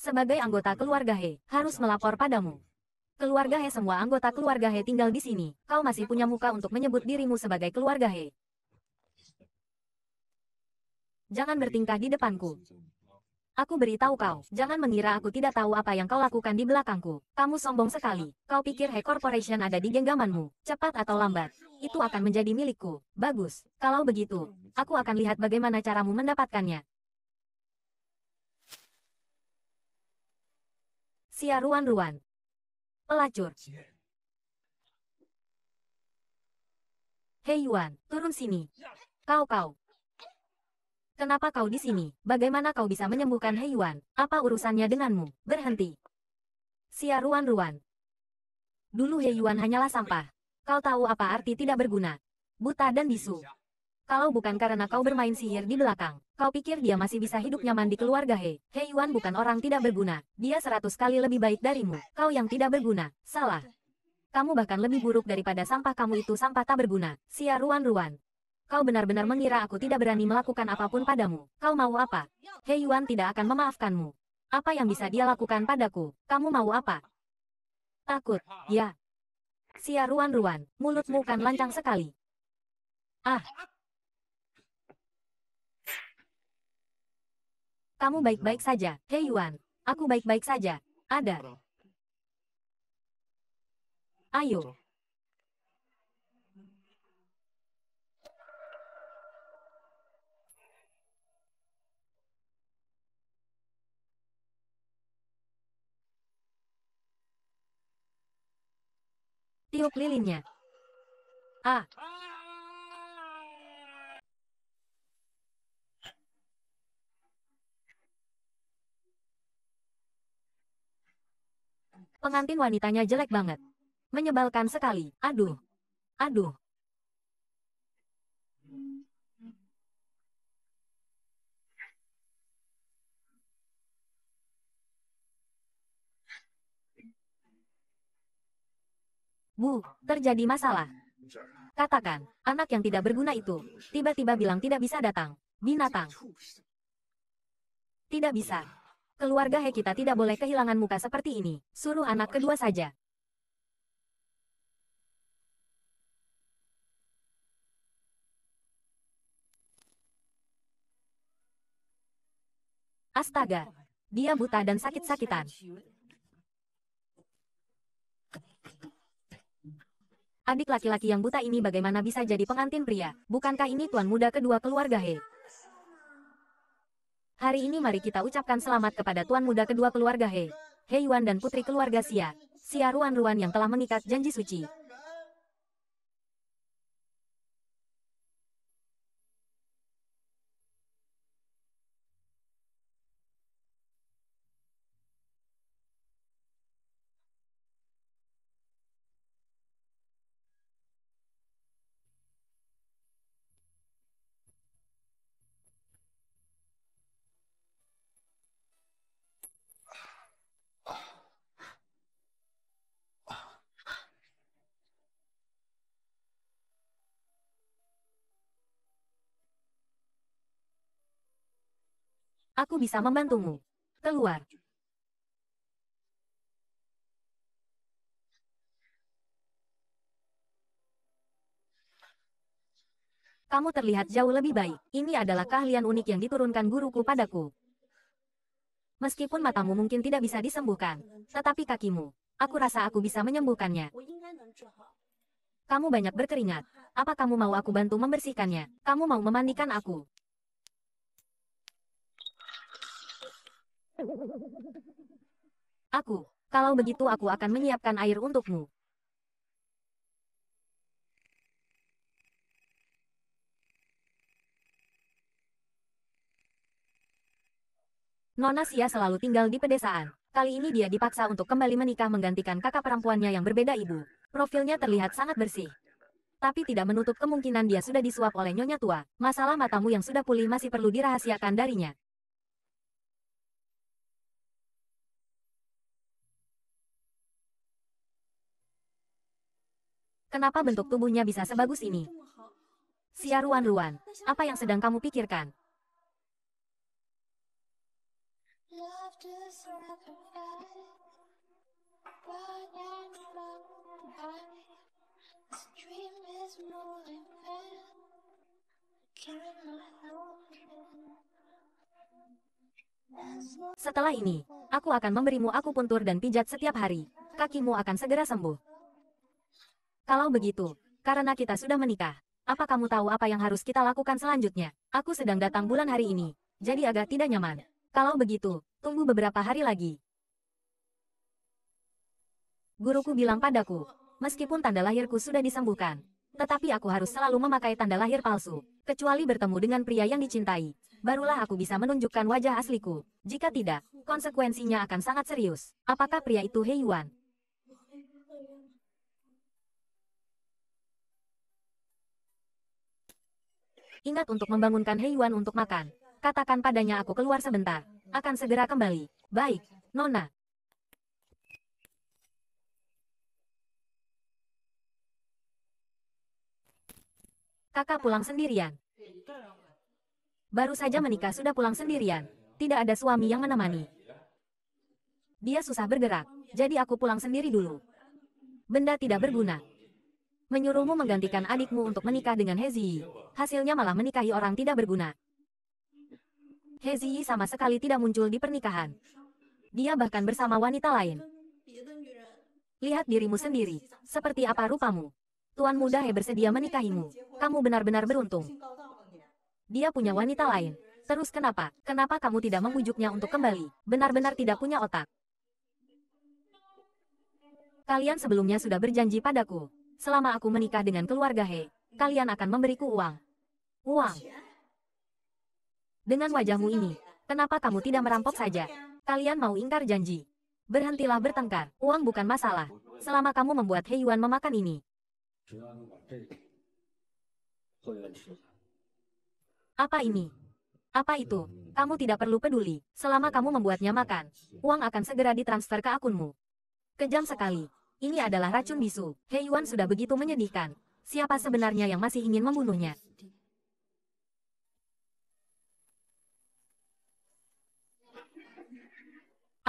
sebagai anggota keluarga He, harus melapor padamu. Keluarga He semua anggota keluarga He tinggal di sini, kau masih punya muka untuk menyebut dirimu sebagai keluarga He. Jangan bertingkah di depanku. Aku beritahu kau, jangan mengira aku tidak tahu apa yang kau lakukan di belakangku. Kamu sombong sekali. Kau pikir He Corporation ada di genggamanmu, cepat atau lambat. Itu akan menjadi milikku. Bagus, kalau begitu, aku akan lihat bagaimana caramu mendapatkannya. Sia Ruan Ruan. Pelacur. Hei Yuan, turun sini. Kau kau. Kenapa kau di sini? Bagaimana kau bisa menyembuhkan Hei Yuan? Apa urusannya denganmu? Berhenti. Sia Ruan Ruan. Dulu Hei Yuan hanyalah sampah. Kau tahu apa arti tidak berguna? Buta dan bisu. Kalau bukan karena kau bermain sihir di belakang, kau pikir dia masih bisa hidup nyaman di keluarga He? He Yuan bukan orang tidak berguna, dia seratus kali lebih baik darimu, kau yang tidak berguna, salah. Kamu bahkan lebih buruk daripada sampah kamu itu sampah tak berguna, sia ruan-ruan. Kau benar-benar mengira aku tidak berani melakukan apapun padamu, kau mau apa? He Yuan tidak akan memaafkanmu. Apa yang bisa dia lakukan padaku? Kamu mau apa? Takut, ya. Sia ruan-ruan, mulutmu kan lancang sekali. Ah, Kamu baik-baik saja, Hei Yuan. Aku baik-baik saja. Ada. Ayo. Tiup lilinnya. Ah. Pengantin wanitanya jelek banget. Menyebalkan sekali. Aduh. Aduh. Bu, terjadi masalah. Katakan, anak yang tidak berguna itu, tiba-tiba bilang tidak bisa datang. Binatang. Tidak bisa. Keluarga He kita tidak boleh kehilangan muka seperti ini. Suruh anak kedua saja. Astaga, dia buta dan sakit-sakitan. Adik laki-laki yang buta ini bagaimana bisa jadi pengantin pria? Bukankah ini tuan muda kedua keluarga He? Hari ini mari kita ucapkan selamat kepada Tuan Muda kedua keluarga He, He Yuan dan putri keluarga Xia, Xia Ruan Ruan yang telah mengikat janji suci. Aku bisa membantumu. Keluar. Kamu terlihat jauh lebih baik. Ini adalah keahlian unik yang diturunkan guruku padaku. Meskipun matamu mungkin tidak bisa disembuhkan, tetapi kakimu. Aku rasa aku bisa menyembuhkannya. Kamu banyak berkeringat. Apa kamu mau aku bantu membersihkannya? Kamu mau memandikan aku? Aku, kalau begitu aku akan menyiapkan air untukmu. Nona Sia selalu tinggal di pedesaan. Kali ini dia dipaksa untuk kembali menikah menggantikan kakak perempuannya yang berbeda ibu. Profilnya terlihat sangat bersih. Tapi tidak menutup kemungkinan dia sudah disuap oleh nyonya tua. Masalah matamu yang sudah pulih masih perlu dirahasiakan darinya. Kenapa bentuk tubuhnya bisa sebagus ini? Siaruan Luan, apa yang sedang kamu pikirkan? Setelah ini, aku akan memberimu akupuntur dan pijat setiap hari. Kakimu akan segera sembuh. Kalau begitu, karena kita sudah menikah, apa kamu tahu apa yang harus kita lakukan selanjutnya? Aku sedang datang bulan hari ini, jadi agak tidak nyaman. Kalau begitu, tunggu beberapa hari lagi. Guruku bilang padaku, meskipun tanda lahirku sudah disembuhkan, tetapi aku harus selalu memakai tanda lahir palsu, kecuali bertemu dengan pria yang dicintai. Barulah aku bisa menunjukkan wajah asliku. Jika tidak, konsekuensinya akan sangat serius. Apakah pria itu Hei Yuan? Ingat untuk membangunkan Heyuan untuk makan. Katakan padanya aku keluar sebentar. Akan segera kembali. Baik, Nona. Kakak pulang sendirian. Baru saja menikah sudah pulang sendirian. Tidak ada suami yang menemani. Dia susah bergerak, jadi aku pulang sendiri dulu. Benda tidak berguna, menyuruhmu menggantikan adikmu untuk menikah dengan Hezi. Hasilnya malah menikahi orang tidak berguna. Hezi sama sekali tidak muncul di pernikahan. Dia bahkan bersama wanita lain. Lihat dirimu sendiri, seperti apa rupamu. Tuan muda He bersedia menikahimu. Kamu benar-benar beruntung. Dia punya wanita lain. Terus kenapa? Kenapa kamu tidak membujuknya untuk kembali? Benar-benar tidak punya otak. Kalian sebelumnya sudah berjanji padaku selama aku menikah dengan keluarga He, kalian akan memberiku uang. Uang. Dengan wajahmu ini, kenapa kamu tidak merampok saja? Kalian mau ingkar janji. Berhentilah bertengkar, uang bukan masalah. Selama kamu membuat He Yuan memakan ini. Apa ini? Apa itu? Kamu tidak perlu peduli. Selama kamu membuatnya makan, uang akan segera ditransfer ke akunmu. Kejam sekali. Ini adalah racun bisu. Hei Yuan sudah begitu menyedihkan. Siapa sebenarnya yang masih ingin membunuhnya?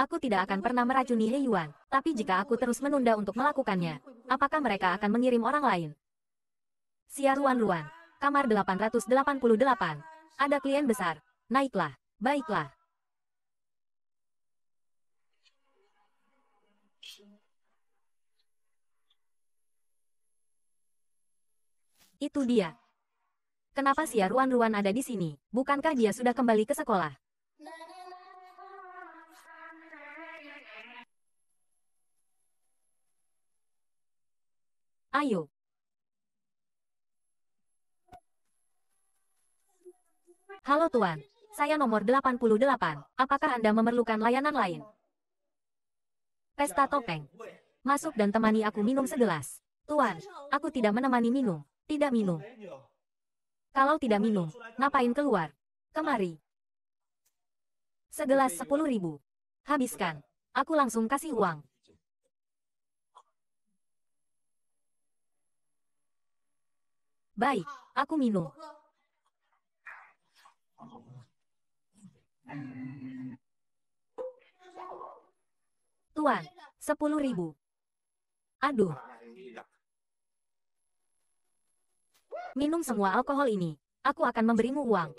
Aku tidak akan pernah meracuni Hei Yuan, tapi jika aku terus menunda untuk melakukannya, apakah mereka akan mengirim orang lain? Siaruan Ruan, kamar 888. Ada klien besar. Naiklah, baiklah. Itu dia. Kenapa si Ruan-Ruan ada di sini? Bukankah dia sudah kembali ke sekolah? Ayo. Halo Tuan, saya nomor 88. Apakah Anda memerlukan layanan lain? Pesta topeng. Masuk dan temani aku minum segelas. Tuan, aku tidak menemani minum. Tidak minum. Kalau tidak minum, ngapain keluar? Kemari. Segelas sepuluh ribu. Habiskan. Aku langsung kasih uang. Baik, aku minum. Tuan, sepuluh ribu. Aduh, Minum semua alkohol ini. Aku akan memberimu uang.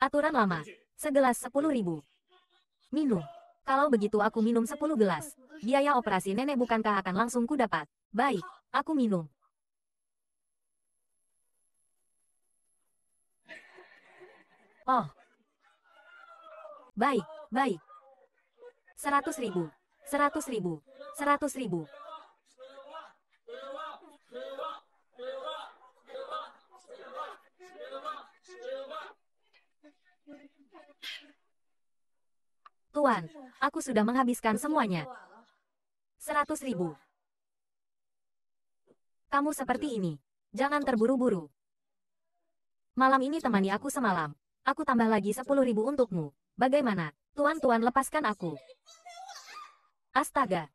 Aturan lama. Segelas sepuluh ribu. Minum. Kalau begitu aku minum sepuluh gelas. Biaya operasi nenek bukankah akan langsung ku dapat? Baik, aku minum. Oh. Baik, baik. Seratus ribu. Seratus ribu. Seratus ribu. Tuan, aku sudah menghabiskan semuanya. Seratus ribu. Kamu seperti ini. Jangan terburu-buru. Malam ini temani aku semalam. Aku tambah lagi sepuluh ribu untukmu. Bagaimana? Tuan-tuan lepaskan aku. Astaga.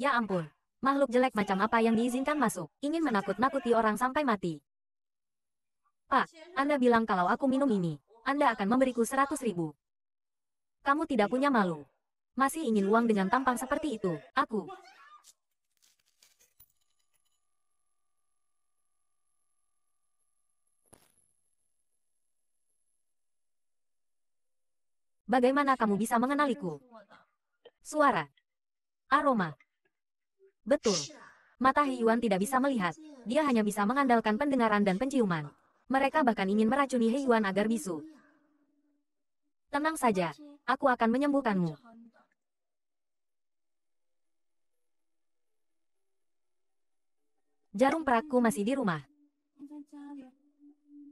Ya ampun. Makhluk jelek macam apa yang diizinkan masuk, ingin menakut-nakuti orang sampai mati. Pak, Anda bilang kalau aku minum ini, Anda akan memberiku seratus ribu. Kamu tidak punya malu. Masih ingin uang dengan tampang seperti itu, aku. Bagaimana kamu bisa mengenaliku? Suara. Aroma. Betul. Mata Heiyuan tidak bisa melihat. Dia hanya bisa mengandalkan pendengaran dan penciuman. Mereka bahkan ingin meracuni Heiyuan agar bisu. Tenang saja, aku akan menyembuhkanmu. Jarum perakku masih di rumah.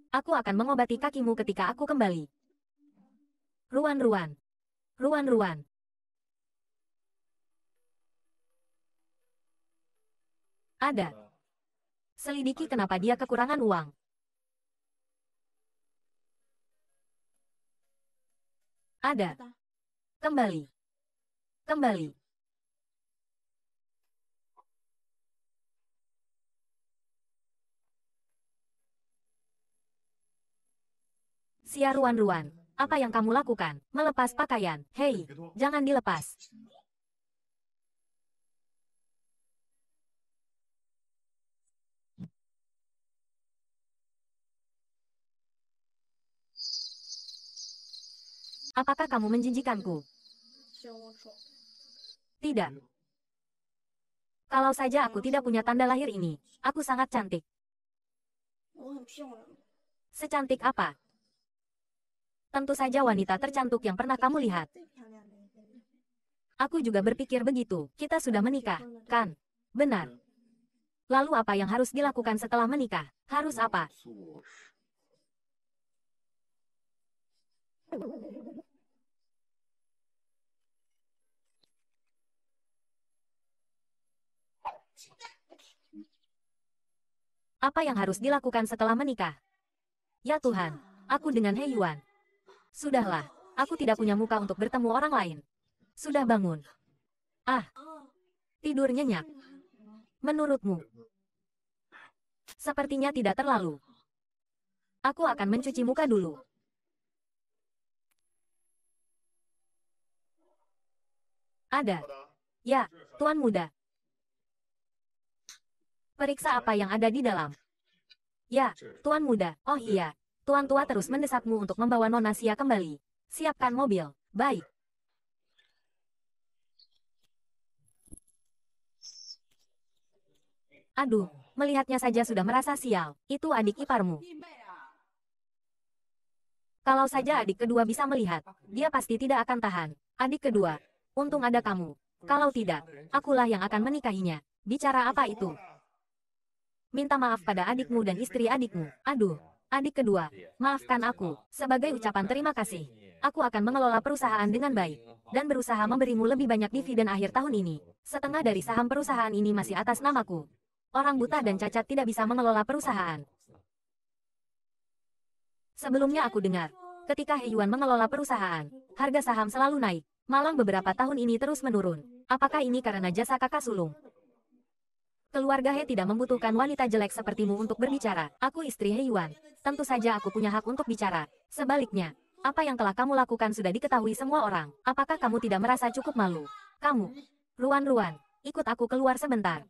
Aku akan mengobati kakimu ketika aku kembali. Ruan-ruan. Ruan-ruan. Ada. Selidiki kenapa dia kekurangan uang. Ada. Kembali. Kembali. Siaruan Ruan, apa yang kamu lakukan? Melepas pakaian. Hei, gitu. jangan dilepas. Apakah kamu menjijikanku? Tidak. Kalau saja aku tidak punya tanda lahir ini, aku sangat cantik. Secantik apa? Tentu saja wanita tercantik yang pernah kamu lihat. Aku juga berpikir begitu, kita sudah menikah, kan? Benar. Lalu apa yang harus dilakukan setelah menikah? Harus apa? Apa yang harus dilakukan setelah menikah? Ya Tuhan, aku dengan Hei Yuan. Sudahlah, aku tidak punya muka untuk bertemu orang lain. Sudah bangun. Ah, tidur nyenyak. Menurutmu? Sepertinya tidak terlalu. Aku akan mencuci muka dulu. Ada. Ya, Tuan Muda. Periksa apa yang ada di dalam. Ya, Tuan Muda. Oh iya, Tuan Tua terus mendesakmu untuk membawa Nona Sia kembali. Siapkan mobil. Baik. Aduh, melihatnya saja sudah merasa sial. Itu adik iparmu. Kalau saja adik kedua bisa melihat, dia pasti tidak akan tahan. Adik kedua, untung ada kamu. Kalau tidak, akulah yang akan menikahinya. Bicara apa itu? minta maaf pada adikmu dan istri adikmu. Aduh, adik kedua, maafkan aku. Sebagai ucapan terima kasih, aku akan mengelola perusahaan dengan baik dan berusaha memberimu lebih banyak dividen akhir tahun ini. Setengah dari saham perusahaan ini masih atas namaku. Orang buta dan cacat tidak bisa mengelola perusahaan. Sebelumnya aku dengar, ketika Heyuan mengelola perusahaan, harga saham selalu naik. Malang beberapa tahun ini terus menurun. Apakah ini karena jasa kakak sulung? Keluarga He tidak membutuhkan wanita jelek sepertimu untuk berbicara. Aku istri He Yuan. Tentu saja aku punya hak untuk bicara. Sebaliknya, apa yang telah kamu lakukan sudah diketahui semua orang. Apakah kamu tidak merasa cukup malu? Kamu, Ruan-Ruan, ikut aku keluar sebentar.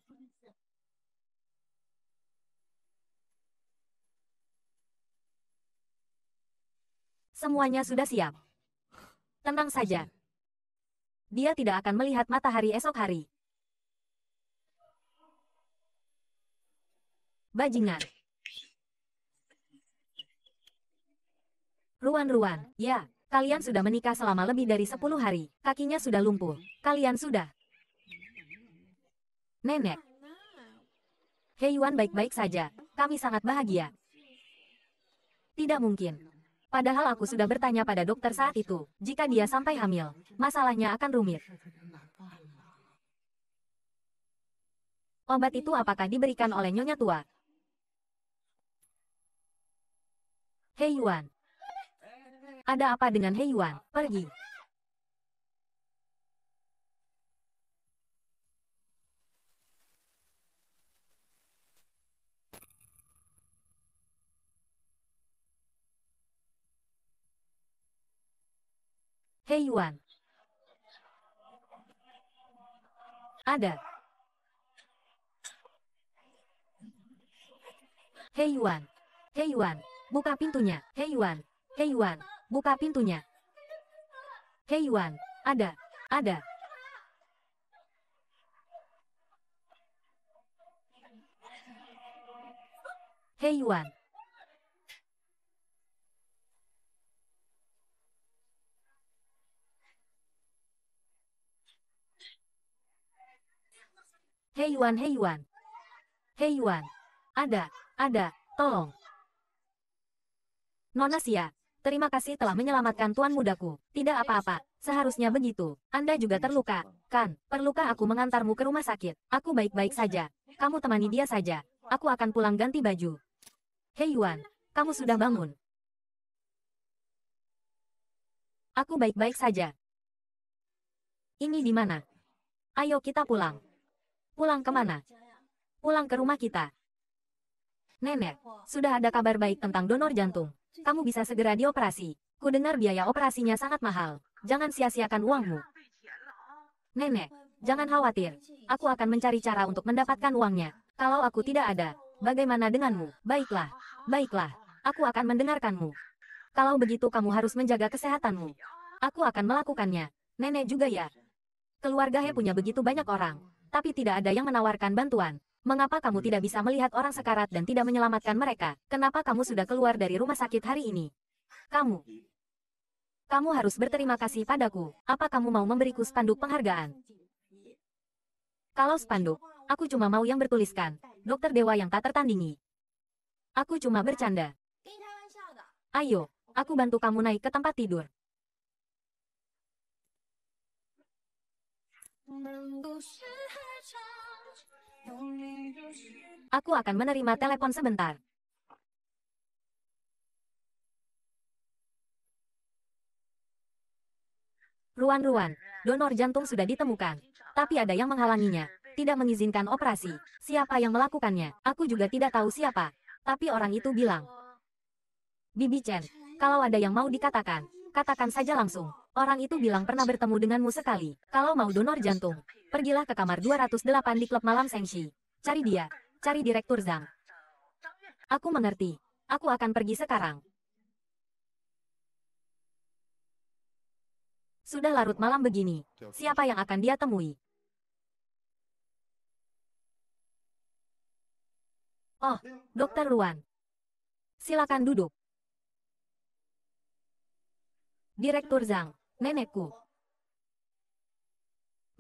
Semuanya sudah siap. Tenang saja. Dia tidak akan melihat matahari esok hari. Bajingan. Ruan-ruan, ya, kalian sudah menikah selama lebih dari 10 hari. Kakinya sudah lumpuh. Kalian sudah. Nenek. Hei baik-baik saja. Kami sangat bahagia. Tidak mungkin. Padahal aku sudah bertanya pada dokter saat itu, jika dia sampai hamil, masalahnya akan rumit. Obat itu apakah diberikan oleh nyonya tua? Hei Yuan. Ada apa dengan Hei Yuan? Pergi. Hei Yuan. Ada. Hei Yuan. Hei Yuan. Buka pintunya. Hei Yuan. Hei Yuan. Buka pintunya. Hei Yuan. Ada. Ada. Hei Yuan. Hei Yuan, Hei Yuan. Hei Yuan. Ada, ada, tolong. Nona Sia, terima kasih telah menyelamatkan tuan mudaku. Tidak apa-apa, seharusnya begitu. Anda juga terluka, kan? Perlukah aku mengantarmu ke rumah sakit? Aku baik-baik saja. Kamu temani dia saja. Aku akan pulang ganti baju. Hei Yuan, kamu sudah bangun. Aku baik-baik saja. Ini di mana? Ayo kita pulang. Pulang kemana? Pulang ke rumah kita. Nenek, sudah ada kabar baik tentang donor jantung. Kamu bisa segera dioperasi. Ku dengar biaya operasinya sangat mahal. Jangan sia-siakan uangmu. Nenek, jangan khawatir. Aku akan mencari cara untuk mendapatkan uangnya. Kalau aku tidak ada, bagaimana denganmu? Baiklah, baiklah. Aku akan mendengarkanmu. Kalau begitu kamu harus menjaga kesehatanmu. Aku akan melakukannya. Nenek juga ya. Keluarga He punya begitu banyak orang, tapi tidak ada yang menawarkan bantuan. Mengapa kamu tidak bisa melihat orang sekarat dan tidak menyelamatkan mereka? Kenapa kamu sudah keluar dari rumah sakit hari ini? Kamu. Kamu harus berterima kasih padaku. Apa kamu mau memberiku spanduk penghargaan? Kalau spanduk, aku cuma mau yang bertuliskan. Dokter Dewa yang tak tertandingi. Aku cuma bercanda. Ayo, aku bantu kamu naik ke tempat tidur. Mengusaha. Aku akan menerima telepon sebentar. Ruan-ruan, donor jantung sudah ditemukan. Tapi ada yang menghalanginya. Tidak mengizinkan operasi. Siapa yang melakukannya? Aku juga tidak tahu siapa. Tapi orang itu bilang. Bibi Chen, kalau ada yang mau dikatakan, katakan saja langsung. Orang itu bilang pernah bertemu denganmu sekali. Kalau mau donor jantung, pergilah ke kamar 208 di klub malam Sengshi. Cari dia, cari Direktur Zhang. Aku mengerti. Aku akan pergi sekarang. Sudah larut malam begini, siapa yang akan dia temui? Oh, Dokter Luan. Silakan duduk. Direktur Zhang, nenekku.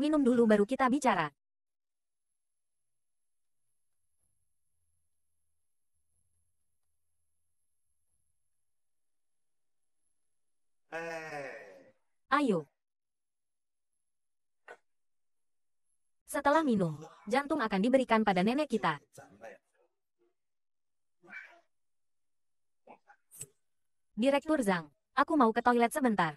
Minum dulu baru kita bicara. Ayo. Setelah minum, jantung akan diberikan pada nenek kita. Direktur Zhang, aku mau ke toilet sebentar.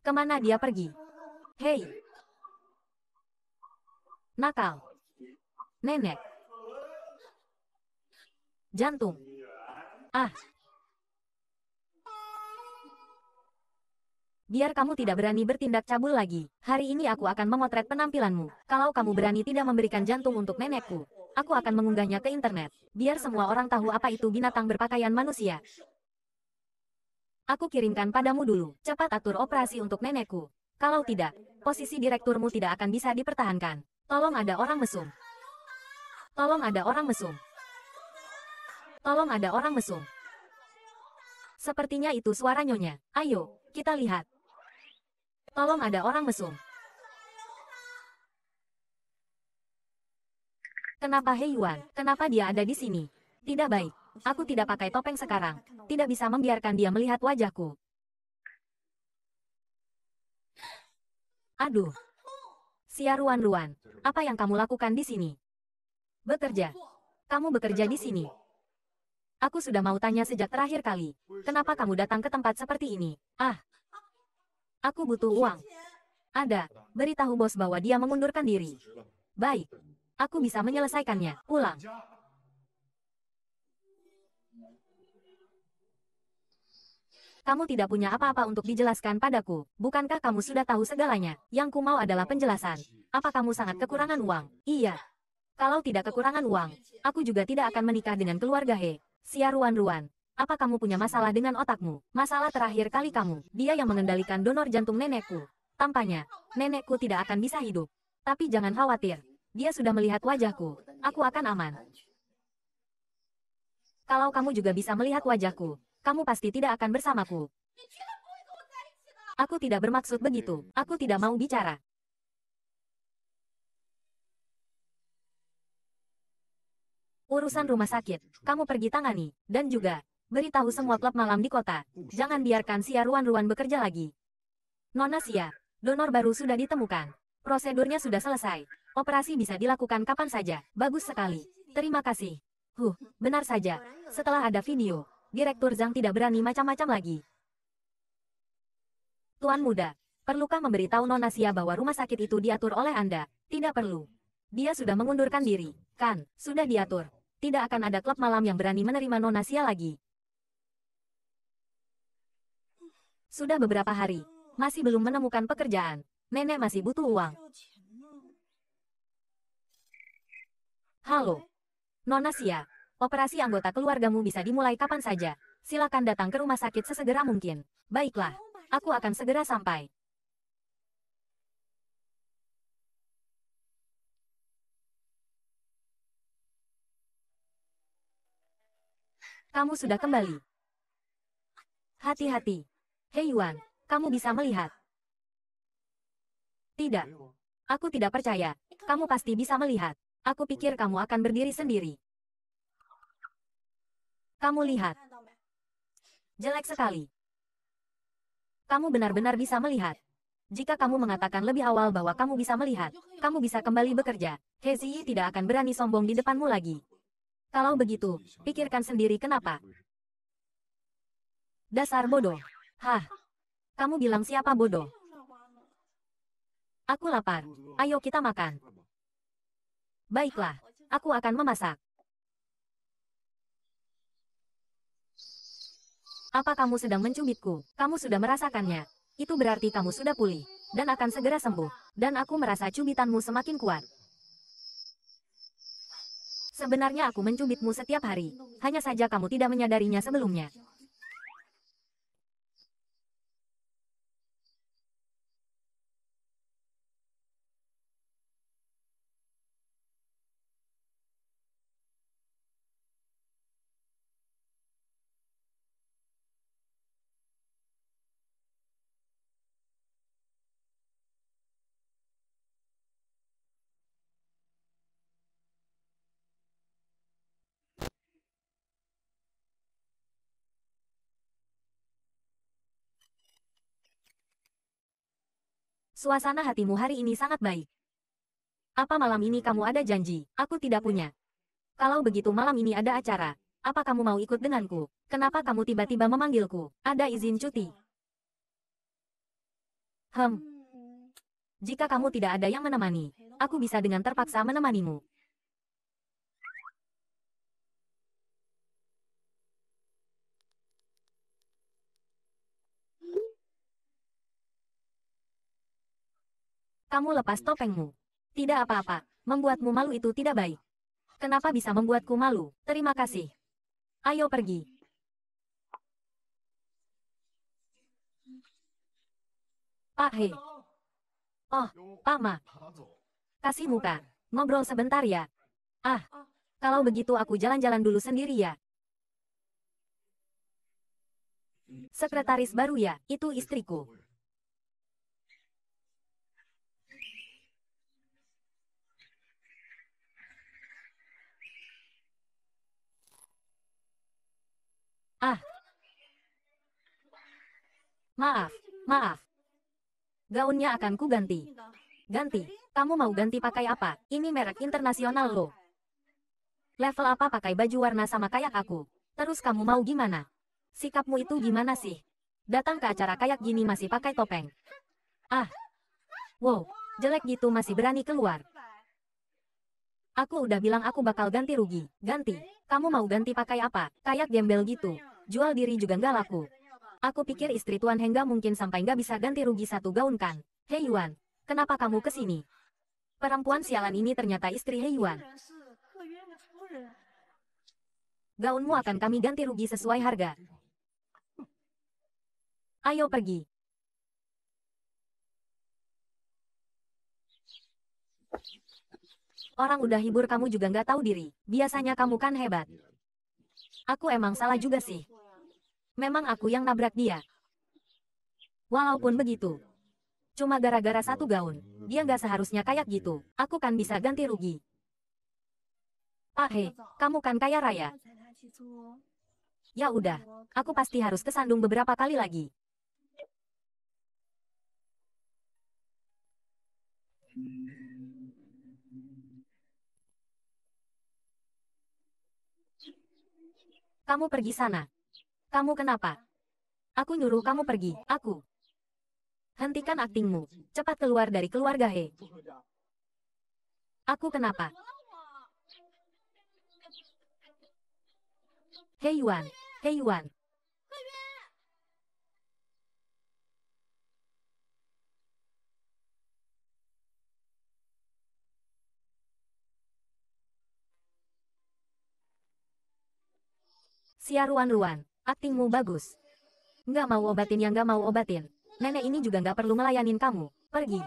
Kemana dia pergi? Hei! Nakal! Nenek! Jantung! Ah! Biar kamu tidak berani bertindak cabul lagi, hari ini aku akan memotret penampilanmu. Kalau kamu berani tidak memberikan jantung untuk nenekku, aku akan mengunggahnya ke internet. Biar semua orang tahu apa itu binatang berpakaian manusia. Aku kirimkan padamu dulu. Cepat atur operasi untuk nenekku. Kalau tidak, posisi direkturmu tidak akan bisa dipertahankan. Tolong ada orang mesum. Tolong ada orang mesum. Tolong ada orang mesum. Sepertinya itu suara nyonya. Ayo, kita lihat. Tolong ada orang mesum. Kenapa Hei Yuan? Kenapa dia ada di sini? Tidak baik. Aku tidak pakai topeng sekarang. Tidak bisa membiarkan dia melihat wajahku. Aduh. siaruan luan apa yang kamu lakukan di sini? Bekerja. Kamu bekerja di sini. Aku sudah mau tanya sejak terakhir kali. Kenapa kamu datang ke tempat seperti ini? Ah. Aku butuh uang. Ada. Beritahu bos bahwa dia mengundurkan diri. Baik. Aku bisa menyelesaikannya. Pulang. kamu tidak punya apa-apa untuk dijelaskan padaku. Bukankah kamu sudah tahu segalanya? Yang ku mau adalah penjelasan. Apa kamu sangat kekurangan uang? Iya. Kalau tidak kekurangan uang, aku juga tidak akan menikah dengan keluarga He. Siaruan-ruan, apa kamu punya masalah dengan otakmu? Masalah terakhir kali kamu, dia yang mengendalikan donor jantung nenekku. Tampaknya, nenekku tidak akan bisa hidup. Tapi jangan khawatir, dia sudah melihat wajahku, aku akan aman. Kalau kamu juga bisa melihat wajahku, kamu pasti tidak akan bersamaku. Aku tidak bermaksud begitu. Aku tidak mau bicara. Urusan rumah sakit, kamu pergi tangani. Dan juga, beritahu semua klub malam di kota. Jangan biarkan si Ruan-Ruan bekerja lagi. Nona Sia, donor baru sudah ditemukan. Prosedurnya sudah selesai. Operasi bisa dilakukan kapan saja. Bagus sekali. Terima kasih. Huh, benar saja. Setelah ada video, Direktur Zhang tidak berani macam-macam lagi. Tuan muda, perlukah memberitahu Nona Sia bahwa rumah sakit itu diatur oleh Anda? Tidak perlu. Dia sudah mengundurkan diri, kan? Sudah diatur. Tidak akan ada klub malam yang berani menerima Nona Sia lagi. Sudah beberapa hari, masih belum menemukan pekerjaan. Nenek masih butuh uang. Halo, Nona Sia, Operasi anggota keluargamu bisa dimulai kapan saja. Silakan datang ke rumah sakit sesegera mungkin. Baiklah, aku akan segera sampai. Kamu sudah kembali. Hati-hati. Hei Yuan, kamu bisa melihat. Tidak. Aku tidak percaya. Kamu pasti bisa melihat. Aku pikir kamu akan berdiri sendiri. Kamu lihat. Jelek sekali. Kamu benar-benar bisa melihat. Jika kamu mengatakan lebih awal bahwa kamu bisa melihat, kamu bisa kembali bekerja. Heziyi tidak akan berani sombong di depanmu lagi. Kalau begitu, pikirkan sendiri kenapa. Dasar bodoh. Hah. Kamu bilang siapa bodoh? Aku lapar. Ayo kita makan. Baiklah, aku akan memasak. Apa kamu sedang mencubitku? Kamu sudah merasakannya. Itu berarti kamu sudah pulih, dan akan segera sembuh. Dan aku merasa cubitanmu semakin kuat. Sebenarnya aku mencubitmu setiap hari, hanya saja kamu tidak menyadarinya sebelumnya. Suasana hatimu hari ini sangat baik. Apa malam ini kamu ada janji? Aku tidak punya. Kalau begitu malam ini ada acara. Apa kamu mau ikut denganku? Kenapa kamu tiba-tiba memanggilku? Ada izin cuti. Hem. Jika kamu tidak ada yang menemani, aku bisa dengan terpaksa menemanimu. Kamu lepas topengmu. Tidak apa-apa, membuatmu malu itu tidak baik. Kenapa bisa membuatku malu? Terima kasih. Ayo pergi. Pak He. Oh, Pak Ma. Kasih muka. Ngobrol sebentar ya. Ah, kalau begitu aku jalan-jalan dulu sendiri ya. Sekretaris baru ya, itu istriku. Ah. Maaf, maaf. Gaunnya akan ku ganti. Ganti, kamu mau ganti pakai apa? Ini merek internasional loh. Level apa pakai baju warna sama kayak aku? Terus kamu mau gimana? Sikapmu itu gimana sih? Datang ke acara kayak gini masih pakai topeng. Ah. Wow, jelek gitu masih berani keluar. Aku udah bilang aku bakal ganti rugi. Ganti. Kamu mau ganti pakai apa? Kayak gembel gitu. Jual diri juga nggak laku. Aku pikir istri Tuan Hengga mungkin sampai nggak bisa ganti rugi satu gaun kan. Hei Yuan, kenapa kamu kesini? Perempuan sialan ini ternyata istri Hei Yuan. Gaunmu akan kami ganti rugi sesuai harga. Ayo pergi. Orang udah hibur kamu juga nggak tahu diri. Biasanya kamu kan hebat. Aku emang salah juga sih. Memang aku yang nabrak dia. Walaupun begitu. Cuma gara-gara satu gaun. Dia nggak seharusnya kayak gitu. Aku kan bisa ganti rugi. Pak ah, He, kamu kan kaya raya. Ya udah, aku pasti harus kesandung beberapa kali lagi. Hmm. Kamu pergi sana. Kamu kenapa? Aku nyuruh kamu pergi, aku. Hentikan aktingmu. Cepat keluar dari keluarga He. Aku kenapa? Hei Yuan, Hei Yuan, siaruan ruan-ruan, aktingmu bagus. Nggak mau obatin yang nggak mau obatin. Nenek ini juga nggak perlu melayanin kamu. Pergi.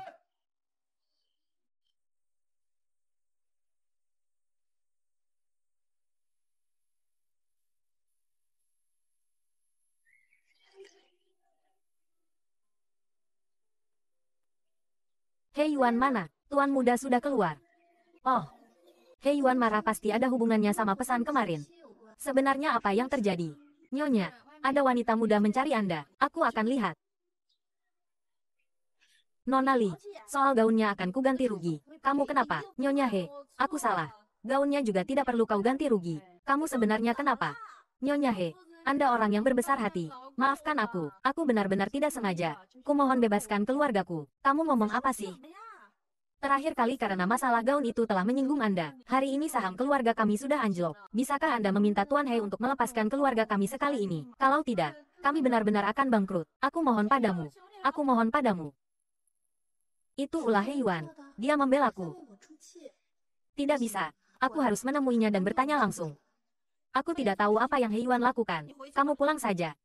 Hei Yuan mana? Tuan muda sudah keluar. Oh. Hei Yuan marah pasti ada hubungannya sama pesan kemarin. Sebenarnya apa yang terjadi? Nyonya, ada wanita muda mencari Anda. Aku akan lihat. Nona Li, soal gaunnya akan ku ganti rugi. Kamu kenapa? Nyonya He, aku salah. Gaunnya juga tidak perlu kau ganti rugi. Kamu sebenarnya kenapa? Nyonya He, Anda orang yang berbesar hati. Maafkan aku, aku benar-benar tidak sengaja. Kumohon bebaskan keluargaku. Kamu ngomong apa sih? Terakhir kali karena masalah gaun itu telah menyinggung Anda. Hari ini saham keluarga kami sudah anjlok. Bisakah Anda meminta Tuan Hei untuk melepaskan keluarga kami sekali ini? Kalau tidak, kami benar-benar akan bangkrut. Aku mohon padamu. Aku mohon padamu. Itu ulah Hei Yuan. Dia membelaku. Tidak bisa. Aku harus menemuinya dan bertanya langsung. Aku tidak tahu apa yang Hei Yuan lakukan. Kamu pulang saja.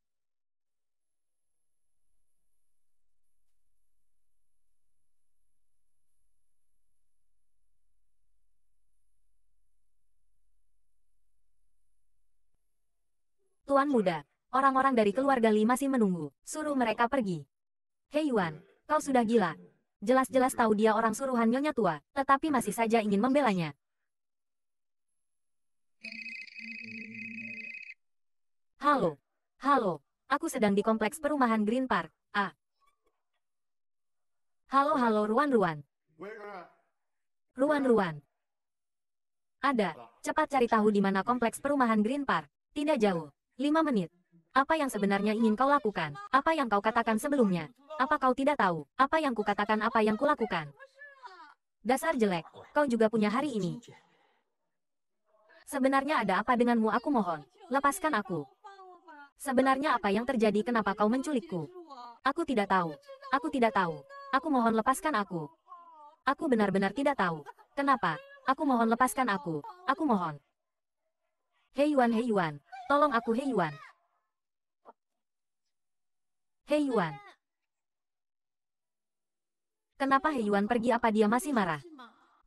Tuan muda, orang-orang dari keluarga Li masih menunggu, suruh mereka pergi. Hei Yuan, kau sudah gila. Jelas-jelas tahu dia orang suruhan Nyonya Tua, tetapi masih saja ingin membelanya. Halo, halo, aku sedang di kompleks perumahan Green Park, Ah. Halo halo Ruan-Ruan. Ruan-Ruan. Ada, cepat cari tahu di mana kompleks perumahan Green Park, tidak jauh. 5 menit. Apa yang sebenarnya ingin kau lakukan? Apa yang kau katakan sebelumnya? Apa kau tidak tahu? Apa yang kukatakan apa yang kulakukan? Dasar jelek, kau juga punya hari ini. Sebenarnya ada apa denganmu aku mohon, lepaskan aku. Sebenarnya apa yang terjadi kenapa kau menculikku? Aku tidak tahu, aku tidak tahu, aku mohon lepaskan aku. Aku benar-benar tidak tahu, kenapa, aku mohon lepaskan aku, aku mohon. Hei Yuan Hei Yuan, Tolong aku Hei Yuan. Hei Yuan. Kenapa Hei Yuan pergi apa dia masih marah?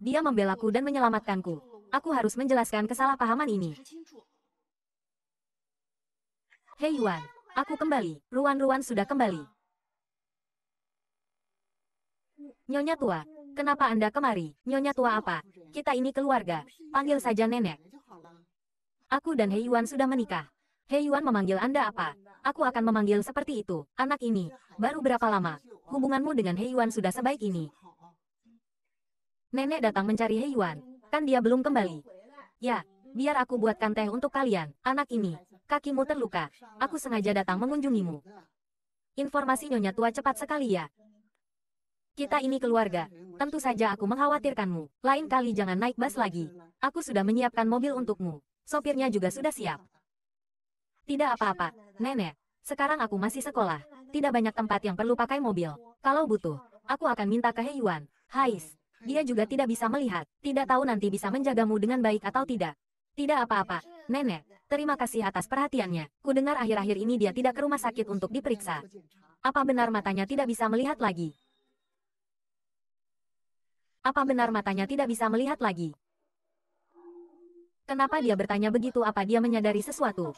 Dia membelaku dan menyelamatkanku. Aku harus menjelaskan kesalahpahaman ini. Hei Yuan, aku kembali. Ruan-ruan sudah kembali. Nyonya tua, kenapa Anda kemari? Nyonya tua apa? Kita ini keluarga. Panggil saja nenek. Aku dan Hei Yuan sudah menikah. Hei Yuan memanggil Anda apa? Aku akan memanggil seperti itu, anak ini. Baru berapa lama? Hubunganmu dengan Hei Yuan sudah sebaik ini. Nenek datang mencari Hei Yuan. Kan dia belum kembali. Ya, biar aku buatkan teh untuk kalian, anak ini. Kakimu terluka. Aku sengaja datang mengunjungimu. Informasi nyonya tua cepat sekali ya. Kita ini keluarga. Tentu saja aku mengkhawatirkanmu. Lain kali jangan naik bus lagi. Aku sudah menyiapkan mobil untukmu. Sopirnya juga sudah siap. Tidak apa-apa, nenek. Sekarang aku masih sekolah. Tidak banyak tempat yang perlu pakai mobil. Kalau butuh, aku akan minta ke Yuan. Hais. Dia juga tidak bisa melihat. Tidak tahu nanti bisa menjagamu dengan baik atau tidak. Tidak apa-apa, nenek. Terima kasih atas perhatiannya. Ku dengar akhir-akhir ini dia tidak ke rumah sakit untuk diperiksa. Apa benar matanya tidak bisa melihat lagi? Apa benar matanya tidak bisa melihat lagi? Kenapa dia bertanya begitu apa dia menyadari sesuatu?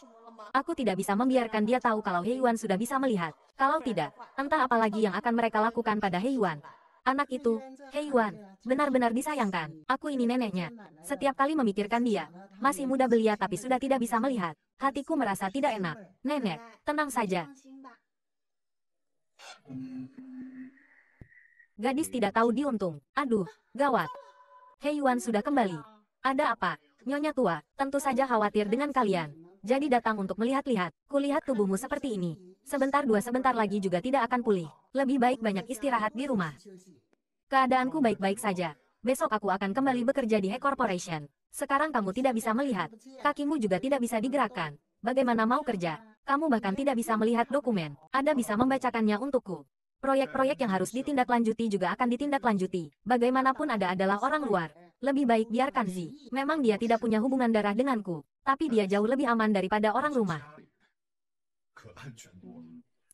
Aku tidak bisa membiarkan dia tahu kalau Heyuan sudah bisa melihat. Kalau tidak, entah apa lagi yang akan mereka lakukan pada Heyuan. Anak itu, Heyuan, benar-benar disayangkan. Aku ini neneknya. Setiap kali memikirkan dia, masih muda belia tapi sudah tidak bisa melihat. Hatiku merasa tidak enak. Nenek, tenang saja. Gadis tidak tahu diuntung. Aduh, gawat. Heyuan sudah kembali. Ada apa? Nyonya tua, tentu saja khawatir dengan kalian. Jadi datang untuk melihat-lihat, kulihat tubuhmu seperti ini. Sebentar dua sebentar lagi juga tidak akan pulih. Lebih baik banyak istirahat di rumah. Keadaanku baik-baik saja. Besok aku akan kembali bekerja di He Corporation. Sekarang kamu tidak bisa melihat. Kakimu juga tidak bisa digerakkan. Bagaimana mau kerja? Kamu bahkan tidak bisa melihat dokumen. Anda bisa membacakannya untukku. Proyek-proyek yang harus ditindaklanjuti juga akan ditindaklanjuti. Bagaimanapun ada adalah orang luar. Lebih baik biarkan Zi. Memang dia tidak punya hubungan darah denganku, tapi dia jauh lebih aman daripada orang rumah.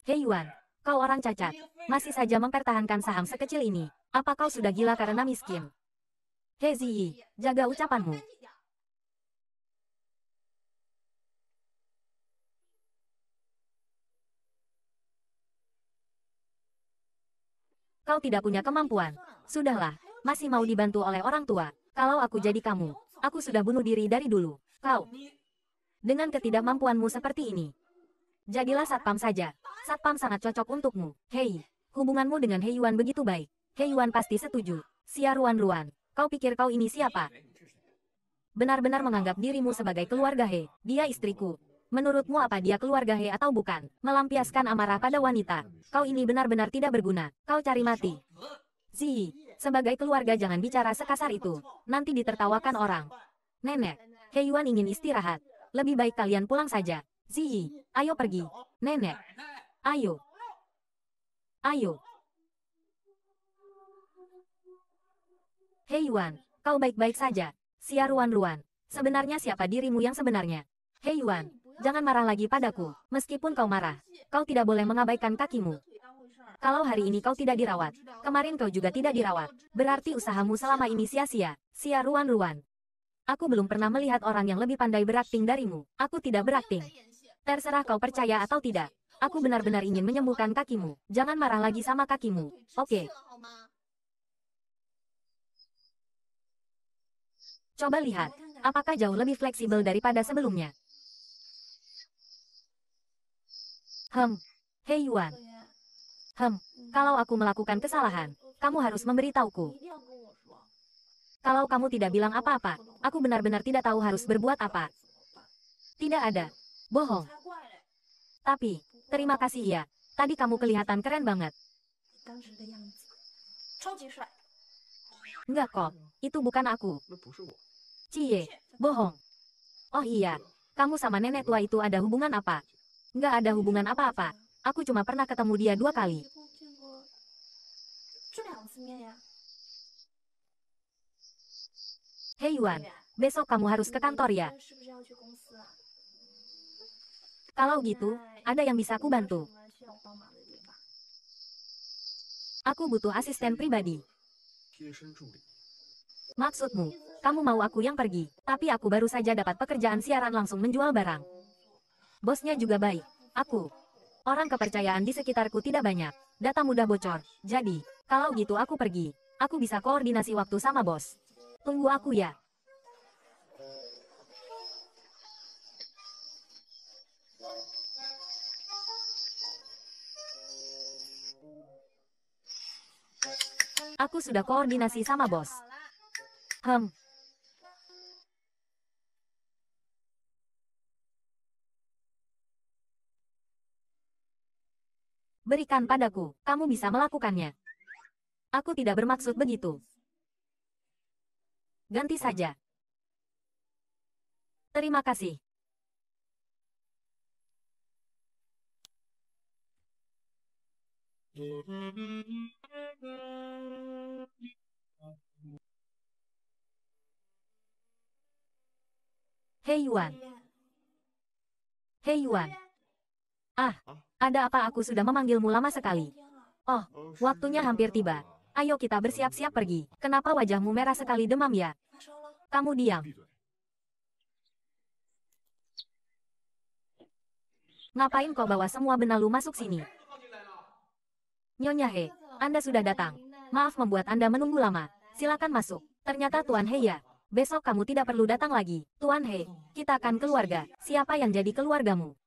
Hei Yuan, kau orang cacat. Masih saja mempertahankan saham sekecil ini. Apa kau sudah gila karena miskin? Hei Zi, jaga ucapanmu. Kau tidak punya kemampuan. Sudahlah, masih mau dibantu oleh orang tua. Kalau aku jadi kamu, aku sudah bunuh diri dari dulu. Kau. Dengan ketidakmampuanmu seperti ini. Jadilah satpam saja. Satpam sangat cocok untukmu. Hei, hubunganmu dengan Hei Yuan begitu baik. Hei Yuan pasti setuju. Siaruan Ruan, Ruan, kau pikir kau ini siapa? Benar-benar menganggap dirimu sebagai keluarga Hei. Dia istriku. Menurutmu apa dia keluarga He atau bukan? Melampiaskan amarah pada wanita. Kau ini benar-benar tidak berguna. Kau cari mati. Zihi. Sebagai keluarga jangan bicara sekasar itu. Nanti ditertawakan orang. Nenek, Heyuan ingin istirahat. Lebih baik kalian pulang saja. Zihi, ayo pergi. Nenek, ayo. Ayo. Heyuan, kau baik-baik saja. Sia Ruan-Ruan, sebenarnya siapa dirimu yang sebenarnya? Heyuan, jangan marah lagi padaku. Meskipun kau marah, kau tidak boleh mengabaikan kakimu. Kalau hari ini kau tidak dirawat, kemarin kau juga tidak dirawat, berarti usahamu selama ini sia-sia, sia ruan-ruan. Aku belum pernah melihat orang yang lebih pandai berakting darimu, aku tidak berakting. Terserah kau percaya atau tidak, aku benar-benar ingin menyembuhkan kakimu, jangan marah lagi sama kakimu, oke. Okay. Coba lihat, apakah jauh lebih fleksibel daripada sebelumnya? Hmm. Hei Yuan, Hem, kalau aku melakukan kesalahan, kamu harus memberitahuku. Kalau kamu tidak bilang apa-apa, aku benar-benar tidak tahu harus berbuat apa. Tidak ada. Bohong. Tapi, terima kasih ya. Tadi kamu kelihatan keren banget. Enggak kok, itu bukan aku. Cie, bohong. Oh iya, kamu sama nenek tua itu ada hubungan apa? Enggak ada hubungan apa-apa. Aku cuma pernah ketemu dia dua kali. Ya. Hei Yuan, besok kamu harus ke kantor ya? Kalau gitu, ada yang bisa aku bantu. Aku butuh asisten pribadi. Maksudmu, kamu mau aku yang pergi, tapi aku baru saja dapat pekerjaan siaran langsung menjual barang. Bosnya juga baik. Aku Orang kepercayaan di sekitarku tidak banyak. Data mudah bocor. Jadi, kalau gitu aku pergi. Aku bisa koordinasi waktu sama bos. Tunggu aku ya. Aku sudah koordinasi sama bos. Hem, Berikan padaku, kamu bisa melakukannya. Aku tidak bermaksud begitu. Ganti saja. Terima kasih. Hei Yuan. Hei Yuan. Ah, ada apa aku sudah memanggilmu lama sekali? Oh, waktunya hampir tiba. Ayo kita bersiap-siap pergi. Kenapa wajahmu merah sekali demam ya? Kamu diam. Ngapain kau bawa semua benalu masuk sini? Nyonya He, Anda sudah datang. Maaf membuat Anda menunggu lama. Silakan masuk. Ternyata Tuan He ya. Besok kamu tidak perlu datang lagi. Tuan He, kita akan keluarga. Siapa yang jadi keluargamu?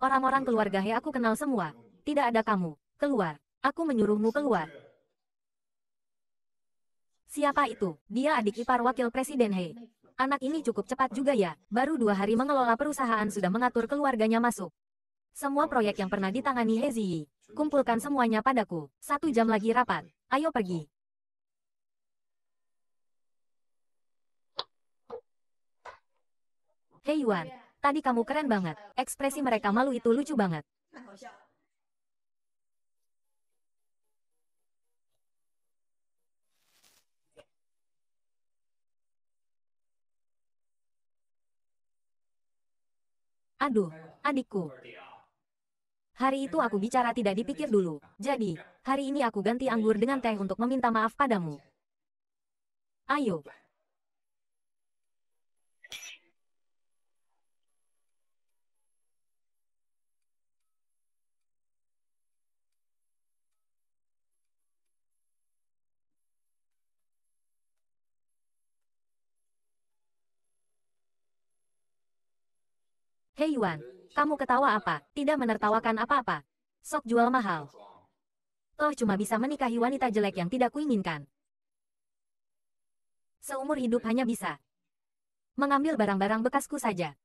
Orang-orang keluarga He aku kenal semua. Tidak ada kamu. Keluar. Aku menyuruhmu keluar. Siapa itu? Dia adik ipar wakil presiden He. Anak ini cukup cepat juga ya, baru dua hari mengelola perusahaan sudah mengatur keluarganya masuk. Semua proyek yang pernah ditangani He Ziyi, kumpulkan semuanya padaku, satu jam lagi rapat, ayo pergi. Hei Yuan, Tadi kamu keren banget. Ekspresi mereka malu itu lucu banget. Aduh, adikku. Hari itu aku bicara tidak dipikir dulu. Jadi, hari ini aku ganti anggur dengan teh untuk meminta maaf padamu. Ayo, Hei Yuan, kamu ketawa apa? Tidak menertawakan apa-apa. Sok jual mahal. Toh cuma bisa menikahi wanita jelek yang tidak kuinginkan. Seumur hidup hanya bisa mengambil barang-barang bekasku saja.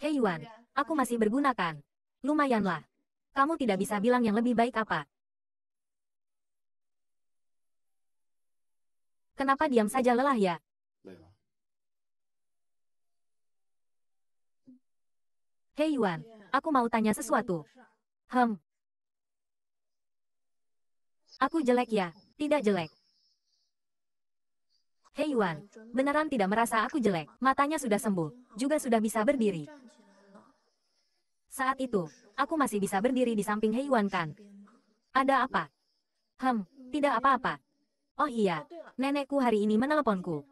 Hei Yuan, aku masih bergunakan. Lumayanlah. Kamu tidak bisa bilang yang lebih baik apa. Kenapa diam saja lelah ya? Hei Yuan, aku mau tanya sesuatu. Hem. Aku jelek ya, tidak jelek. Hei Yuan, beneran tidak merasa aku jelek. Matanya sudah sembuh, juga sudah bisa berdiri. Saat itu, aku masih bisa berdiri di samping Hei Yuan kan. Ada apa? Hem, tidak apa-apa. Oh iya, nenekku hari ini menelponku.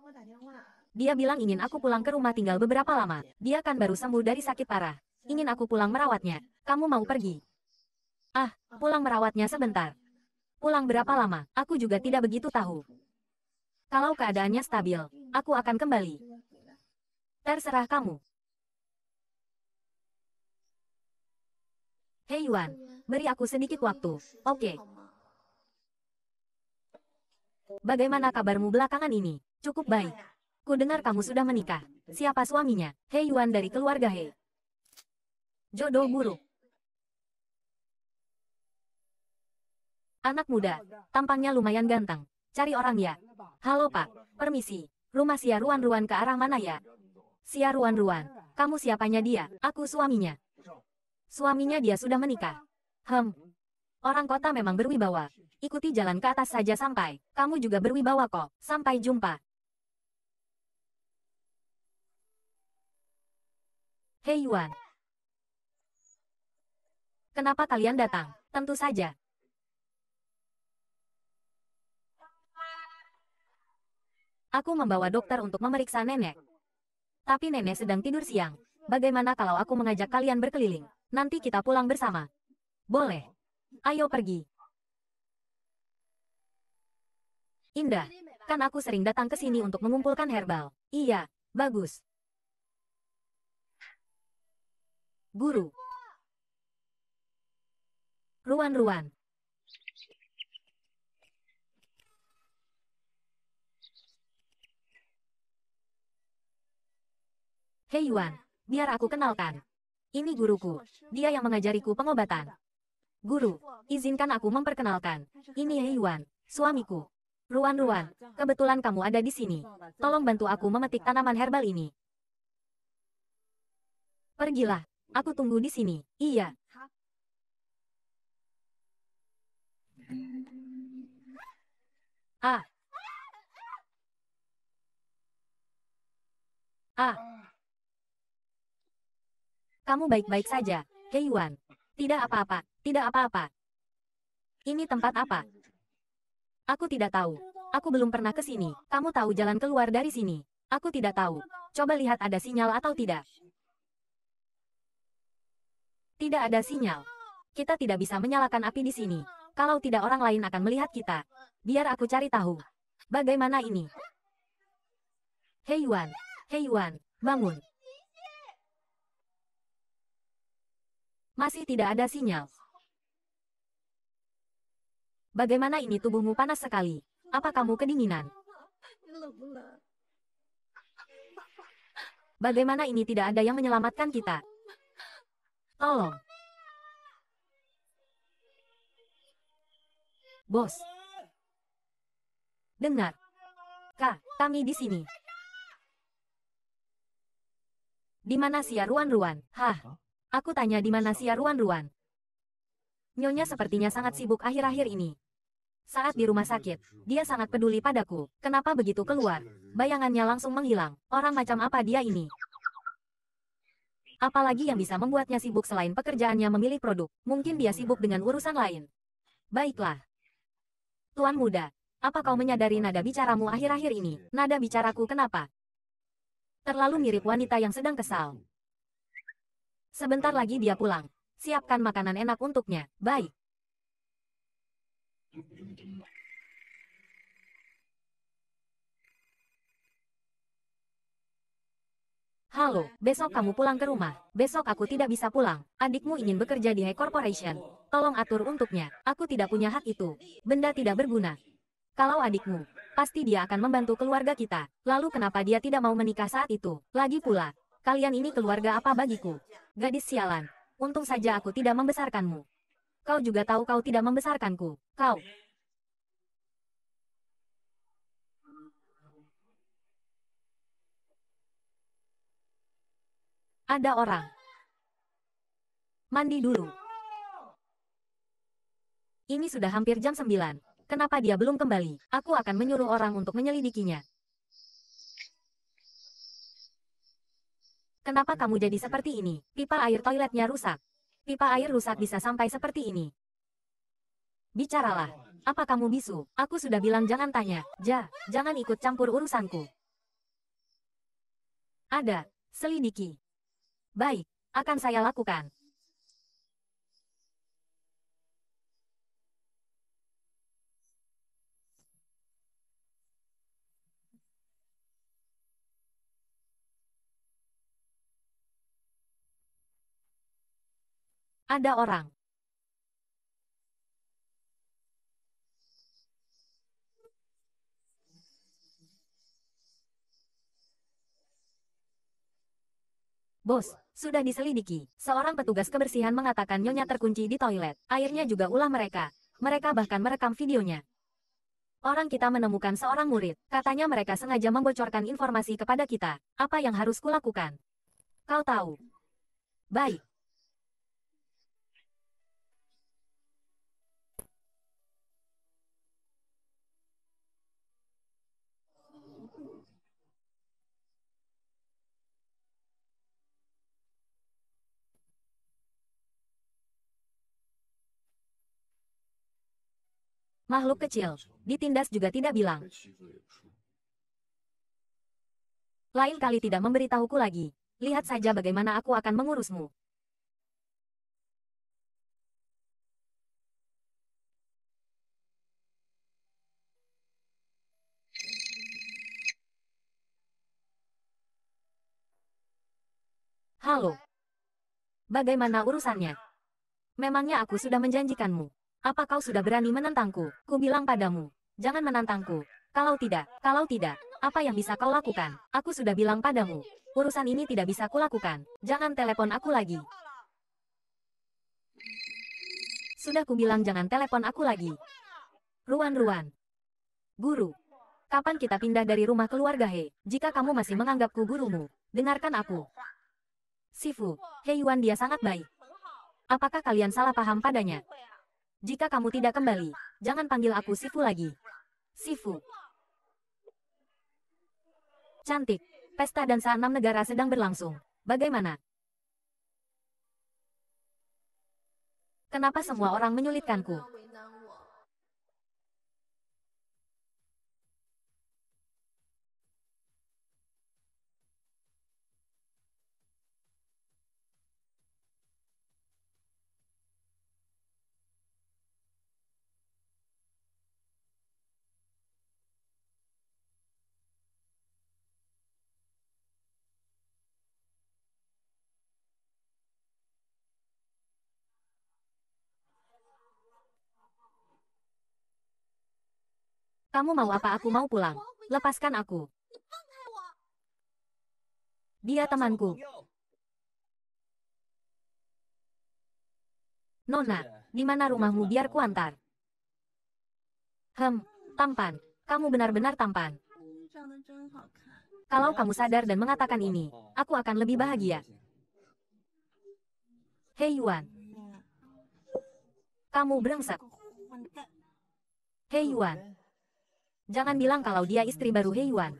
Dia bilang ingin aku pulang ke rumah tinggal beberapa lama. Dia kan baru sembuh dari sakit parah ingin aku pulang merawatnya. Kamu mau pergi? Ah, pulang merawatnya sebentar. Pulang berapa lama, aku juga tidak begitu tahu. Kalau keadaannya stabil, aku akan kembali. Terserah kamu. Hei Yuan, beri aku sedikit waktu, oke. Okay. Bagaimana kabarmu belakangan ini? Cukup baik. Ku dengar kamu sudah menikah. Siapa suaminya? Hei Yuan dari keluarga Hei. Jodoh buruk. Anak muda, tampangnya lumayan ganteng. Cari orang ya. Halo pak, permisi. Rumah Sia Ruan-Ruan ke arah mana ya? Sia Ruan-Ruan, kamu siapanya dia? Aku suaminya. Suaminya dia sudah menikah. Hem. Orang kota memang berwibawa. Ikuti jalan ke atas saja sampai. Kamu juga berwibawa kok. Sampai jumpa. Hei Yuan, Kenapa kalian datang? Tentu saja. Aku membawa dokter untuk memeriksa nenek. Tapi nenek sedang tidur siang. Bagaimana kalau aku mengajak kalian berkeliling? Nanti kita pulang bersama. Boleh. Ayo pergi. Indah, kan aku sering datang ke sini untuk mengumpulkan herbal. Iya, bagus. Guru, Ruan-ruan. Hei Yuan, biar aku kenalkan. Ini guruku. Dia yang mengajariku pengobatan. Guru, izinkan aku memperkenalkan. Ini Hei Yuan, suamiku. Ruan-ruan, kebetulan kamu ada di sini. Tolong bantu aku memetik tanaman herbal ini. Pergilah, aku tunggu di sini. Iya, A. A. Kamu baik-baik saja, Heiwan. Tidak apa-apa, tidak apa-apa. Ini tempat apa? Aku tidak tahu. Aku belum pernah ke sini. Kamu tahu jalan keluar dari sini? Aku tidak tahu. Coba lihat ada sinyal atau tidak. Tidak ada sinyal. Kita tidak bisa menyalakan api di sini. Kalau tidak orang lain akan melihat kita. Biar aku cari tahu. Bagaimana ini? Hei Yuan. Hei Yuan, bangun. Masih tidak ada sinyal. Bagaimana ini tubuhmu panas sekali? Apa kamu kedinginan? Bagaimana ini tidak ada yang menyelamatkan kita? Tolong. bos. Dengar. Kak, kami di sini. Di mana si Ruan-Ruan? Hah? Aku tanya di mana si Ruan-Ruan? Nyonya sepertinya sangat sibuk akhir-akhir ini. Saat di rumah sakit, dia sangat peduli padaku. Kenapa begitu keluar? Bayangannya langsung menghilang. Orang macam apa dia ini? Apalagi yang bisa membuatnya sibuk selain pekerjaannya memilih produk. Mungkin dia sibuk dengan urusan lain. Baiklah, Tuan muda, apa kau menyadari nada bicaramu akhir-akhir ini? Nada bicaraku kenapa? Terlalu mirip wanita yang sedang kesal. Sebentar lagi dia pulang. Siapkan makanan enak untuknya. Baik. Halo, besok kamu pulang ke rumah. Besok aku tidak bisa pulang. Adikmu ingin bekerja di High Corporation. Tolong atur untuknya. Aku tidak punya hak itu. Benda tidak berguna. Kalau adikmu, pasti dia akan membantu keluarga kita. Lalu kenapa dia tidak mau menikah saat itu? Lagi pula, kalian ini keluarga apa bagiku? Gadis sialan. Untung saja aku tidak membesarkanmu. Kau juga tahu kau tidak membesarkanku. Kau, Ada orang. Mandi dulu. Ini sudah hampir jam 9. Kenapa dia belum kembali? Aku akan menyuruh orang untuk menyelidikinya. Kenapa kamu jadi seperti ini? Pipa air toiletnya rusak. Pipa air rusak bisa sampai seperti ini. Bicaralah. Apa kamu bisu? Aku sudah bilang jangan tanya. Ja, jangan ikut campur urusanku. Ada, selidiki. Baik, akan saya lakukan. Ada orang. Bos, sudah diselidiki. Seorang petugas kebersihan mengatakan Nyonya terkunci di toilet. Airnya juga ulah mereka. Mereka bahkan merekam videonya. Orang kita menemukan seorang murid. Katanya mereka sengaja membocorkan informasi kepada kita. Apa yang harus kulakukan? Kau tahu. Baik. Makhluk kecil, ditindas juga tidak bilang. Lain kali tidak memberitahuku lagi. Lihat saja bagaimana aku akan mengurusmu. Halo. Bagaimana urusannya? Memangnya aku sudah menjanjikanmu? apa kau sudah berani menentangku? Ku bilang padamu, jangan menantangku. Kalau tidak, kalau tidak, apa yang bisa kau lakukan? Aku sudah bilang padamu, urusan ini tidak bisa kulakukan. Jangan telepon aku lagi. Sudah ku bilang jangan telepon aku lagi. Ruan-ruan. Guru. Kapan kita pindah dari rumah keluarga He? Jika kamu masih menganggapku gurumu, dengarkan aku. Sifu, Hei Yuan dia sangat baik. Apakah kalian salah paham padanya? Jika kamu tidak kembali, jangan panggil aku Sifu lagi. Sifu. Cantik. Pesta dansa enam negara sedang berlangsung. Bagaimana? Kenapa semua orang menyulitkanku? Kamu mau apa aku mau pulang. Lepaskan aku. Dia temanku. Nona, iya. di mana rumahmu biar kuantar? Hem, tampan. Kamu benar-benar tampan. Kalau kamu sadar dan mengatakan ini, aku akan lebih bahagia. Hei Yuan. Kamu berengsek. Hei Yuan. Jangan bilang kalau dia istri baru Hei Yuan.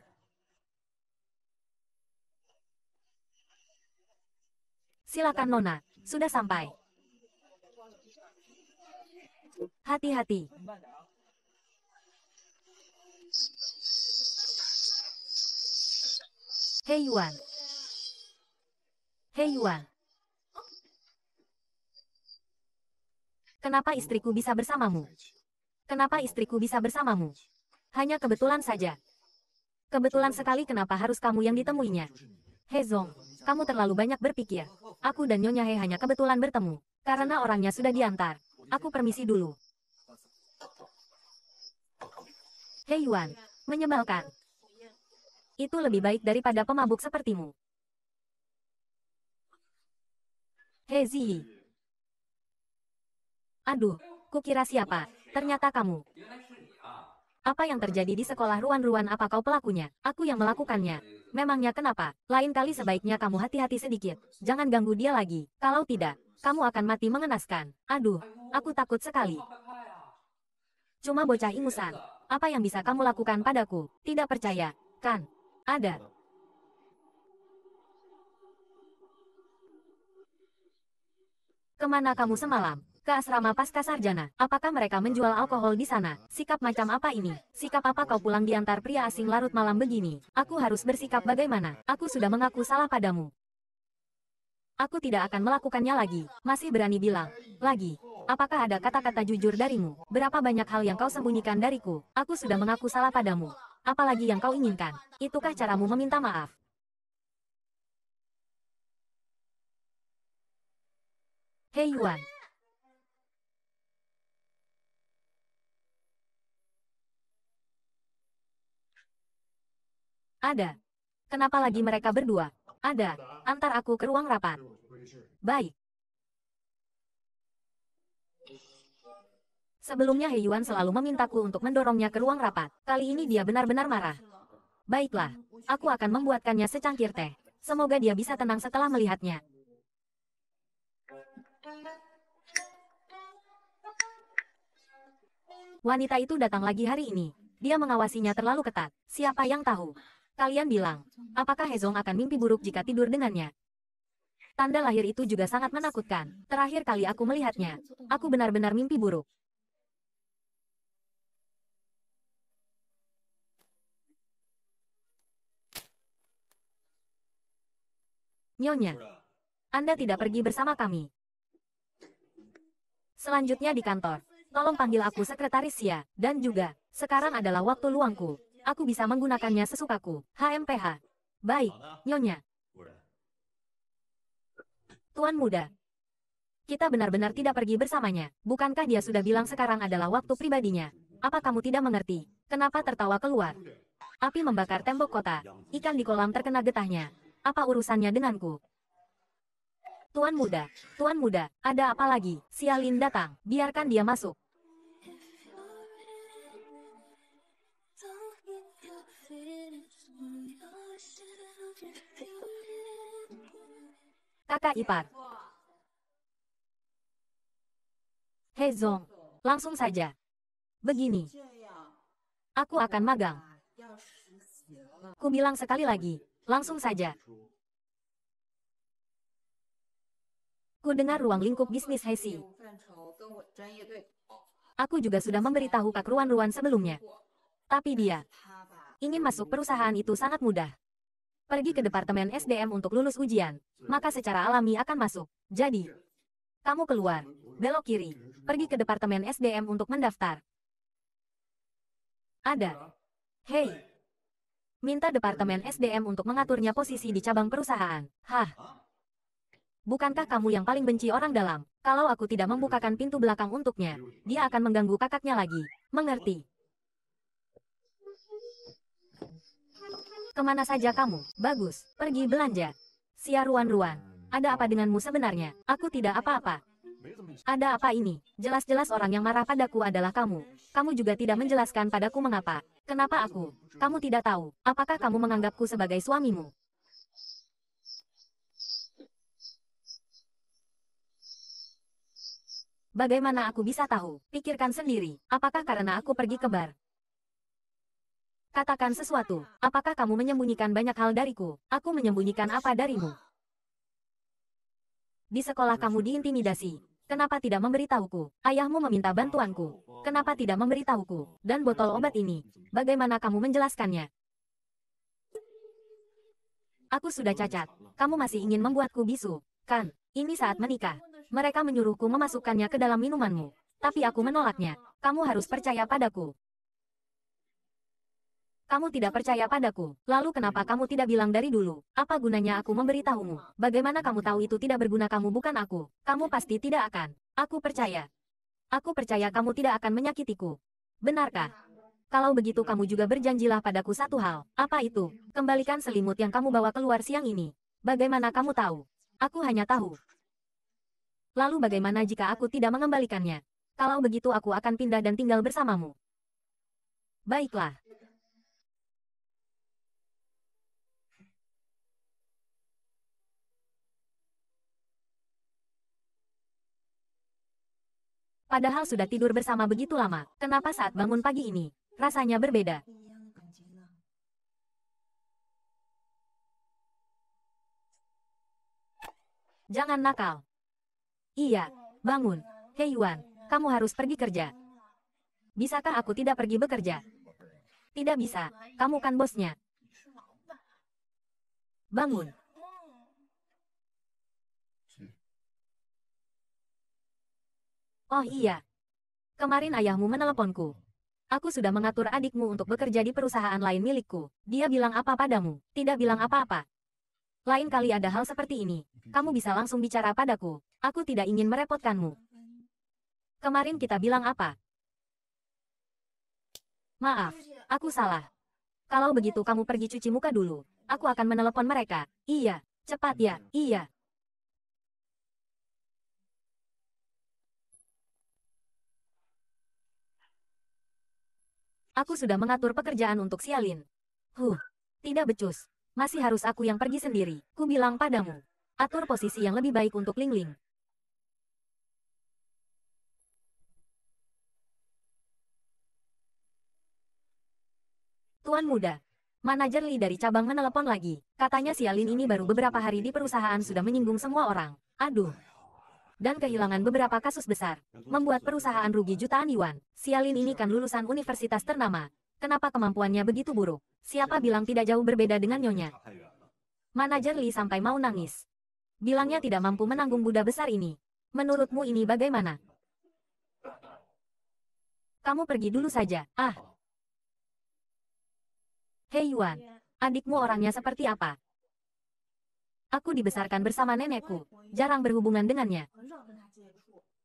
Silakan Nona, sudah sampai. Hati-hati. Hei Yuan. Hei Yuan. Kenapa istriku bisa bersamamu? Kenapa istriku bisa bersamamu? Hanya kebetulan saja. Kebetulan sekali kenapa harus kamu yang ditemuinya. Zong, kamu terlalu banyak berpikir. Aku dan Nyonya He hanya kebetulan bertemu. Karena orangnya sudah diantar. Aku permisi dulu. Hei Yuan, menyebalkan. Itu lebih baik daripada pemabuk sepertimu. Hei Ziyi. Aduh, kukira siapa, ternyata kamu. Apa yang terjadi di sekolah ruan-ruan apa kau pelakunya? Aku yang melakukannya. Memangnya kenapa? Lain kali sebaiknya kamu hati-hati sedikit. Jangan ganggu dia lagi. Kalau tidak, kamu akan mati mengenaskan. Aduh, aku takut sekali. Cuma bocah ingusan. Apa yang bisa kamu lakukan padaku? Tidak percaya, kan? Ada. Kemana kamu semalam? ke asrama pasca sarjana. Apakah mereka menjual alkohol di sana? Sikap macam apa ini? Sikap apa kau pulang diantar pria asing larut malam begini? Aku harus bersikap bagaimana? Aku sudah mengaku salah padamu. Aku tidak akan melakukannya lagi. Masih berani bilang. Lagi. Apakah ada kata-kata jujur darimu? Berapa banyak hal yang kau sembunyikan dariku? Aku sudah mengaku salah padamu. Apalagi yang kau inginkan? Itukah caramu meminta maaf? Hei Yuan, Ada. Kenapa lagi mereka berdua? Ada. Antar aku ke ruang rapat. Baik. Sebelumnya Heyuan selalu memintaku untuk mendorongnya ke ruang rapat. Kali ini dia benar-benar marah. Baiklah, aku akan membuatkannya secangkir teh. Semoga dia bisa tenang setelah melihatnya. Wanita itu datang lagi hari ini. Dia mengawasinya terlalu ketat. Siapa yang tahu? Kalian bilang, apakah Hezong akan mimpi buruk jika tidur dengannya? Tanda lahir itu juga sangat menakutkan. Terakhir kali aku melihatnya, aku benar-benar mimpi buruk. Nyonya, Anda tidak pergi bersama kami. Selanjutnya di kantor, tolong panggil aku sekretaris ya, dan juga, sekarang adalah waktu luangku. Aku bisa menggunakannya sesukaku. HMPH. Baik, Nyonya. Tuan muda. Kita benar-benar tidak pergi bersamanya. Bukankah dia sudah bilang sekarang adalah waktu pribadinya? Apa kamu tidak mengerti? Kenapa tertawa keluar? Api membakar tembok kota. Ikan di kolam terkena getahnya. Apa urusannya denganku? Tuan muda, tuan muda, ada apa lagi? Sialin datang, biarkan dia masuk. Kakak ipar. Hei Zong, langsung saja. Begini. Aku akan magang. Ku bilang sekali lagi, langsung saja. Ku dengar ruang lingkup bisnis Hesi. Aku juga sudah memberitahu Kak Ruan-Ruan sebelumnya. Tapi dia ingin masuk perusahaan itu sangat mudah. Pergi ke Departemen SDM untuk lulus ujian, maka secara alami akan masuk. Jadi, kamu keluar, belok kiri, pergi ke Departemen SDM untuk mendaftar. Ada. Hei. Minta Departemen SDM untuk mengaturnya posisi di cabang perusahaan. Hah? Bukankah kamu yang paling benci orang dalam? Kalau aku tidak membukakan pintu belakang untuknya, dia akan mengganggu kakaknya lagi. Mengerti? Kemana saja kamu? Bagus, pergi belanja. Sia ruan-ruan. Ada apa denganmu sebenarnya? Aku tidak apa-apa. Ada apa ini? Jelas-jelas orang yang marah padaku adalah kamu. Kamu juga tidak menjelaskan padaku mengapa. Kenapa aku? Kamu tidak tahu. Apakah kamu menganggapku sebagai suamimu? Bagaimana aku bisa tahu? Pikirkan sendiri. Apakah karena aku pergi ke bar? Katakan sesuatu. Apakah kamu menyembunyikan banyak hal dariku? Aku menyembunyikan apa darimu? Di sekolah kamu diintimidasi. Kenapa tidak memberitahuku? Ayahmu meminta bantuanku. Kenapa tidak memberitahuku? Dan botol obat ini, bagaimana kamu menjelaskannya? Aku sudah cacat. Kamu masih ingin membuatku bisu, kan? Ini saat menikah. Mereka menyuruhku memasukkannya ke dalam minumanmu. Tapi aku menolaknya. Kamu harus percaya padaku. Kamu tidak percaya padaku. Lalu kenapa kamu tidak bilang dari dulu? Apa gunanya aku memberitahumu? Bagaimana kamu tahu itu tidak berguna kamu bukan aku? Kamu pasti tidak akan. Aku percaya. Aku percaya kamu tidak akan menyakitiku. Benarkah? Kalau begitu kamu juga berjanjilah padaku satu hal. Apa itu? Kembalikan selimut yang kamu bawa keluar siang ini. Bagaimana kamu tahu? Aku hanya tahu. Lalu bagaimana jika aku tidak mengembalikannya? Kalau begitu aku akan pindah dan tinggal bersamamu. Baiklah. Padahal sudah tidur bersama begitu lama. Kenapa saat bangun pagi ini, rasanya berbeda? Jangan nakal. Iya, bangun. Hei Yuan, kamu harus pergi kerja. Bisakah aku tidak pergi bekerja? Tidak bisa, kamu kan bosnya. Bangun. Oh iya. Kemarin ayahmu menelponku. Aku sudah mengatur adikmu untuk bekerja di perusahaan lain milikku. Dia bilang apa padamu? Tidak bilang apa-apa. Lain kali ada hal seperti ini. Kamu bisa langsung bicara padaku. Aku tidak ingin merepotkanmu. Kemarin kita bilang apa? Maaf, aku salah. Kalau begitu kamu pergi cuci muka dulu. Aku akan menelepon mereka. Iya, cepat ya, iya. Aku sudah mengatur pekerjaan untuk Sialin. Huh, tidak becus. Masih harus aku yang pergi sendiri, ku bilang padamu. Atur posisi yang lebih baik untuk Ling Ling. Tuan muda, manajer Li dari cabang menelepon lagi. Katanya Sialin ini baru beberapa hari di perusahaan sudah menyinggung semua orang. Aduh, dan kehilangan beberapa kasus besar, membuat perusahaan rugi jutaan yuan. Sialin ini kan lulusan universitas ternama. Kenapa kemampuannya begitu buruk? Siapa bilang tidak jauh berbeda dengan nyonya? Manajer Li sampai mau nangis. Bilangnya tidak mampu menanggung Buddha besar ini. Menurutmu ini bagaimana? Kamu pergi dulu saja, ah. Hei Yuan, adikmu orangnya seperti apa? Aku dibesarkan bersama nenekku. Jarang berhubungan dengannya.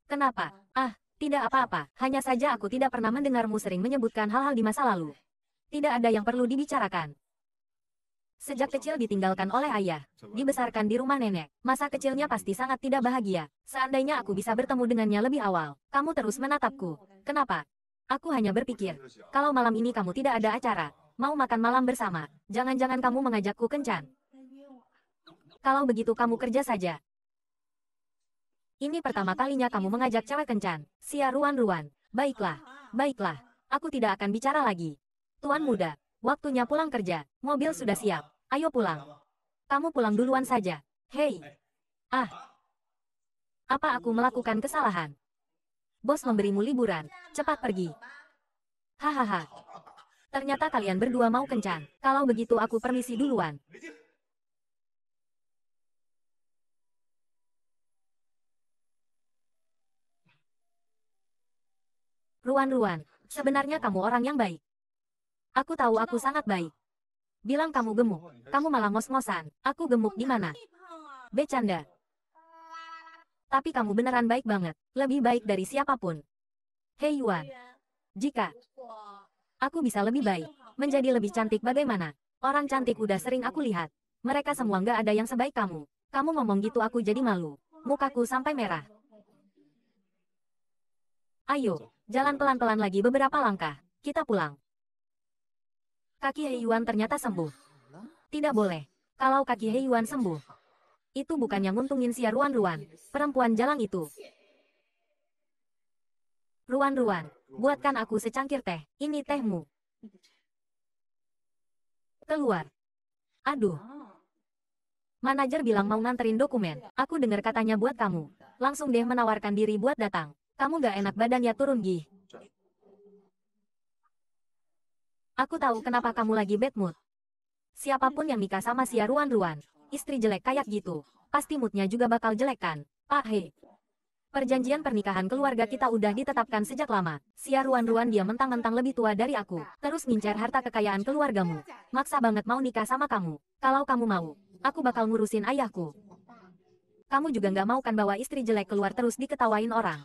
Kenapa? Ah, tidak apa-apa. Hanya saja aku tidak pernah mendengarmu sering menyebutkan hal-hal di masa lalu. Tidak ada yang perlu dibicarakan. Sejak kecil ditinggalkan oleh ayah, dibesarkan di rumah nenek. Masa kecilnya pasti sangat tidak bahagia. Seandainya aku bisa bertemu dengannya lebih awal, kamu terus menatapku. Kenapa? Aku hanya berpikir, kalau malam ini kamu tidak ada acara, mau makan malam bersama, jangan-jangan kamu mengajakku kencan kalau begitu kamu kerja saja. Ini pertama kalinya kamu mengajak cewek kencan. Sia ruan-ruan. Baiklah, baiklah. Aku tidak akan bicara lagi. Tuan muda, waktunya pulang kerja. Mobil sudah siap. Ayo pulang. Kamu pulang duluan saja. Hei. Ah. Apa aku melakukan kesalahan? Bos memberimu liburan. Cepat pergi. Hahaha. Ternyata kalian berdua mau kencan. Kalau begitu aku permisi duluan. Ruan-ruan, sebenarnya kamu orang yang baik. Aku tahu aku sangat baik. Bilang kamu gemuk, kamu malah ngos-ngosan. Aku gemuk di mana? Becanda. Tapi kamu beneran baik banget, lebih baik dari siapapun. Hei Yuan. Jika aku bisa lebih baik, menjadi lebih cantik bagaimana? Orang cantik udah sering aku lihat. Mereka semua nggak ada yang sebaik kamu. Kamu ngomong gitu aku jadi malu. Mukaku sampai merah. Ayo, Jalan pelan-pelan lagi beberapa langkah. Kita pulang. Kaki Heiyuan ternyata sembuh. Tidak boleh. Kalau kaki Heiyuan sembuh. Itu bukan yang nguntungin si Ruan-Ruan, perempuan jalang itu. Ruan-Ruan, buatkan aku secangkir teh, ini tehmu. Keluar. Aduh. Manajer bilang mau nganterin dokumen, aku dengar katanya buat kamu. Langsung deh menawarkan diri buat datang. Kamu gak enak badannya turun Gi. Aku tahu kenapa kamu lagi bad mood. Siapapun yang nikah sama si Ruan-Ruan, istri jelek kayak gitu, pasti moodnya juga bakal jelek kan, Pak ah, He. Perjanjian pernikahan keluarga kita udah ditetapkan sejak lama. Si Ruan-Ruan dia mentang-mentang lebih tua dari aku, terus ngincar harta kekayaan keluargamu. Maksa banget mau nikah sama kamu. Kalau kamu mau, aku bakal ngurusin ayahku. Kamu juga nggak mau kan bawa istri jelek keluar terus diketawain orang.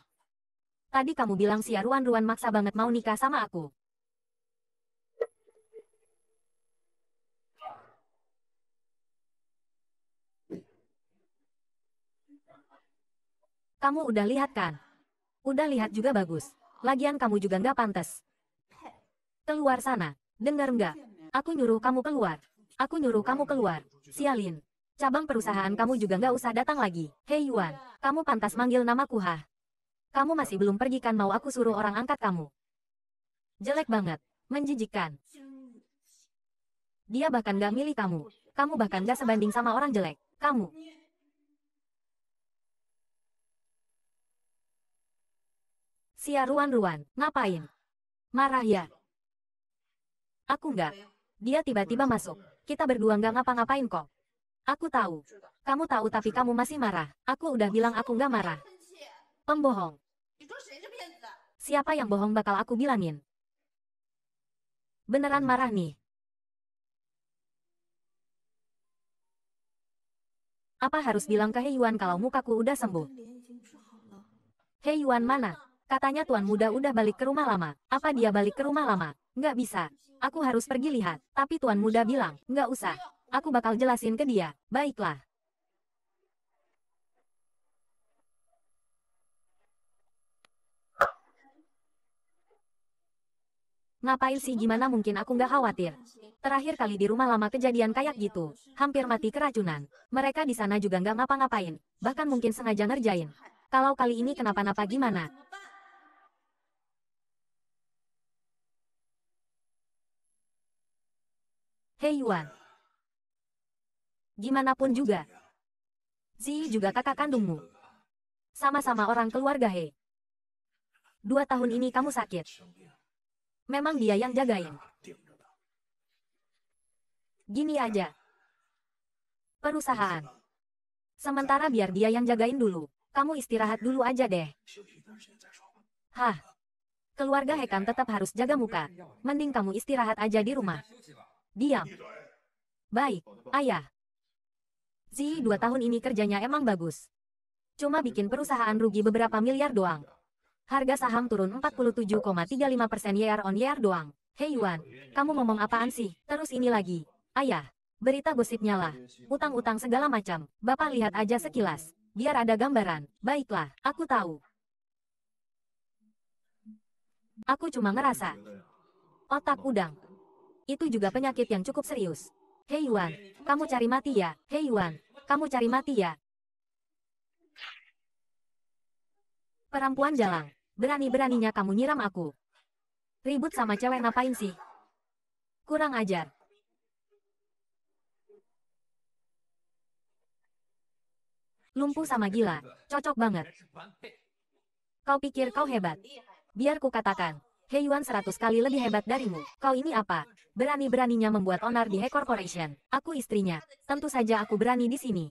Tadi kamu bilang si Ruan-Ruan maksa banget mau nikah sama aku. Kamu udah lihat kan? Udah lihat juga bagus. Lagian kamu juga nggak pantas. Keluar sana. Dengar nggak? Aku nyuruh kamu keluar. Aku nyuruh kamu keluar. Sialin. Cabang perusahaan kamu juga nggak usah datang lagi. Hei Yuan, kamu pantas manggil nama Kuha. Kamu masih belum pergi kan mau aku suruh orang angkat kamu. Jelek banget. Menjijikan. Dia bahkan gak milih kamu. Kamu bahkan gak sebanding sama orang jelek. Kamu. Sia ruan-ruan, ngapain? Marah ya? Aku gak. Dia tiba-tiba masuk. Kita berdua nggak ngapa-ngapain kok. Aku tahu. Kamu tahu tapi kamu masih marah. Aku udah bilang aku gak marah. Pembohong. Siapa yang bohong bakal aku bilangin. Beneran marah nih. Apa harus bilang ke Hei Yuan kalau mukaku udah sembuh? Hei Yuan mana? Katanya tuan muda udah balik ke rumah lama. Apa dia balik ke rumah lama? Nggak bisa. Aku harus pergi lihat. Tapi tuan muda bilang, nggak usah. Aku bakal jelasin ke dia. Baiklah. Ngapain sih gimana mungkin aku nggak khawatir? Terakhir kali di rumah lama kejadian kayak gitu, hampir mati keracunan. Mereka di sana juga nggak ngapa-ngapain, bahkan mungkin sengaja ngerjain. Kalau kali ini kenapa-napa gimana? Hei Yuan. Gimana pun juga. Zi juga kakak kandungmu. Sama-sama orang keluarga Hei. Dua tahun ini kamu sakit. Memang dia yang jagain. Gini aja. Perusahaan. Sementara biar dia yang jagain dulu. Kamu istirahat dulu aja deh. Hah. Keluarga Hekan tetap harus jaga muka. Mending kamu istirahat aja di rumah. Diam. Baik, ayah. Zi dua tahun ini kerjanya emang bagus. Cuma bikin perusahaan rugi beberapa miliar doang harga saham turun 47,35% persen year on year doang. Hei Yuan, kamu ngomong apaan sih? Terus ini lagi. Ayah, berita gosipnya lah. Utang-utang segala macam. Bapak lihat aja sekilas. Biar ada gambaran. Baiklah, aku tahu. Aku cuma ngerasa. Otak udang. Itu juga penyakit yang cukup serius. Hei Yuan, kamu cari mati ya. Hei Yuan, kamu cari mati ya. Perempuan jalan. Berani-beraninya kamu nyiram aku. Ribut sama cewek ngapain sih? Kurang ajar. Lumpuh sama gila, cocok banget. Kau pikir kau hebat? Biar ku katakan, Heyuan seratus kali lebih hebat darimu. Kau ini apa? Berani-beraninya membuat onar di He Corporation. Aku istrinya. Tentu saja aku berani di sini.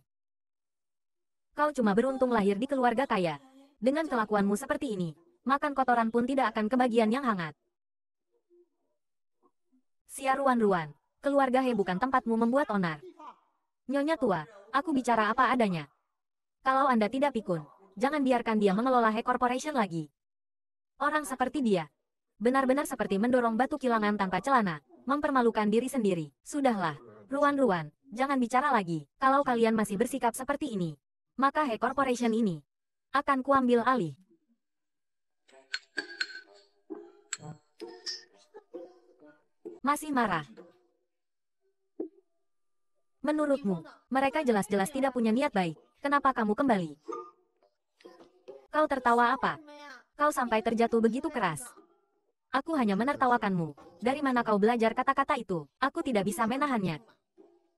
Kau cuma beruntung lahir di keluarga kaya. Dengan kelakuanmu seperti ini, makan kotoran pun tidak akan kebagian yang hangat. Siaruan-ruan, keluarga he bukan tempatmu membuat onar. Nyonya tua, aku bicara apa adanya. Kalau Anda tidak pikun, jangan biarkan dia mengelola he corporation lagi. Orang seperti dia, benar-benar seperti mendorong batu kilangan tanpa celana, mempermalukan diri sendiri. Sudahlah, ruan-ruan, jangan bicara lagi. Kalau kalian masih bersikap seperti ini, maka he corporation ini akan kuambil alih. masih marah. Menurutmu, mereka jelas-jelas tidak punya niat baik. Kenapa kamu kembali? Kau tertawa apa? Kau sampai terjatuh begitu keras. Aku hanya menertawakanmu. Dari mana kau belajar kata-kata itu? Aku tidak bisa menahannya.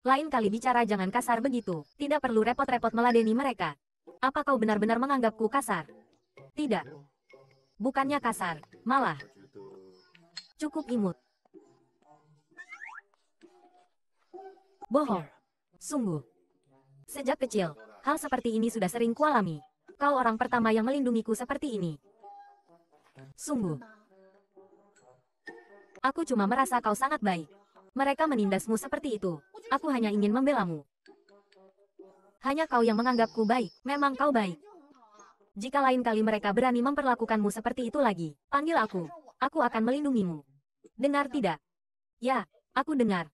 Lain kali bicara jangan kasar begitu. Tidak perlu repot-repot meladeni mereka. Apa kau benar-benar menganggapku kasar? Tidak. Bukannya kasar, malah. Cukup imut. Bohong. Sungguh. Sejak kecil, hal seperti ini sudah sering kualami. Kau orang pertama yang melindungiku seperti ini. Sungguh. Aku cuma merasa kau sangat baik. Mereka menindasmu seperti itu. Aku hanya ingin membelamu. Hanya kau yang menganggapku baik, memang kau baik. Jika lain kali mereka berani memperlakukanmu seperti itu lagi, panggil aku. Aku akan melindungimu. Dengar tidak? Ya, aku dengar.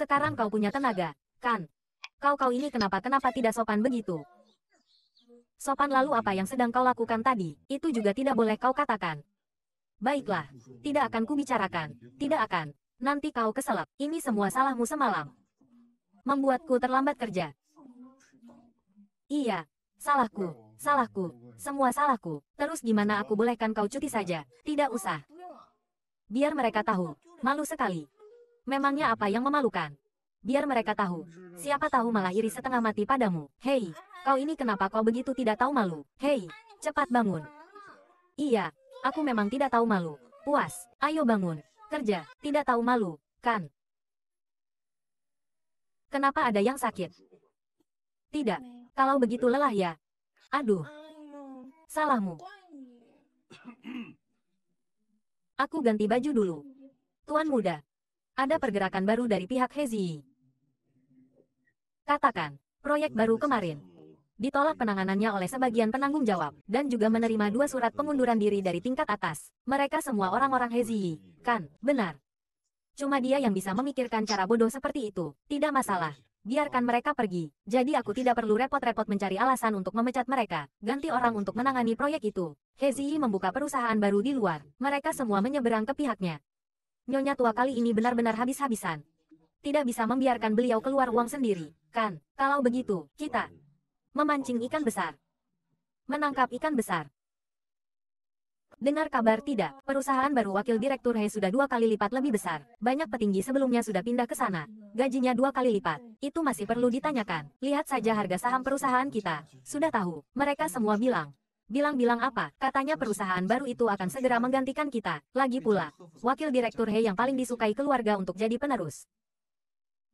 Sekarang kau punya tenaga, kan? Kau-kau ini kenapa-kenapa tidak sopan begitu? Sopan lalu apa yang sedang kau lakukan tadi, itu juga tidak boleh kau katakan. Baiklah, tidak akan kubicarakan, tidak akan. Nanti kau keselap ini semua salahmu semalam. Membuatku terlambat kerja. Iya, salahku, salahku, semua salahku. Terus gimana aku bolehkan kau cuti saja? Tidak usah. Biar mereka tahu, malu sekali. Memangnya apa yang memalukan? Biar mereka tahu. Siapa tahu malah iri setengah mati padamu. Hei, kau ini kenapa kau begitu tidak tahu malu? Hei, cepat bangun. Iya, aku memang tidak tahu malu. Puas, ayo bangun. Kerja, tidak tahu malu, kan? Kenapa ada yang sakit? Tidak, kalau begitu lelah ya. Aduh, salahmu. Aku ganti baju dulu. Tuan muda, ada pergerakan baru dari pihak Hezi. Katakan, proyek baru kemarin ditolak penanganannya oleh sebagian penanggung jawab, dan juga menerima dua surat pengunduran diri dari tingkat atas. Mereka semua orang-orang Hezi, kan, benar. Cuma dia yang bisa memikirkan cara bodoh seperti itu, tidak masalah. Biarkan mereka pergi, jadi aku tidak perlu repot-repot mencari alasan untuk memecat mereka, ganti orang untuk menangani proyek itu. Hezi membuka perusahaan baru di luar, mereka semua menyeberang ke pihaknya, Nyonya tua kali ini benar-benar habis-habisan. Tidak bisa membiarkan beliau keluar uang sendiri, kan? Kalau begitu, kita memancing ikan besar. Menangkap ikan besar. Dengar kabar tidak, perusahaan baru wakil direktur He sudah dua kali lipat lebih besar. Banyak petinggi sebelumnya sudah pindah ke sana. Gajinya dua kali lipat. Itu masih perlu ditanyakan. Lihat saja harga saham perusahaan kita. Sudah tahu, mereka semua bilang, Bilang-bilang apa, katanya perusahaan baru itu akan segera menggantikan kita. Lagi pula, wakil direktur He yang paling disukai keluarga untuk jadi penerus.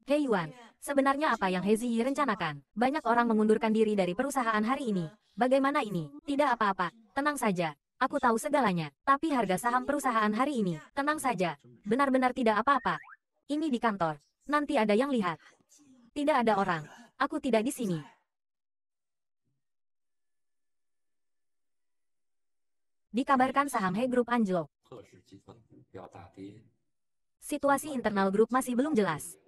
Hei Yuan, sebenarnya apa yang He Ziyi rencanakan? Banyak orang mengundurkan diri dari perusahaan hari ini. Bagaimana ini? Tidak apa-apa, tenang saja. Aku tahu segalanya, tapi harga saham perusahaan hari ini, tenang saja. Benar-benar tidak apa-apa. Ini di kantor. Nanti ada yang lihat. Tidak ada orang. Aku tidak di sini. Dikabarkan saham He Group anjlok. Situasi internal grup masih belum jelas.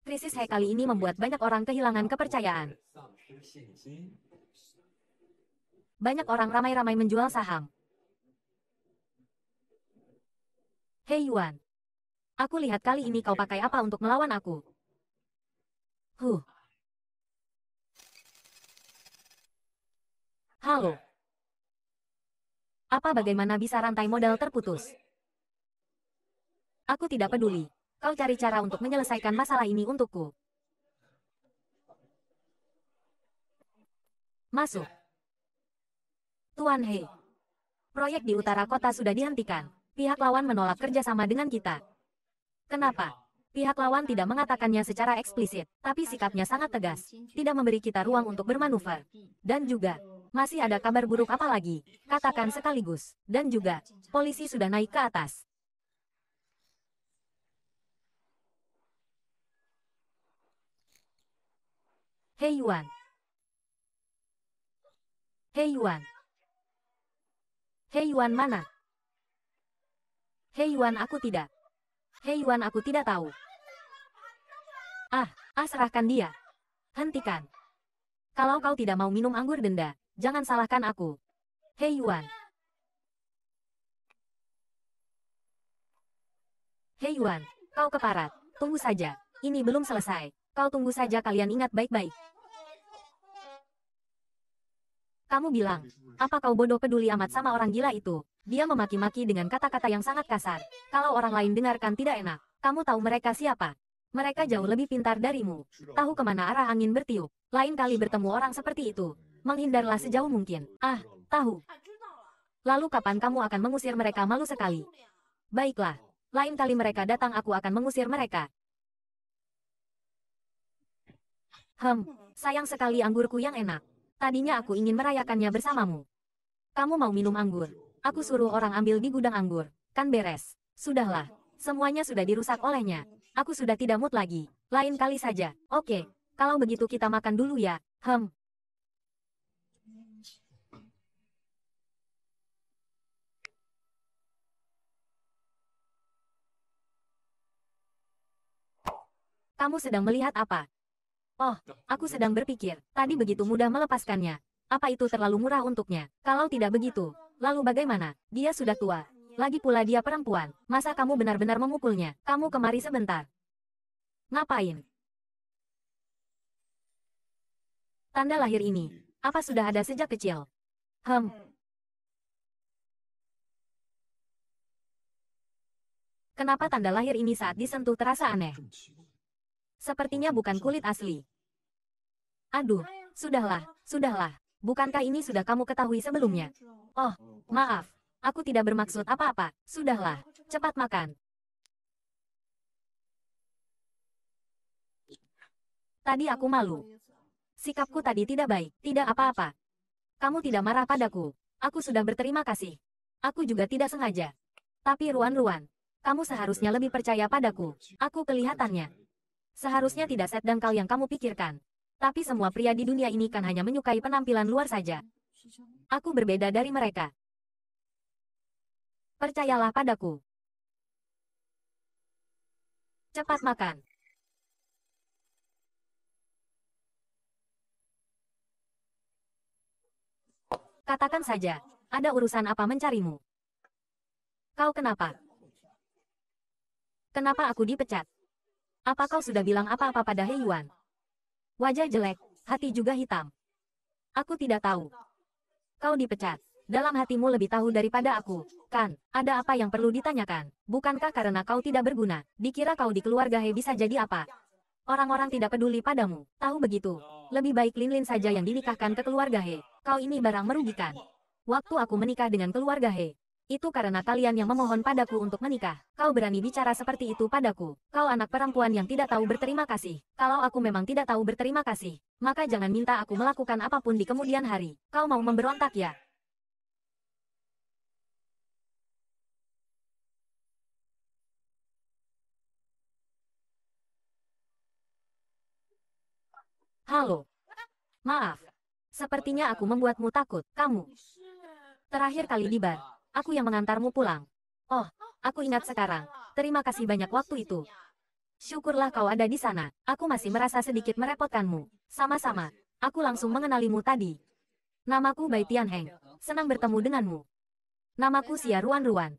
Krisis He kali ini membuat banyak orang kehilangan kepercayaan. Banyak orang ramai-ramai menjual saham. Hei Yuan. Aku lihat kali ini kau pakai apa untuk melawan aku. Huh. Halo. Apa bagaimana bisa rantai modal terputus? Aku tidak peduli. Kau cari cara untuk menyelesaikan masalah ini untukku. Masuk. Tuan He. Proyek di utara kota sudah dihentikan. Pihak lawan menolak kerjasama dengan kita. Kenapa? Pihak lawan tidak mengatakannya secara eksplisit, tapi sikapnya sangat tegas, tidak memberi kita ruang untuk bermanuver. Dan juga, masih ada kabar buruk apa lagi, katakan sekaligus, dan juga, polisi sudah naik ke atas. Hei Yuan. Hei Yuan. Hei Yuan mana? Hei Yuan aku tidak. Hei Yuan aku tidak tahu. Ah, ah serahkan dia. Hentikan. Kalau kau tidak mau minum anggur denda, jangan salahkan aku. Hei Yuan. Hei Yuan, kau keparat. Tunggu saja, ini belum selesai. Kau tunggu saja kalian ingat baik-baik. Kamu bilang, apa kau bodoh peduli amat sama orang gila itu? Dia memaki-maki dengan kata-kata yang sangat kasar. Kalau orang lain dengarkan tidak enak, kamu tahu mereka siapa? Mereka jauh lebih pintar darimu. Tahu kemana arah angin bertiup. Lain kali bertemu orang seperti itu. Menghindarlah sejauh mungkin. Ah, tahu. Lalu kapan kamu akan mengusir mereka malu sekali? Baiklah. Lain kali mereka datang aku akan mengusir mereka. Hem, sayang sekali anggurku yang enak. Tadinya aku ingin merayakannya bersamamu. Kamu mau minum anggur? Aku suruh orang ambil di gudang anggur. Kan beres. Sudahlah. Semuanya sudah dirusak olehnya. Aku sudah tidak mood lagi. Lain kali saja. Oke. Kalau begitu kita makan dulu ya. Hem. Kamu sedang melihat apa? Oh, aku sedang berpikir, tadi begitu mudah melepaskannya. Apa itu terlalu murah untuknya? Kalau tidak begitu, Lalu bagaimana? Dia sudah tua. Lagi pula dia perempuan. Masa kamu benar-benar memukulnya? Kamu kemari sebentar. Ngapain? Tanda lahir ini. Apa sudah ada sejak kecil? Hem. Kenapa tanda lahir ini saat disentuh terasa aneh? Sepertinya bukan kulit asli. Aduh, sudahlah, sudahlah. Bukankah ini sudah kamu ketahui sebelumnya? Oh, maaf. Aku tidak bermaksud apa-apa. Sudahlah, cepat makan. Tadi aku malu. Sikapku tadi tidak baik, tidak apa-apa. Kamu tidak marah padaku. Aku sudah berterima kasih. Aku juga tidak sengaja. Tapi ruan-ruan, kamu seharusnya lebih percaya padaku. Aku kelihatannya. Seharusnya tidak set dangkal yang kamu pikirkan. Tapi semua pria di dunia ini kan hanya menyukai penampilan luar saja. Aku berbeda dari mereka. Percayalah padaku. Cepat makan. Katakan saja, ada urusan apa mencarimu? Kau kenapa? Kenapa aku dipecat? Apa kau sudah bilang apa-apa pada Heyuan? Wajah jelek, hati juga hitam. Aku tidak tahu. Kau dipecat. Dalam hatimu lebih tahu daripada aku. Kan, ada apa yang perlu ditanyakan? Bukankah karena kau tidak berguna, dikira kau di keluarga He bisa jadi apa? Orang-orang tidak peduli padamu. Tahu begitu. Lebih baik Linlin -lin saja yang dinikahkan ke keluarga He. Kau ini barang merugikan. Waktu aku menikah dengan keluarga He, itu karena kalian yang memohon padaku untuk menikah. Kau berani bicara seperti itu padaku. Kau anak perempuan yang tidak tahu berterima kasih. Kalau aku memang tidak tahu berterima kasih, maka jangan minta aku melakukan apapun di kemudian hari. Kau mau memberontak ya? Halo. Maaf. Sepertinya aku membuatmu takut, kamu. Terakhir kali di bar, Aku yang mengantarmu pulang. Oh, aku ingat sekarang. Terima kasih banyak waktu itu. Syukurlah kau ada di sana. Aku masih merasa sedikit merepotkanmu. Sama-sama. Aku langsung mengenalimu tadi. Namaku Bai Tianheng. Senang bertemu denganmu. Namaku Xia Ruan Ruan.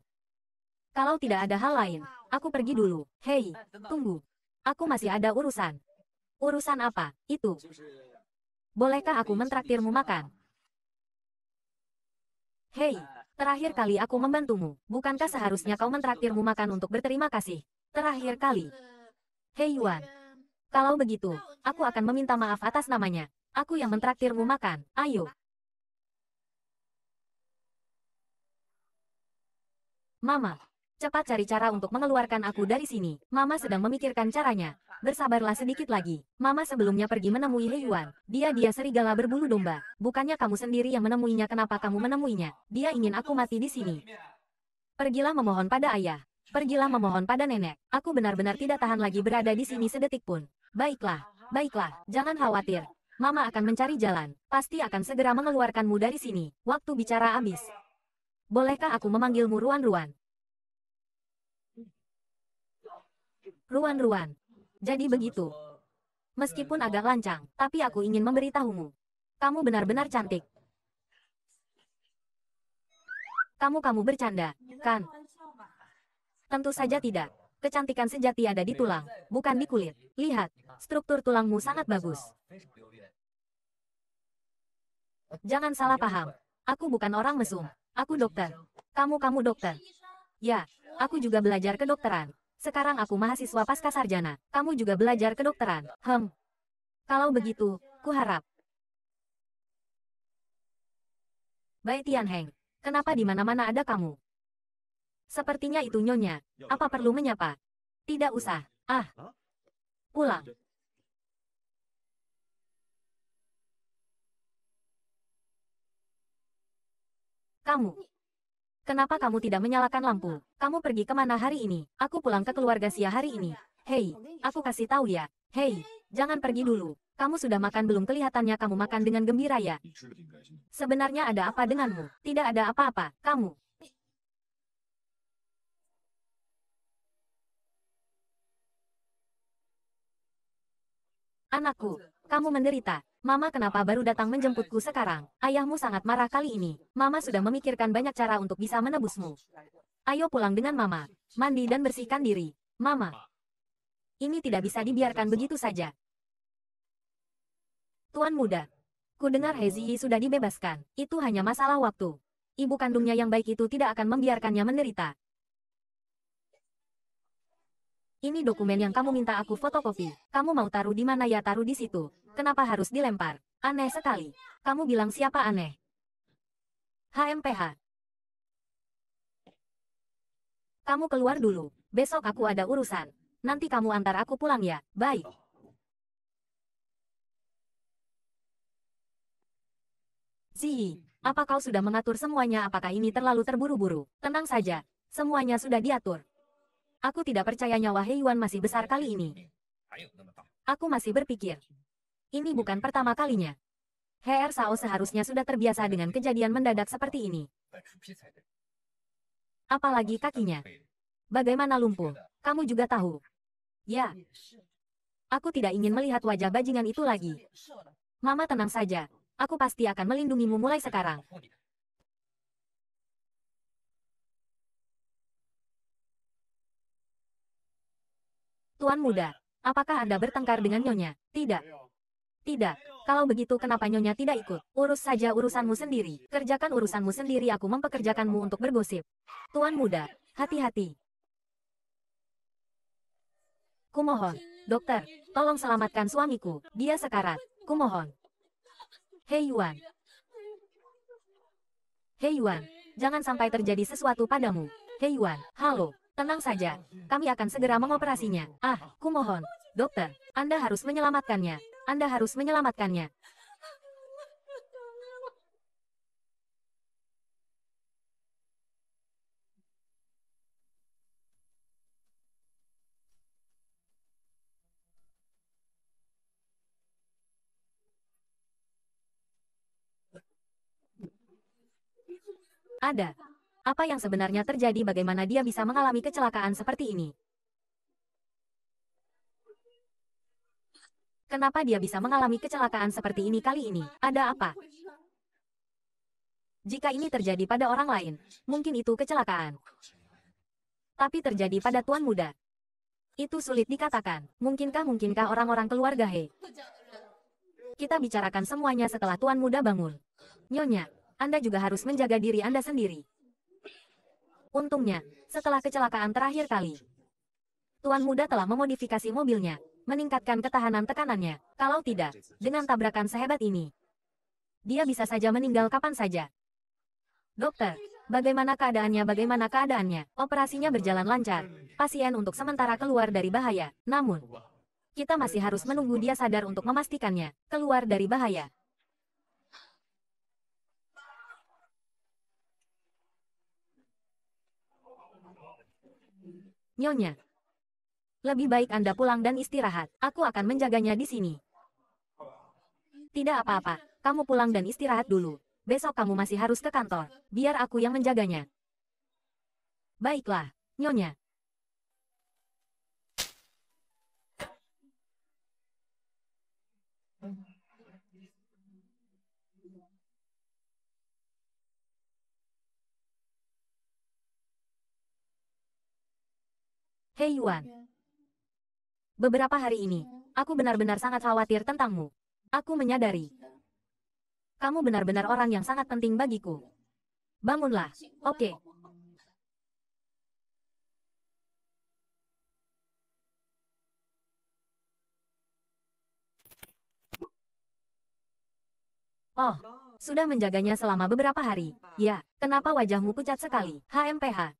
Kalau tidak ada hal lain, aku pergi dulu. Hei, tunggu. Aku masih ada urusan. Urusan apa? Itu. Bolehkah aku mentraktirmu makan? Hei, Terakhir kali aku membantumu, bukankah seharusnya kau mentraktirmu makan untuk berterima kasih? Terakhir kali. Hei Yuan. Kalau begitu, aku akan meminta maaf atas namanya. Aku yang mentraktirmu makan, ayo. Mama, Cepat cari cara untuk mengeluarkan aku dari sini. Mama sedang memikirkan caranya. Bersabarlah sedikit lagi. Mama sebelumnya pergi menemui Hei Yuan. Dia-dia serigala berbulu domba. Bukannya kamu sendiri yang menemuinya kenapa kamu menemuinya? Dia ingin aku mati di sini. Pergilah memohon pada ayah. Pergilah memohon pada nenek. Aku benar-benar tidak tahan lagi berada di sini sedetik pun. Baiklah, baiklah, jangan khawatir. Mama akan mencari jalan. Pasti akan segera mengeluarkanmu dari sini. Waktu bicara habis. Bolehkah aku memanggilmu Ruan-Ruan? Ruan-ruan. Jadi begitu. Meskipun agak lancang, tapi aku ingin memberitahumu. Kamu benar-benar cantik. Kamu-kamu bercanda, kan? Tentu saja tidak. Kecantikan sejati ada di tulang, bukan di kulit. Lihat, struktur tulangmu sangat bagus. Jangan salah paham. Aku bukan orang mesum. Aku dokter. Kamu-kamu dokter. Ya, aku juga belajar kedokteran. Sekarang aku mahasiswa pasca sarjana, kamu juga belajar kedokteran. Hem. Kalau begitu, ku harap Bai Tianheng, kenapa di mana-mana ada kamu? Sepertinya itu nyonya. Apa perlu menyapa? Tidak usah. Ah. Pulang. Kamu. Kenapa kamu tidak menyalakan lampu? Kamu pergi kemana hari ini? Aku pulang ke keluarga Sia hari ini. Hei, aku kasih tahu ya. Hei, jangan pergi dulu. Kamu sudah makan belum kelihatannya kamu makan dengan gembira ya? Sebenarnya ada apa denganmu? Tidak ada apa-apa, kamu. Anakku, kamu menderita. Mama kenapa baru datang menjemputku sekarang? Ayahmu sangat marah kali ini. Mama sudah memikirkan banyak cara untuk bisa menebusmu. Ayo pulang dengan mama. Mandi dan bersihkan diri. Mama. Ini tidak bisa dibiarkan begitu saja. Tuan muda. Ku dengar Hezihi sudah dibebaskan. Itu hanya masalah waktu. Ibu kandungnya yang baik itu tidak akan membiarkannya menderita. Ini dokumen yang kamu minta aku fotokopi. Kamu mau taruh di mana ya taruh di situ. Kenapa harus dilempar? Aneh sekali. Kamu bilang siapa aneh? HMPH. Kamu keluar dulu. Besok aku ada urusan. Nanti kamu antar aku pulang ya. Baik. Zihi, apa kau sudah mengatur semuanya apakah ini terlalu terburu-buru? Tenang saja, semuanya sudah diatur. Aku tidak percaya nyawa Heyuan masih besar kali ini. Aku masih berpikir. Ini bukan pertama kalinya. HR Sao seharusnya sudah terbiasa dengan kejadian mendadak seperti ini. Apalagi kakinya. Bagaimana lumpuh? Kamu juga tahu. Ya. Aku tidak ingin melihat wajah bajingan itu lagi. Mama tenang saja. Aku pasti akan melindungimu mulai sekarang. Tuan muda, apakah Anda bertengkar dengan Nyonya? Tidak. Tidak. Kalau begitu kenapa Nyonya tidak ikut? Urus saja urusanmu sendiri. Kerjakan urusanmu sendiri aku mempekerjakanmu untuk bergosip. Tuan muda, hati-hati. Kumohon, dokter, tolong selamatkan suamiku. Dia sekarat. Kumohon. Hei Yuan. Hei Yuan, jangan sampai terjadi sesuatu padamu. Hei Yuan, halo. Tenang saja, kami akan segera mengoperasinya. Ah, kumohon. Dokter, Anda harus menyelamatkannya. Anda harus menyelamatkannya. Ada, apa yang sebenarnya terjadi bagaimana dia bisa mengalami kecelakaan seperti ini? Kenapa dia bisa mengalami kecelakaan seperti ini kali ini? Ada apa? Jika ini terjadi pada orang lain, mungkin itu kecelakaan. Tapi terjadi pada tuan muda. Itu sulit dikatakan. Mungkinkah mungkinkah orang-orang keluarga He? Kita bicarakan semuanya setelah tuan muda bangun. Nyonya, Anda juga harus menjaga diri Anda sendiri. Untungnya, setelah kecelakaan terakhir kali, Tuan Muda telah memodifikasi mobilnya, meningkatkan ketahanan tekanannya. Kalau tidak, dengan tabrakan sehebat ini, dia bisa saja meninggal kapan saja. Dokter, bagaimana keadaannya bagaimana keadaannya? Operasinya berjalan lancar. Pasien untuk sementara keluar dari bahaya. Namun, kita masih harus menunggu dia sadar untuk memastikannya keluar dari bahaya. Nyonya. Lebih baik Anda pulang dan istirahat. Aku akan menjaganya di sini. Tidak apa-apa. Kamu pulang dan istirahat dulu. Besok kamu masih harus ke kantor. Biar aku yang menjaganya. Baiklah, Nyonya. Hei Yuan. Beberapa hari ini, aku benar-benar sangat khawatir tentangmu. Aku menyadari. Kamu benar-benar orang yang sangat penting bagiku. Bangunlah, oke. Okay. Oh, sudah menjaganya selama beberapa hari. Ya, kenapa wajahmu pucat sekali, HMPH?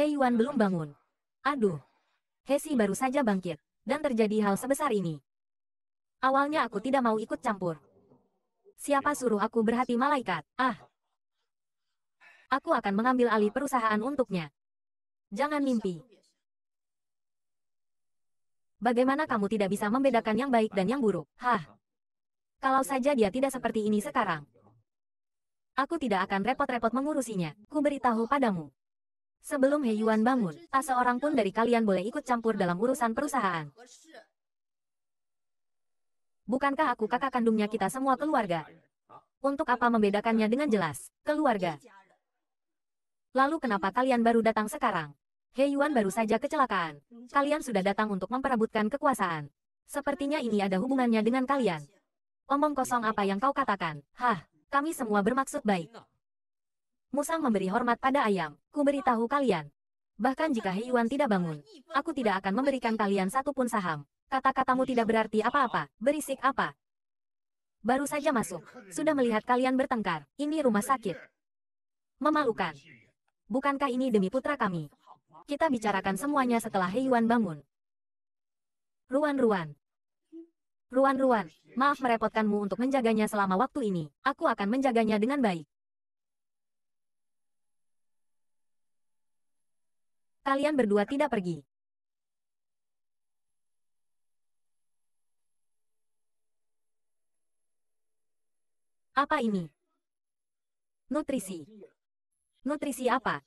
Hei Yuan belum bangun. Aduh. Hesi baru saja bangkit, dan terjadi hal sebesar ini. Awalnya aku tidak mau ikut campur. Siapa suruh aku berhati malaikat? Ah. Aku akan mengambil alih perusahaan untuknya. Jangan mimpi. Bagaimana kamu tidak bisa membedakan yang baik dan yang buruk? Hah. Kalau saja dia tidak seperti ini sekarang. Aku tidak akan repot-repot mengurusinya. Ku beritahu padamu. Sebelum He Yuan bangun, tak seorang pun dari kalian boleh ikut campur dalam urusan perusahaan. Bukankah aku kakak kandungnya kita semua keluarga? Untuk apa membedakannya dengan jelas? Keluarga. Lalu kenapa kalian baru datang sekarang? He Yuan baru saja kecelakaan. Kalian sudah datang untuk memperebutkan kekuasaan. Sepertinya ini ada hubungannya dengan kalian. Omong kosong apa yang kau katakan? Hah, kami semua bermaksud baik. Musang memberi hormat pada ayam ku beritahu kalian. Bahkan jika Heyuan tidak bangun, aku tidak akan memberikan kalian satupun saham. Kata-katamu tidak berarti apa-apa, berisik apa. Baru saja masuk, sudah melihat kalian bertengkar, ini rumah sakit. Memalukan. Bukankah ini demi putra kami? Kita bicarakan semuanya setelah Heyuan bangun. Ruan-ruan. Ruan-ruan, maaf merepotkanmu untuk menjaganya selama waktu ini. Aku akan menjaganya dengan baik. Kalian berdua tidak pergi. Apa ini? Nutrisi. Nutrisi apa?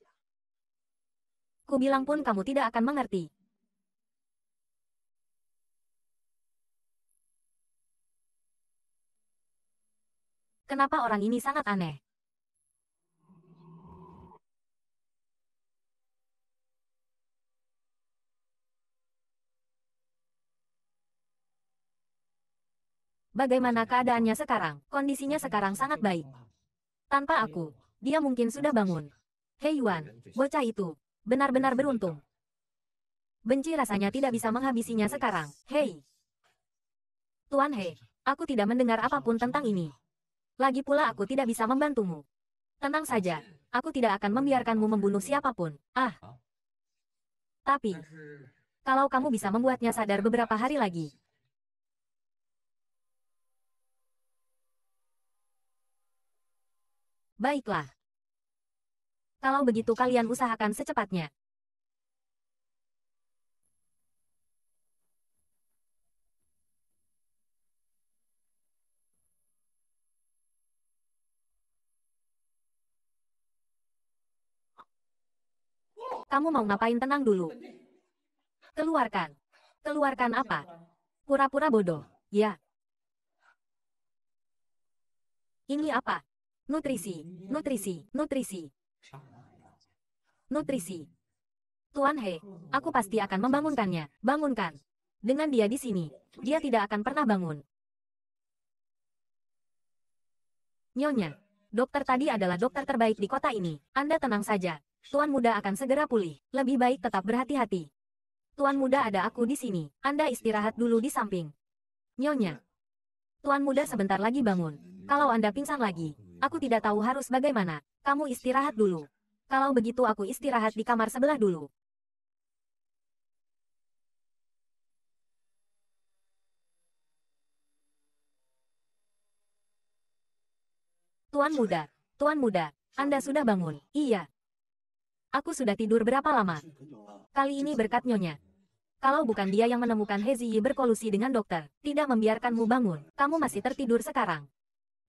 Ku bilang pun kamu tidak akan mengerti. Kenapa orang ini sangat aneh? Bagaimana keadaannya sekarang? Kondisinya sekarang sangat baik. Tanpa aku, dia mungkin sudah bangun. Hei Yuan, bocah itu, benar-benar beruntung. Benci rasanya tidak bisa menghabisinya sekarang. Hei! Tuan Hei, aku tidak mendengar apapun tentang ini. Lagi pula aku tidak bisa membantumu. Tenang saja, aku tidak akan membiarkanmu membunuh siapapun. Ah! Tapi, kalau kamu bisa membuatnya sadar beberapa hari lagi, Baiklah. Kalau begitu kalian usahakan secepatnya. Kamu mau ngapain tenang dulu? Keluarkan. Keluarkan apa? Pura-pura bodoh, ya. Ini apa? Nutrisi, nutrisi, nutrisi. Nutrisi. Tuan He, aku pasti akan membangunkannya. Bangunkan. Dengan dia di sini, dia tidak akan pernah bangun. Nyonya, dokter tadi adalah dokter terbaik di kota ini. Anda tenang saja. Tuan muda akan segera pulih. Lebih baik tetap berhati-hati. Tuan muda ada aku di sini. Anda istirahat dulu di samping. Nyonya. Tuan muda sebentar lagi bangun. Kalau Anda pingsan lagi, Aku tidak tahu harus bagaimana. Kamu istirahat dulu. Kalau begitu aku istirahat di kamar sebelah dulu. Tuan muda, tuan muda, Anda sudah bangun. Iya. Aku sudah tidur berapa lama? Kali ini berkat nyonya. Kalau bukan dia yang menemukan Heziyi berkolusi dengan dokter, tidak membiarkanmu bangun, kamu masih tertidur sekarang.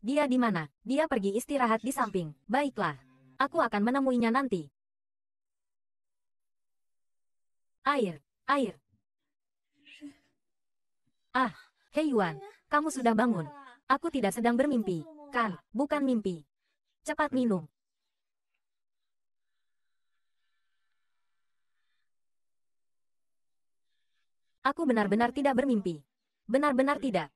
Dia di mana? Dia pergi istirahat di samping. Baiklah. Aku akan menemuinya nanti. Air. Air. Ah, Hei Yuan. Kamu sudah bangun. Aku tidak sedang bermimpi. Kan, bukan mimpi. Cepat minum. Aku benar-benar tidak bermimpi. Benar-benar tidak.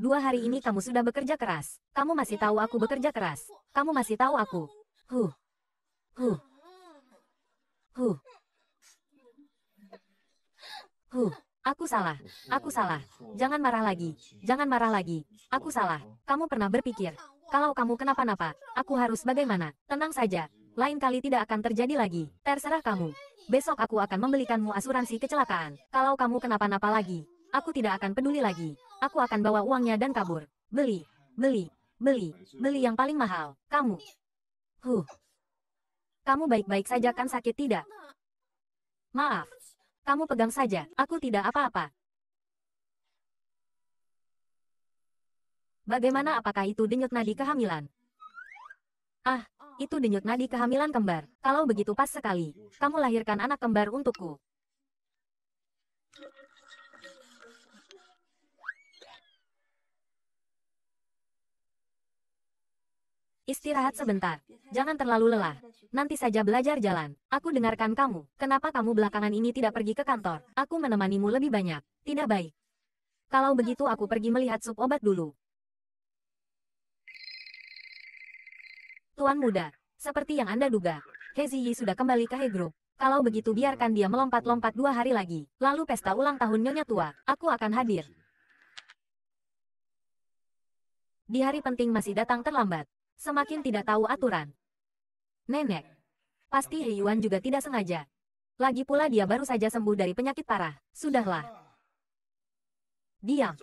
Dua hari ini kamu sudah bekerja keras. Kamu masih tahu aku bekerja keras. Kamu masih tahu aku. Huh. Huh. Huh. Huh. Aku salah. Aku salah. Jangan marah lagi. Jangan marah lagi. Aku salah. Kamu pernah berpikir, kalau kamu kenapa-napa, aku harus bagaimana? Tenang saja. Lain kali tidak akan terjadi lagi. Terserah kamu. Besok aku akan membelikanmu asuransi kecelakaan. Kalau kamu kenapa-napa lagi, aku tidak akan peduli lagi. Aku akan bawa uangnya dan kabur. Beli, beli, beli, beli yang paling mahal. Kamu. Huh. Kamu baik-baik saja kan sakit tidak? Maaf. Kamu pegang saja, aku tidak apa-apa. Bagaimana apakah itu denyut nadi kehamilan? Ah, itu denyut nadi kehamilan kembar. Kalau begitu pas sekali, kamu lahirkan anak kembar untukku. Istirahat sebentar. Jangan terlalu lelah. Nanti saja belajar jalan. Aku dengarkan kamu. Kenapa kamu belakangan ini tidak pergi ke kantor? Aku menemanimu lebih banyak. Tidak baik. Kalau begitu aku pergi melihat sup obat dulu. Tuan muda, seperti yang Anda duga, Hezi Yi sudah kembali ke Hegro. Kalau begitu biarkan dia melompat-lompat dua hari lagi. Lalu pesta ulang tahun Nyonya Tua, aku akan hadir. Di hari penting masih datang terlambat. Semakin tidak tahu aturan. Nenek. Pasti Heyuan juga tidak sengaja. Lagi pula dia baru saja sembuh dari penyakit parah. Sudahlah. Diam.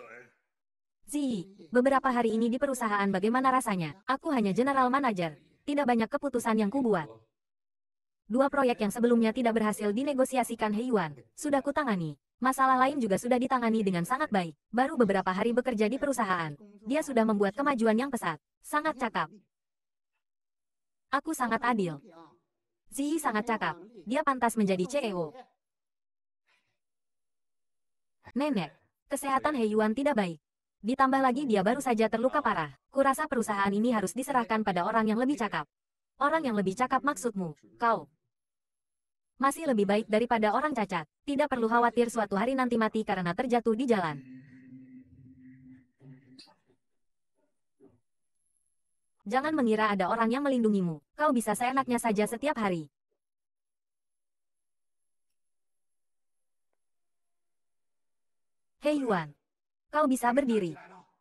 Zi, beberapa hari ini di perusahaan bagaimana rasanya? Aku hanya general manager. Tidak banyak keputusan yang kubuat. Dua proyek yang sebelumnya tidak berhasil dinegosiasikan Heyuan, sudah kutangani. Masalah lain juga sudah ditangani dengan sangat baik. Baru beberapa hari bekerja di perusahaan, dia sudah membuat kemajuan yang pesat. Sangat cakap. Aku sangat adil. Zihi sangat cakap. Dia pantas menjadi CEO. Nenek, kesehatan Heyuan tidak baik. Ditambah lagi dia baru saja terluka parah. Kurasa perusahaan ini harus diserahkan pada orang yang lebih cakap. Orang yang lebih cakap maksudmu, kau. Masih lebih baik daripada orang cacat. Tidak perlu khawatir suatu hari nanti mati karena terjatuh di jalan. Jangan mengira ada orang yang melindungimu. Kau bisa seenaknya saja setiap hari. Hei Yuan. Kau bisa berdiri.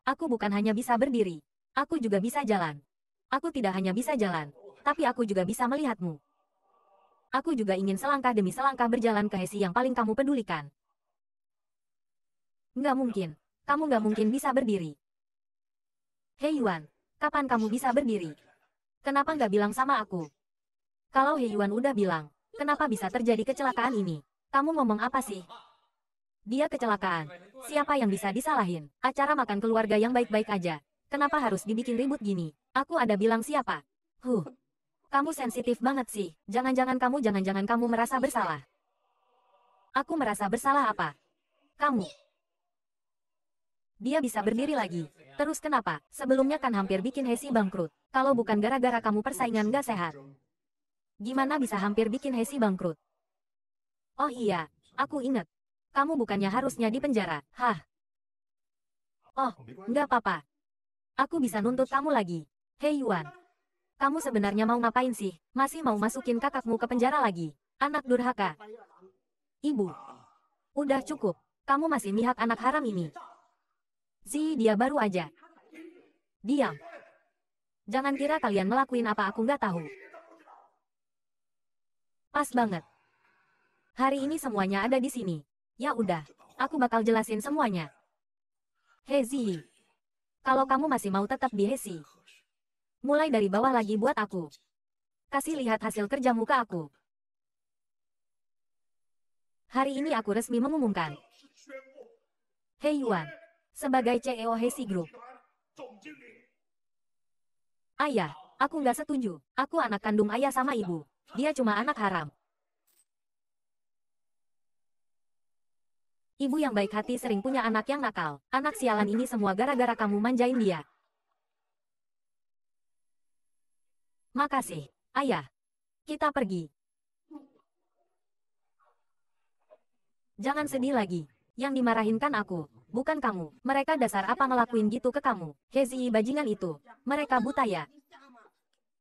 Aku bukan hanya bisa berdiri. Aku juga bisa jalan. Aku tidak hanya bisa jalan, tapi aku juga bisa melihatmu. Aku juga ingin selangkah demi selangkah berjalan ke Hesi yang paling kamu pedulikan. Nggak mungkin. Kamu nggak mungkin bisa berdiri. Hei Yuan, kapan kamu bisa berdiri? Kenapa nggak bilang sama aku? Kalau Heyuan udah bilang, kenapa bisa terjadi kecelakaan ini? Kamu ngomong apa sih? Dia kecelakaan. Siapa yang bisa disalahin? Acara makan keluarga yang baik-baik aja. Kenapa harus dibikin ribut gini? Aku ada bilang siapa? Huh. Kamu sensitif banget sih. Jangan-jangan kamu jangan-jangan kamu merasa bersalah. Aku merasa bersalah apa? Kamu. Dia bisa berdiri lagi. Terus kenapa? Sebelumnya kan hampir bikin Hesi bangkrut. Kalau bukan gara-gara kamu persaingan gak sehat. Gimana bisa hampir bikin Hesi bangkrut? Oh iya, aku inget. Kamu bukannya harusnya di penjara, hah? Oh, nggak apa-apa. Aku bisa nuntut kamu lagi. Hei Yuan, kamu sebenarnya mau ngapain sih? Masih mau masukin kakakmu ke penjara lagi? Anak durhaka. Ibu, udah cukup. Kamu masih mihak anak haram ini. Zi dia baru aja. Diam. Jangan kira kalian ngelakuin apa aku nggak tahu. Pas banget. Hari ini semuanya ada di sini. Ya udah, aku bakal jelasin semuanya. Hezi. Kalau kamu masih mau tetap di Hezi. Mulai dari bawah lagi buat aku. Kasih lihat hasil kerjamu ke aku. Hari ini aku resmi mengumumkan. Hei Yuan, sebagai CEO Hesi Group. Ayah, aku nggak setuju. Aku anak kandung ayah sama ibu. Dia cuma anak haram. Ibu yang baik hati sering punya anak yang nakal. Anak sialan ini semua gara-gara kamu manjain dia. Makasih, ayah. Kita pergi. Jangan sedih lagi. Yang dimarahin kan aku bukan kamu. Mereka dasar apa ngelakuin gitu ke kamu? Hezi bajingan itu. Mereka buta ya?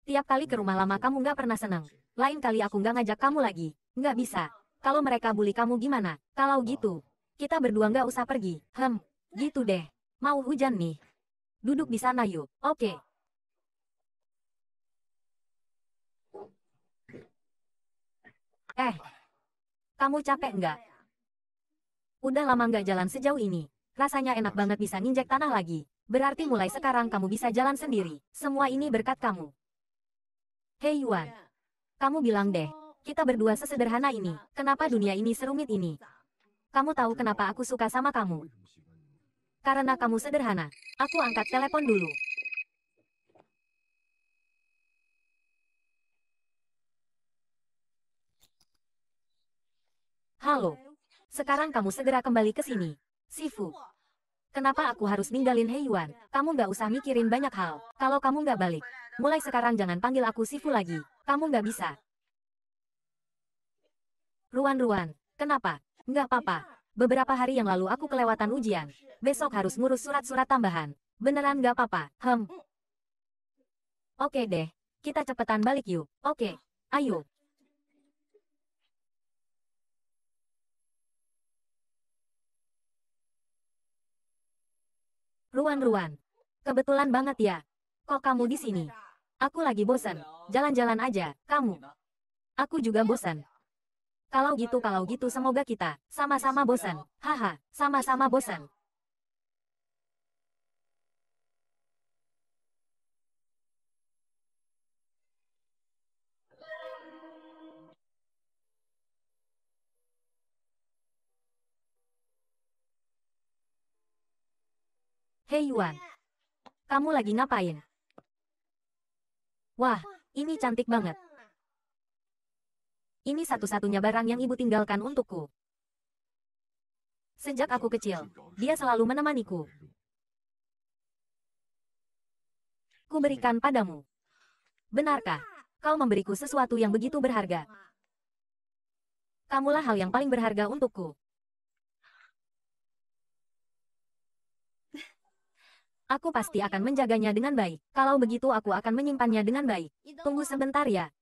Tiap kali ke rumah lama kamu gak pernah senang. Lain kali aku gak ngajak kamu lagi. Gak bisa. Kalau mereka bully kamu gimana? Kalau gitu, kita berdua gak usah pergi. Hem, gitu deh. Mau hujan nih. Duduk di sana yuk. Oke. Okay. Eh, kamu capek nggak? Udah lama nggak jalan sejauh ini rasanya enak banget bisa nginjek tanah lagi. Berarti mulai sekarang kamu bisa jalan sendiri. Semua ini berkat kamu. Hei Yuan. Kamu bilang deh, kita berdua sesederhana ini. Kenapa dunia ini serumit ini? Kamu tahu kenapa aku suka sama kamu? Karena kamu sederhana. Aku angkat telepon dulu. Halo. Sekarang kamu segera kembali ke sini. Sifu. Kenapa aku harus ninggalin Hei Yuan? Kamu nggak usah mikirin banyak hal. Kalau kamu nggak balik, mulai sekarang jangan panggil aku Sifu lagi. Kamu nggak bisa. Ruan-ruan, kenapa? Nggak apa-apa. Beberapa hari yang lalu aku kelewatan ujian. Besok harus ngurus surat-surat tambahan. Beneran nggak apa-apa, hem. Oke deh, kita cepetan balik yuk. Oke, ayo. Ruan-ruan. Kebetulan banget ya. Kok kamu di sini? Aku lagi bosan. Jalan-jalan aja, kamu. Aku juga bosan. Kalau gitu kalau gitu semoga kita sama-sama bosan. Haha, sama-sama bosan. Hei Yuan. Kamu lagi ngapain? Wah, ini cantik banget. Ini satu-satunya barang yang ibu tinggalkan untukku. Sejak aku kecil, dia selalu menemaniku. Ku berikan padamu. Benarkah, kau memberiku sesuatu yang begitu berharga? Kamulah hal yang paling berharga untukku. Aku pasti akan menjaganya dengan baik. Kalau begitu aku akan menyimpannya dengan baik. Tunggu sebentar ya.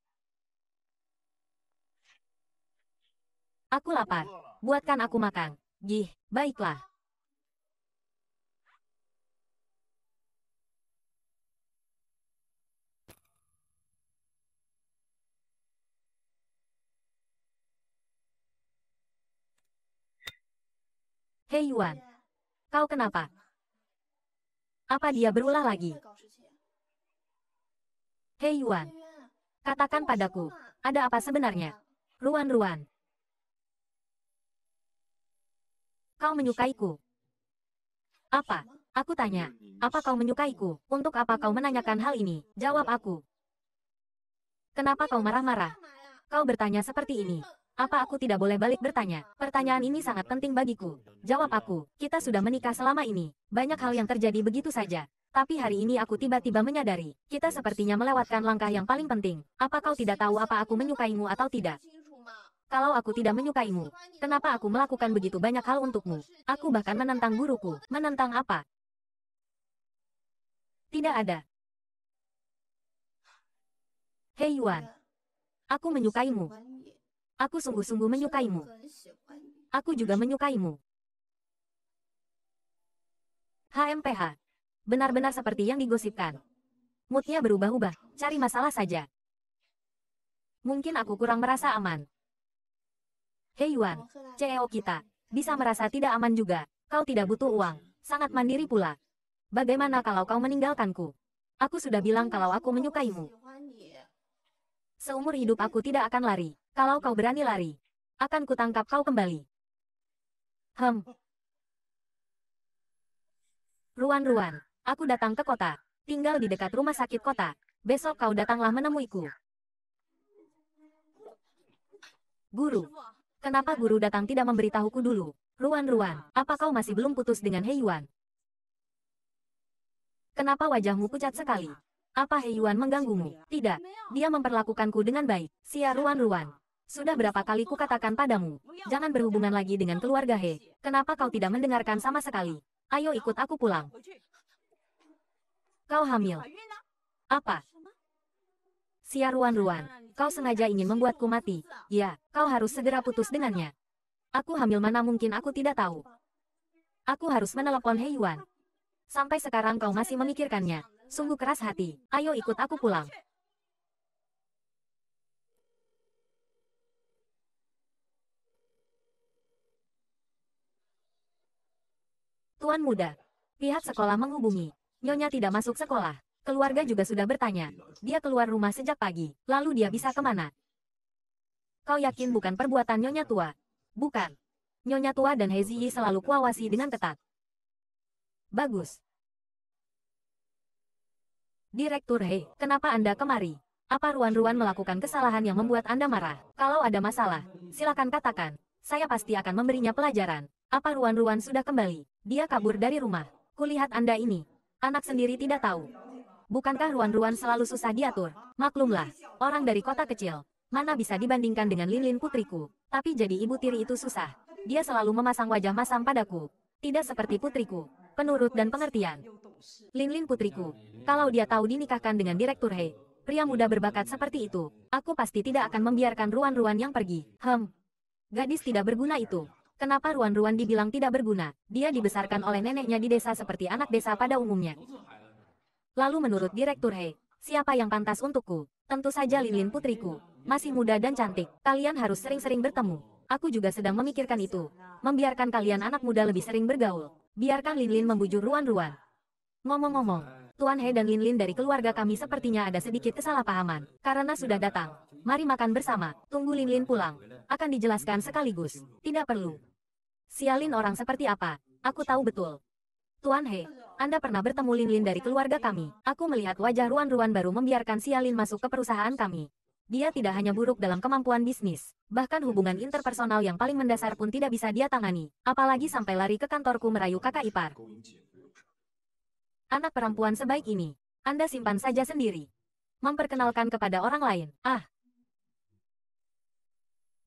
Aku lapar. Buatkan aku makan. Gih, baiklah. Hei Yuan. Kau kenapa? Apa dia berulah lagi? Hei Yuan. Katakan padaku, ada apa sebenarnya? Ruan-ruan. Kau menyukaiku. Apa? Aku tanya, apa kau menyukaiku? Untuk apa kau menanyakan hal ini? Jawab aku. Kenapa kau marah-marah? Kau bertanya seperti ini. Apa aku tidak boleh balik bertanya? Pertanyaan ini sangat penting bagiku. Jawab aku, kita sudah menikah selama ini. Banyak hal yang terjadi begitu saja. Tapi hari ini aku tiba-tiba menyadari, kita sepertinya melewatkan langkah yang paling penting. Apa kau tidak tahu apa aku menyukaimu atau tidak? Kalau aku tidak menyukaimu, kenapa aku melakukan begitu banyak hal untukmu? Aku bahkan menentang guruku. Menentang apa? Tidak ada. Hei Yuan. Aku menyukaimu. Aku sungguh-sungguh menyukaimu. Aku juga menyukaimu. HMPH. Benar-benar seperti yang digosipkan. Moodnya berubah-ubah, cari masalah saja. Mungkin aku kurang merasa aman. Hei Yuan, CEO kita, bisa merasa tidak aman juga. Kau tidak butuh uang, sangat mandiri pula. Bagaimana kalau kau meninggalkanku? Aku sudah bilang kalau aku menyukaimu. Seumur hidup aku tidak akan lari. Kalau kau berani lari, akan kutangkap kau kembali. Hem. Ruan-ruan, aku datang ke kota. Tinggal di dekat rumah sakit kota. Besok kau datanglah menemuiku. Guru. Kenapa guru datang tidak memberitahuku dulu? Ruan-ruan, apa kau masih belum putus dengan Hei Kenapa wajahmu pucat sekali? Apa Heyuan mengganggumu? Tidak, dia memperlakukanku dengan baik. Sia Ruan-Ruan. Sudah berapa kali kukatakan padamu, jangan berhubungan lagi dengan keluarga He. Kenapa kau tidak mendengarkan sama sekali? Ayo ikut aku pulang. Kau hamil. Apa? Sia Ruan-Ruan, kau sengaja ingin membuatku mati. Ya, kau harus segera putus dengannya. Aku hamil mana mungkin aku tidak tahu. Aku harus menelepon Heyuan. Sampai sekarang kau masih memikirkannya sungguh keras hati. Ayo ikut aku pulang. Tuan muda, pihak sekolah menghubungi. Nyonya tidak masuk sekolah. Keluarga juga sudah bertanya. Dia keluar rumah sejak pagi, lalu dia bisa kemana? Kau yakin bukan perbuatan Nyonya tua? Bukan. Nyonya tua dan Heziyi selalu kuawasi dengan ketat. Bagus. Direktur Hei, kenapa Anda kemari? Apa Ruan-Ruan melakukan kesalahan yang membuat Anda marah? Kalau ada masalah, silakan katakan. Saya pasti akan memberinya pelajaran. Apa Ruan-Ruan sudah kembali? Dia kabur dari rumah. Kulihat Anda ini. Anak sendiri tidak tahu. Bukankah Ruan-Ruan selalu susah diatur? Maklumlah, orang dari kota kecil. Mana bisa dibandingkan dengan Lilin putriku. Tapi jadi ibu tiri itu susah. Dia selalu memasang wajah masam padaku. Tidak seperti putriku, penurut dan pengertian. Linlin putriku, kalau dia tahu dinikahkan dengan Direktur He, pria muda berbakat seperti itu, aku pasti tidak akan membiarkan ruan-ruan yang pergi. Hem. Gadis tidak berguna itu. Kenapa ruan-ruan dibilang tidak berguna? Dia dibesarkan oleh neneknya di desa seperti anak desa pada umumnya. Lalu menurut Direktur He, siapa yang pantas untukku? Tentu saja Linlin putriku, masih muda dan cantik. Kalian harus sering-sering bertemu. Aku juga sedang memikirkan itu. Membiarkan kalian anak muda lebih sering bergaul. Biarkan Linlin -lin membujur ruan-ruan. Ngomong-ngomong, Tuan He dan Linlin -lin dari keluarga kami sepertinya ada sedikit kesalahpahaman. Karena sudah datang. Mari makan bersama. Tunggu Linlin -lin pulang. Akan dijelaskan sekaligus. Tidak perlu. Sialin orang seperti apa? Aku tahu betul. Tuan He, Anda pernah bertemu Linlin -lin dari keluarga kami. Aku melihat wajah Ruan-Ruan baru membiarkan Sialin masuk ke perusahaan kami. Dia tidak hanya buruk dalam kemampuan bisnis, bahkan hubungan interpersonal yang paling mendasar pun tidak bisa dia tangani, apalagi sampai lari ke kantorku merayu kakak ipar. Anak perempuan sebaik ini, Anda simpan saja sendiri. Memperkenalkan kepada orang lain, ah.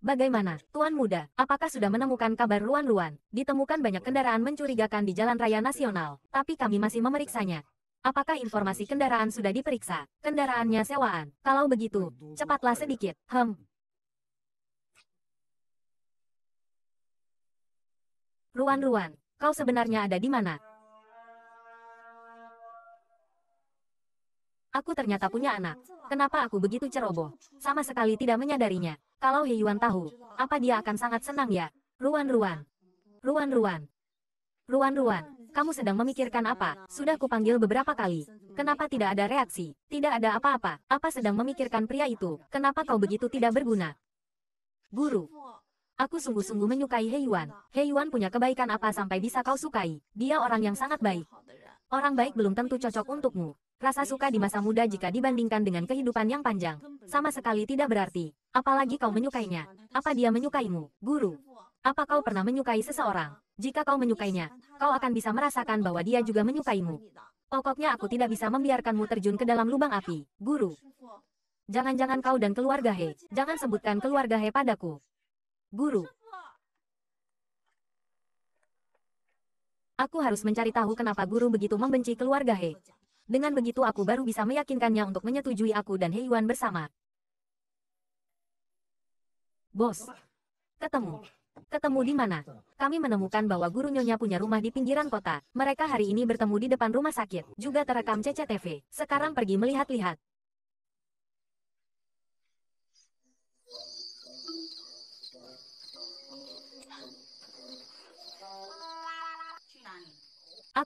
Bagaimana, Tuan Muda, apakah sudah menemukan kabar Luan-Luan? Ditemukan banyak kendaraan mencurigakan di Jalan Raya Nasional, tapi kami masih memeriksanya. Apakah informasi kendaraan sudah diperiksa? Kendaraannya sewaan. Kalau begitu, cepatlah sedikit. Hem. Ruan-ruan, kau sebenarnya ada di mana? Aku ternyata punya anak. Kenapa aku begitu ceroboh? Sama sekali tidak menyadarinya. Kalau Heyuan tahu, apa dia akan sangat senang ya? Ruan-ruan. Ruan-ruan. Ruan-ruan kamu sedang memikirkan apa? Sudah kupanggil beberapa kali. Kenapa tidak ada reaksi? Tidak ada apa-apa. Apa sedang memikirkan pria itu? Kenapa kau begitu tidak berguna? Guru. Aku sungguh-sungguh menyukai Heiwan. Heiwan punya kebaikan apa sampai bisa kau sukai? Dia orang yang sangat baik. Orang baik belum tentu cocok untukmu. Rasa suka di masa muda jika dibandingkan dengan kehidupan yang panjang. Sama sekali tidak berarti. Apalagi kau menyukainya. Apa dia menyukaimu, guru? Apa kau pernah menyukai seseorang? Jika kau menyukainya, kau akan bisa merasakan bahwa dia juga menyukaimu. Pokoknya aku tidak bisa membiarkanmu terjun ke dalam lubang api, guru. Jangan-jangan kau dan keluarga He, jangan sebutkan keluarga He padaku. Guru. Aku harus mencari tahu kenapa guru begitu membenci keluarga He. Dengan begitu aku baru bisa meyakinkannya untuk menyetujui aku dan He Yuan bersama. Bos. Ketemu. Ketemu di mana? Kami menemukan bahwa guru nyonya punya rumah di pinggiran kota. Mereka hari ini bertemu di depan rumah sakit. Juga terekam CCTV. Sekarang pergi melihat-lihat.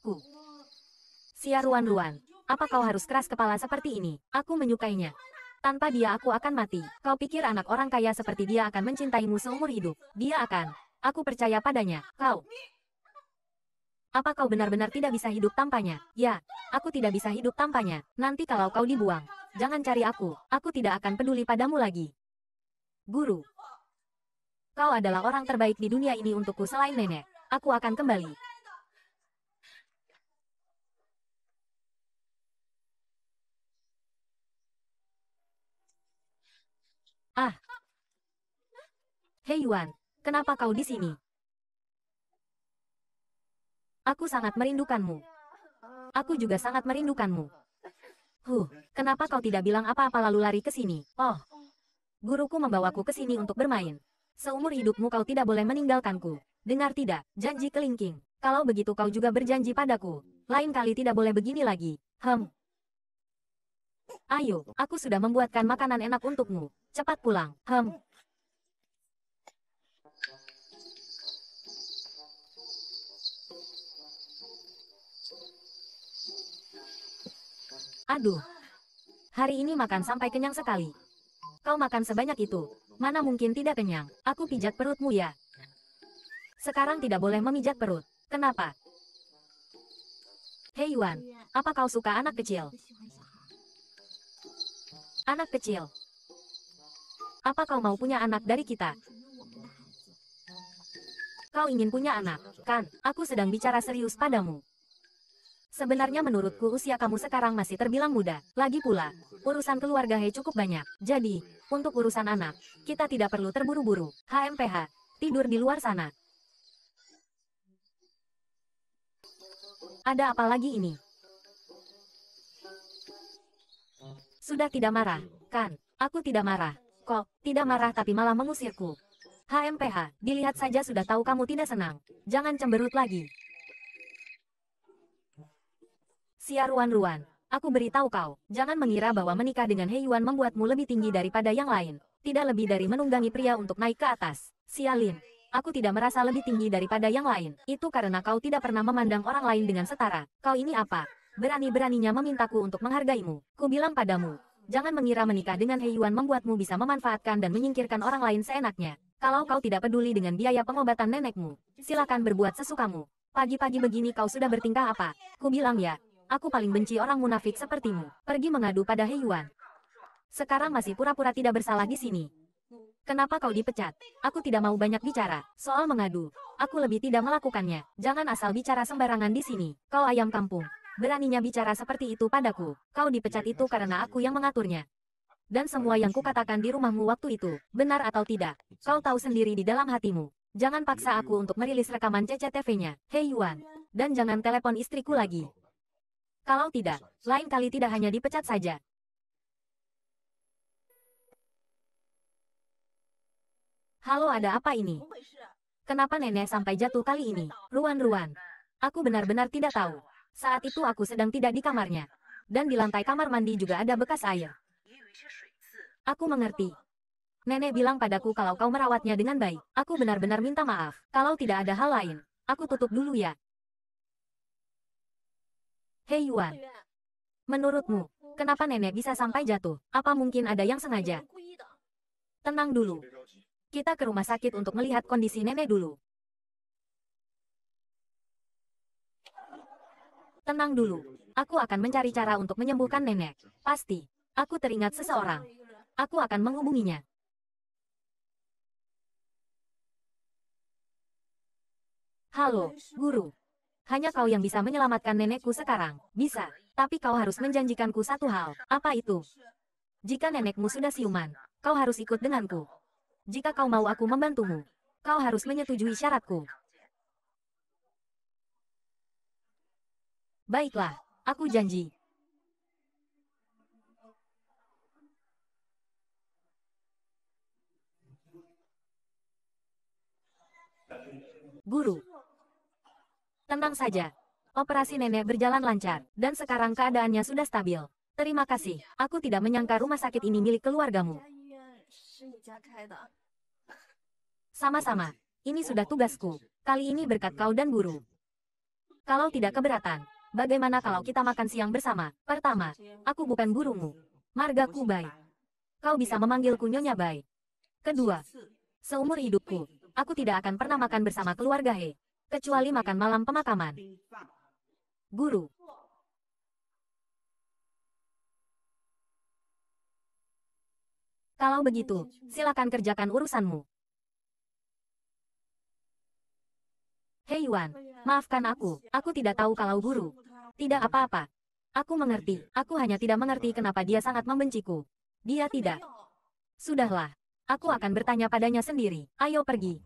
Aku. Siaruan Luan. Ruan. Apa kau harus keras kepala seperti ini? Aku menyukainya. Tanpa dia aku akan mati. Kau pikir anak orang kaya seperti dia akan mencintaimu seumur hidup? Dia akan. Aku percaya padanya. Kau. Apa kau benar-benar tidak bisa hidup tanpanya? Ya, aku tidak bisa hidup tanpanya. Nanti kalau kau dibuang, jangan cari aku. Aku tidak akan peduli padamu lagi. Guru. Kau adalah orang terbaik di dunia ini untukku selain nenek. Aku akan kembali. Ah. Hei Yuan, kenapa kau di sini? Aku sangat merindukanmu. Aku juga sangat merindukanmu. Huh, kenapa kau tidak bilang apa-apa lalu lari ke sini? Oh, guruku membawaku ke sini untuk bermain. Seumur hidupmu kau tidak boleh meninggalkanku. Dengar tidak, janji kelingking. Kalau begitu kau juga berjanji padaku. Lain kali tidak boleh begini lagi. Hem, Ayo, aku sudah membuatkan makanan enak untukmu. Cepat pulang. Hem. Aduh. Hari ini makan sampai kenyang sekali. Kau makan sebanyak itu. Mana mungkin tidak kenyang. Aku pijat perutmu ya. Sekarang tidak boleh memijat perut. Kenapa? Hei Yuan, apa kau suka anak kecil? Anak kecil. Apa kau mau punya anak dari kita? Kau ingin punya anak, kan? Aku sedang bicara serius padamu. Sebenarnya menurutku usia kamu sekarang masih terbilang muda. Lagi pula, urusan keluarga He cukup banyak. Jadi, untuk urusan anak, kita tidak perlu terburu-buru. HMPH, tidur di luar sana. Ada apa lagi ini? Sudah tidak marah, kan? Aku tidak marah. Kok, tidak marah tapi malah mengusirku. HMPH, dilihat saja sudah tahu kamu tidak senang. Jangan cemberut lagi. Siaruan-ruan, aku beritahu kau, jangan mengira bahwa menikah dengan Heyuan membuatmu lebih tinggi daripada yang lain. Tidak lebih dari menunggangi pria untuk naik ke atas. Sialin, aku tidak merasa lebih tinggi daripada yang lain. Itu karena kau tidak pernah memandang orang lain dengan setara. Kau ini apa? berani-beraninya memintaku untuk menghargaimu. Ku bilang padamu, jangan mengira menikah dengan Heyuan membuatmu bisa memanfaatkan dan menyingkirkan orang lain seenaknya. Kalau kau tidak peduli dengan biaya pengobatan nenekmu, silakan berbuat sesukamu. Pagi-pagi begini kau sudah bertingkah apa? Ku bilang ya, aku paling benci orang munafik sepertimu. Pergi mengadu pada Heyuan. Sekarang masih pura-pura tidak bersalah di sini. Kenapa kau dipecat? Aku tidak mau banyak bicara. Soal mengadu, aku lebih tidak melakukannya. Jangan asal bicara sembarangan di sini. Kau ayam kampung. Beraninya bicara seperti itu padaku. Kau dipecat itu karena aku yang mengaturnya. Dan semua yang kukatakan di rumahmu waktu itu, benar atau tidak, kau tahu sendiri di dalam hatimu. Jangan paksa aku untuk merilis rekaman CCTV-nya, Hei Yuan. Dan jangan telepon istriku lagi. Kalau tidak, lain kali tidak hanya dipecat saja. Halo ada apa ini? Kenapa nenek sampai jatuh kali ini? Ruan-ruan. Aku benar-benar tidak tahu. Saat itu aku sedang tidak di kamarnya. Dan di lantai kamar mandi juga ada bekas air. Aku mengerti. Nenek bilang padaku kalau kau merawatnya dengan baik. Aku benar-benar minta maaf. Kalau tidak ada hal lain, aku tutup dulu ya. Hei Yuan. Menurutmu, kenapa nenek bisa sampai jatuh? Apa mungkin ada yang sengaja? Tenang dulu. Kita ke rumah sakit untuk melihat kondisi nenek dulu. Tenang dulu. Aku akan mencari cara untuk menyembuhkan nenek. Pasti. Aku teringat seseorang. Aku akan menghubunginya. Halo, guru. Hanya kau yang bisa menyelamatkan nenekku sekarang. Bisa. Tapi kau harus menjanjikanku satu hal. Apa itu? Jika nenekmu sudah siuman, kau harus ikut denganku. Jika kau mau aku membantumu, kau harus menyetujui syaratku. Baiklah, aku janji. Guru. Tenang saja. Operasi nenek berjalan lancar, dan sekarang keadaannya sudah stabil. Terima kasih, aku tidak menyangka rumah sakit ini milik keluargamu. Sama-sama, ini sudah tugasku. Kali ini berkat kau dan guru. Kalau tidak keberatan, Bagaimana kalau kita makan siang bersama? Pertama, aku bukan gurumu. Margaku Bai. Kau bisa memanggilku Nyonya Bai. Kedua, seumur hidupku, aku tidak akan pernah makan bersama keluarga He, kecuali makan malam pemakaman. Guru. Kalau begitu, silakan kerjakan urusanmu. Hei Yuan, maafkan aku, aku tidak tahu kalau guru, tidak apa-apa. Aku mengerti, aku hanya tidak mengerti kenapa dia sangat membenciku. Dia tidak. Sudahlah. Aku akan bertanya padanya sendiri. Ayo pergi.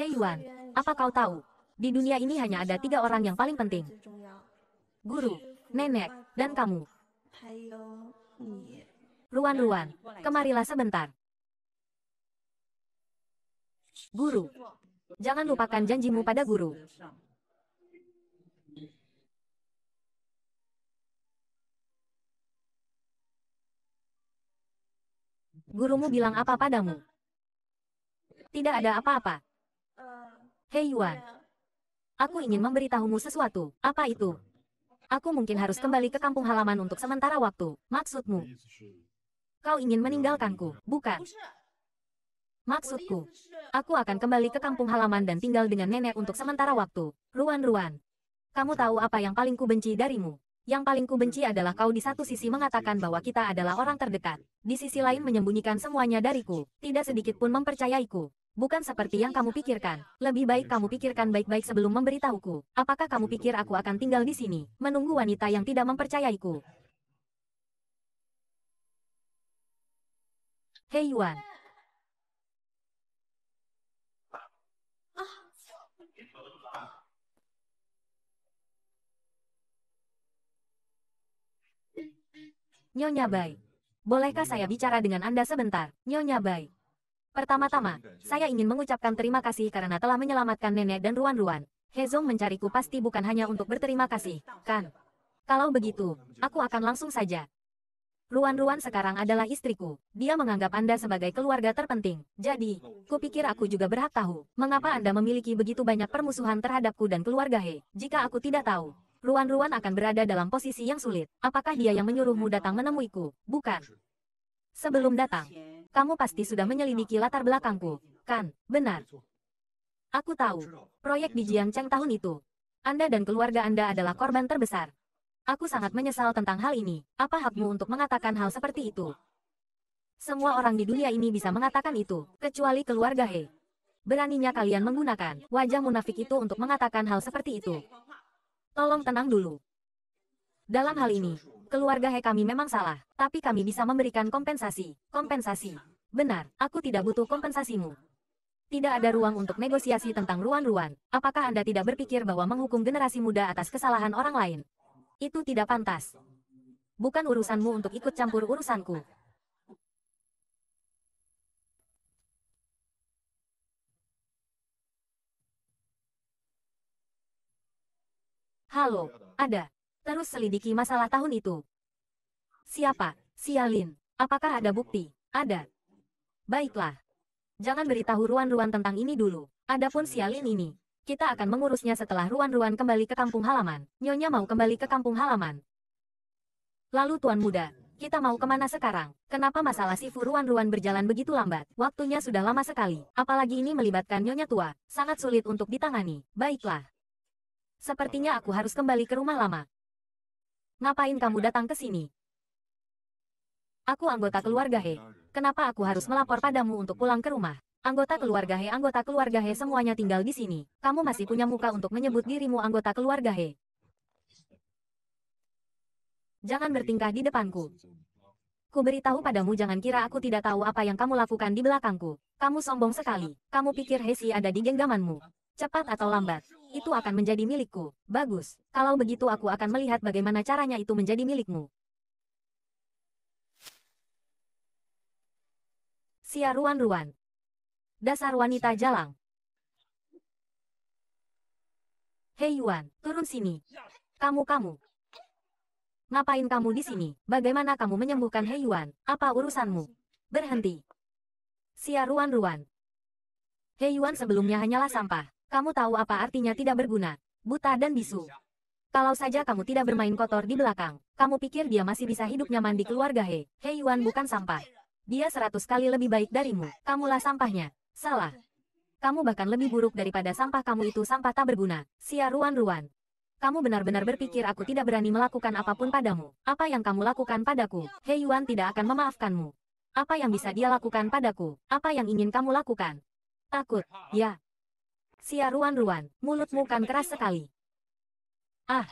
Hei Yuan, apa kau tahu? Di dunia ini hanya ada tiga orang yang paling penting. Guru, nenek, dan kamu. Ruan-ruan, kemarilah sebentar. Guru, Jangan lupakan janjimu pada guru. Gurumu bilang apa padamu? Tidak ada apa-apa. Hei Yuan. Aku ingin memberitahumu sesuatu. Apa itu? Aku mungkin harus kembali ke kampung halaman untuk sementara waktu. Maksudmu? Kau ingin meninggalkanku, bukan? Maksudku, aku akan kembali ke kampung halaman dan tinggal dengan nenek untuk sementara waktu. Ruan-ruan. Kamu tahu apa yang paling ku benci darimu? Yang paling ku benci adalah kau di satu sisi mengatakan bahwa kita adalah orang terdekat. Di sisi lain menyembunyikan semuanya dariku. Tidak sedikit pun mempercayaiku. Bukan seperti yang kamu pikirkan. Lebih baik kamu pikirkan baik-baik sebelum memberitahuku. Apakah kamu pikir aku akan tinggal di sini, menunggu wanita yang tidak mempercayaiku? Hei Yuan, Nyonya Bai. Bolehkah saya bicara dengan Anda sebentar, Nyonya Bai? Pertama-tama, saya ingin mengucapkan terima kasih karena telah menyelamatkan nenek dan ruan-ruan. Hezong mencariku pasti bukan hanya untuk berterima kasih, kan? Kalau begitu, aku akan langsung saja. Ruan-ruan sekarang adalah istriku. Dia menganggap Anda sebagai keluarga terpenting. Jadi, kupikir aku juga berhak tahu, mengapa Anda memiliki begitu banyak permusuhan terhadapku dan keluarga He, jika aku tidak tahu. Ruan-Ruan akan berada dalam posisi yang sulit. Apakah dia yang menyuruhmu datang menemuiku? Bukan. Sebelum datang, kamu pasti sudah menyelidiki latar belakangku, kan? Benar. Aku tahu, proyek di Jiangcheng tahun itu. Anda dan keluarga Anda adalah korban terbesar. Aku sangat menyesal tentang hal ini. Apa hakmu untuk mengatakan hal seperti itu? Semua orang di dunia ini bisa mengatakan itu, kecuali keluarga He. Beraninya kalian menggunakan wajah munafik itu untuk mengatakan hal seperti itu. Tolong tenang dulu. Dalam hal ini, keluarga He kami memang salah, tapi kami bisa memberikan kompensasi. Kompensasi. Benar, aku tidak butuh kompensasimu. Tidak ada ruang untuk negosiasi tentang ruan-ruan. Apakah Anda tidak berpikir bahwa menghukum generasi muda atas kesalahan orang lain? Itu tidak pantas. Bukan urusanmu untuk ikut campur urusanku. Halo, ada. Terus selidiki masalah tahun itu. Siapa? Sialin. Apakah ada bukti? Ada. Baiklah. Jangan beritahu ruan-ruan tentang ini dulu. Adapun sialin ini, kita akan mengurusnya setelah ruan-ruan kembali ke kampung halaman. Nyonya mau kembali ke kampung halaman. Lalu tuan muda, kita mau kemana sekarang? Kenapa masalah Sifu ruan-ruan berjalan begitu lambat? Waktunya sudah lama sekali. Apalagi ini melibatkan nyonya tua. Sangat sulit untuk ditangani. Baiklah. Sepertinya aku harus kembali ke rumah lama. Ngapain kamu datang ke sini? Aku anggota keluarga He. Kenapa aku harus melapor padamu untuk pulang ke rumah? Anggota keluarga He, anggota keluarga He semuanya tinggal di sini. Kamu masih punya muka untuk menyebut dirimu anggota keluarga He. Jangan bertingkah di depanku. Ku beritahu padamu jangan kira aku tidak tahu apa yang kamu lakukan di belakangku. Kamu sombong sekali. Kamu pikir Hesi ada di genggamanmu. Cepat atau lambat, itu akan menjadi milikku. Bagus, kalau begitu aku akan melihat bagaimana caranya itu menjadi milikmu. Sia ruan-ruan. Dasar wanita jalang. Hei Yuan, turun sini. Kamu-kamu. Ngapain kamu di sini? Bagaimana kamu menyembuhkan Hei Yuan? Apa urusanmu? Berhenti. Sia ruan-ruan. Hei Yuan sebelumnya hanyalah sampah. Kamu tahu apa artinya tidak berguna? Buta dan bisu. Kalau saja kamu tidak bermain kotor di belakang, kamu pikir dia masih bisa hidup nyaman di keluarga He. Hei Yuan bukan sampah. Dia seratus kali lebih baik darimu. Kamulah sampahnya. Salah. Kamu bahkan lebih buruk daripada sampah kamu itu sampah tak berguna. Sia ruan-ruan. Kamu benar-benar berpikir aku tidak berani melakukan apapun padamu. Apa yang kamu lakukan padaku? Hei Yuan tidak akan memaafkanmu. Apa yang bisa dia lakukan padaku? Apa yang ingin kamu lakukan? Takut. Ya, Sia Ruan-Ruan, mulutmu kan keras sekali. Ah.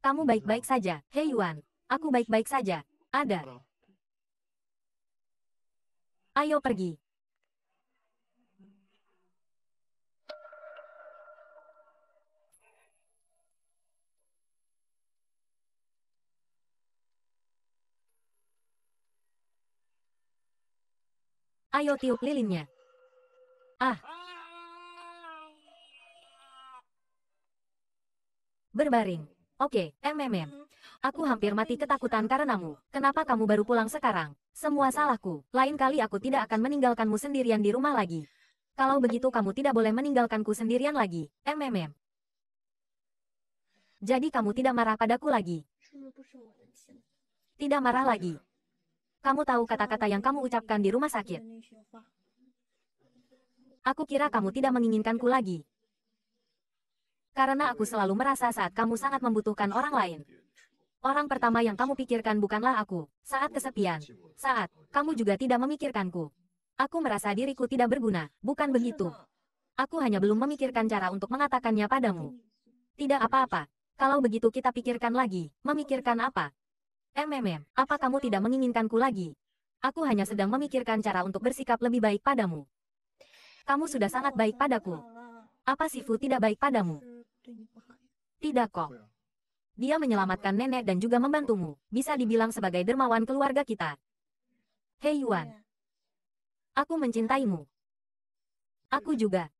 Kamu baik-baik saja, Hei Yuan. Aku baik-baik saja. Ada. Ayo pergi. Ayo tiup lilinnya. Ah. Berbaring. Oke, okay, MMM. Aku hampir mati ketakutan karenamu. Kenapa kamu baru pulang sekarang? Semua salahku. Lain kali aku tidak akan meninggalkanmu sendirian di rumah lagi. Kalau begitu kamu tidak boleh meninggalkanku sendirian lagi. MMM. Jadi kamu tidak marah padaku lagi. Tidak marah lagi. Kamu tahu kata-kata yang kamu ucapkan di rumah sakit. Aku kira kamu tidak menginginkanku lagi. Karena aku selalu merasa saat kamu sangat membutuhkan orang lain. Orang pertama yang kamu pikirkan bukanlah aku. Saat kesepian, saat kamu juga tidak memikirkanku. Aku merasa diriku tidak berguna, bukan begitu. Aku hanya belum memikirkan cara untuk mengatakannya padamu. Tidak apa-apa. Kalau begitu kita pikirkan lagi, memikirkan apa? MMM, apa kamu tidak menginginkanku lagi? Aku hanya sedang memikirkan cara untuk bersikap lebih baik padamu. Kamu sudah sangat baik padaku. Apa Sifu tidak baik padamu? Tidak kok. Dia menyelamatkan nenek dan juga membantumu, bisa dibilang sebagai dermawan keluarga kita. Hei Yuan. Aku mencintaimu. Aku juga.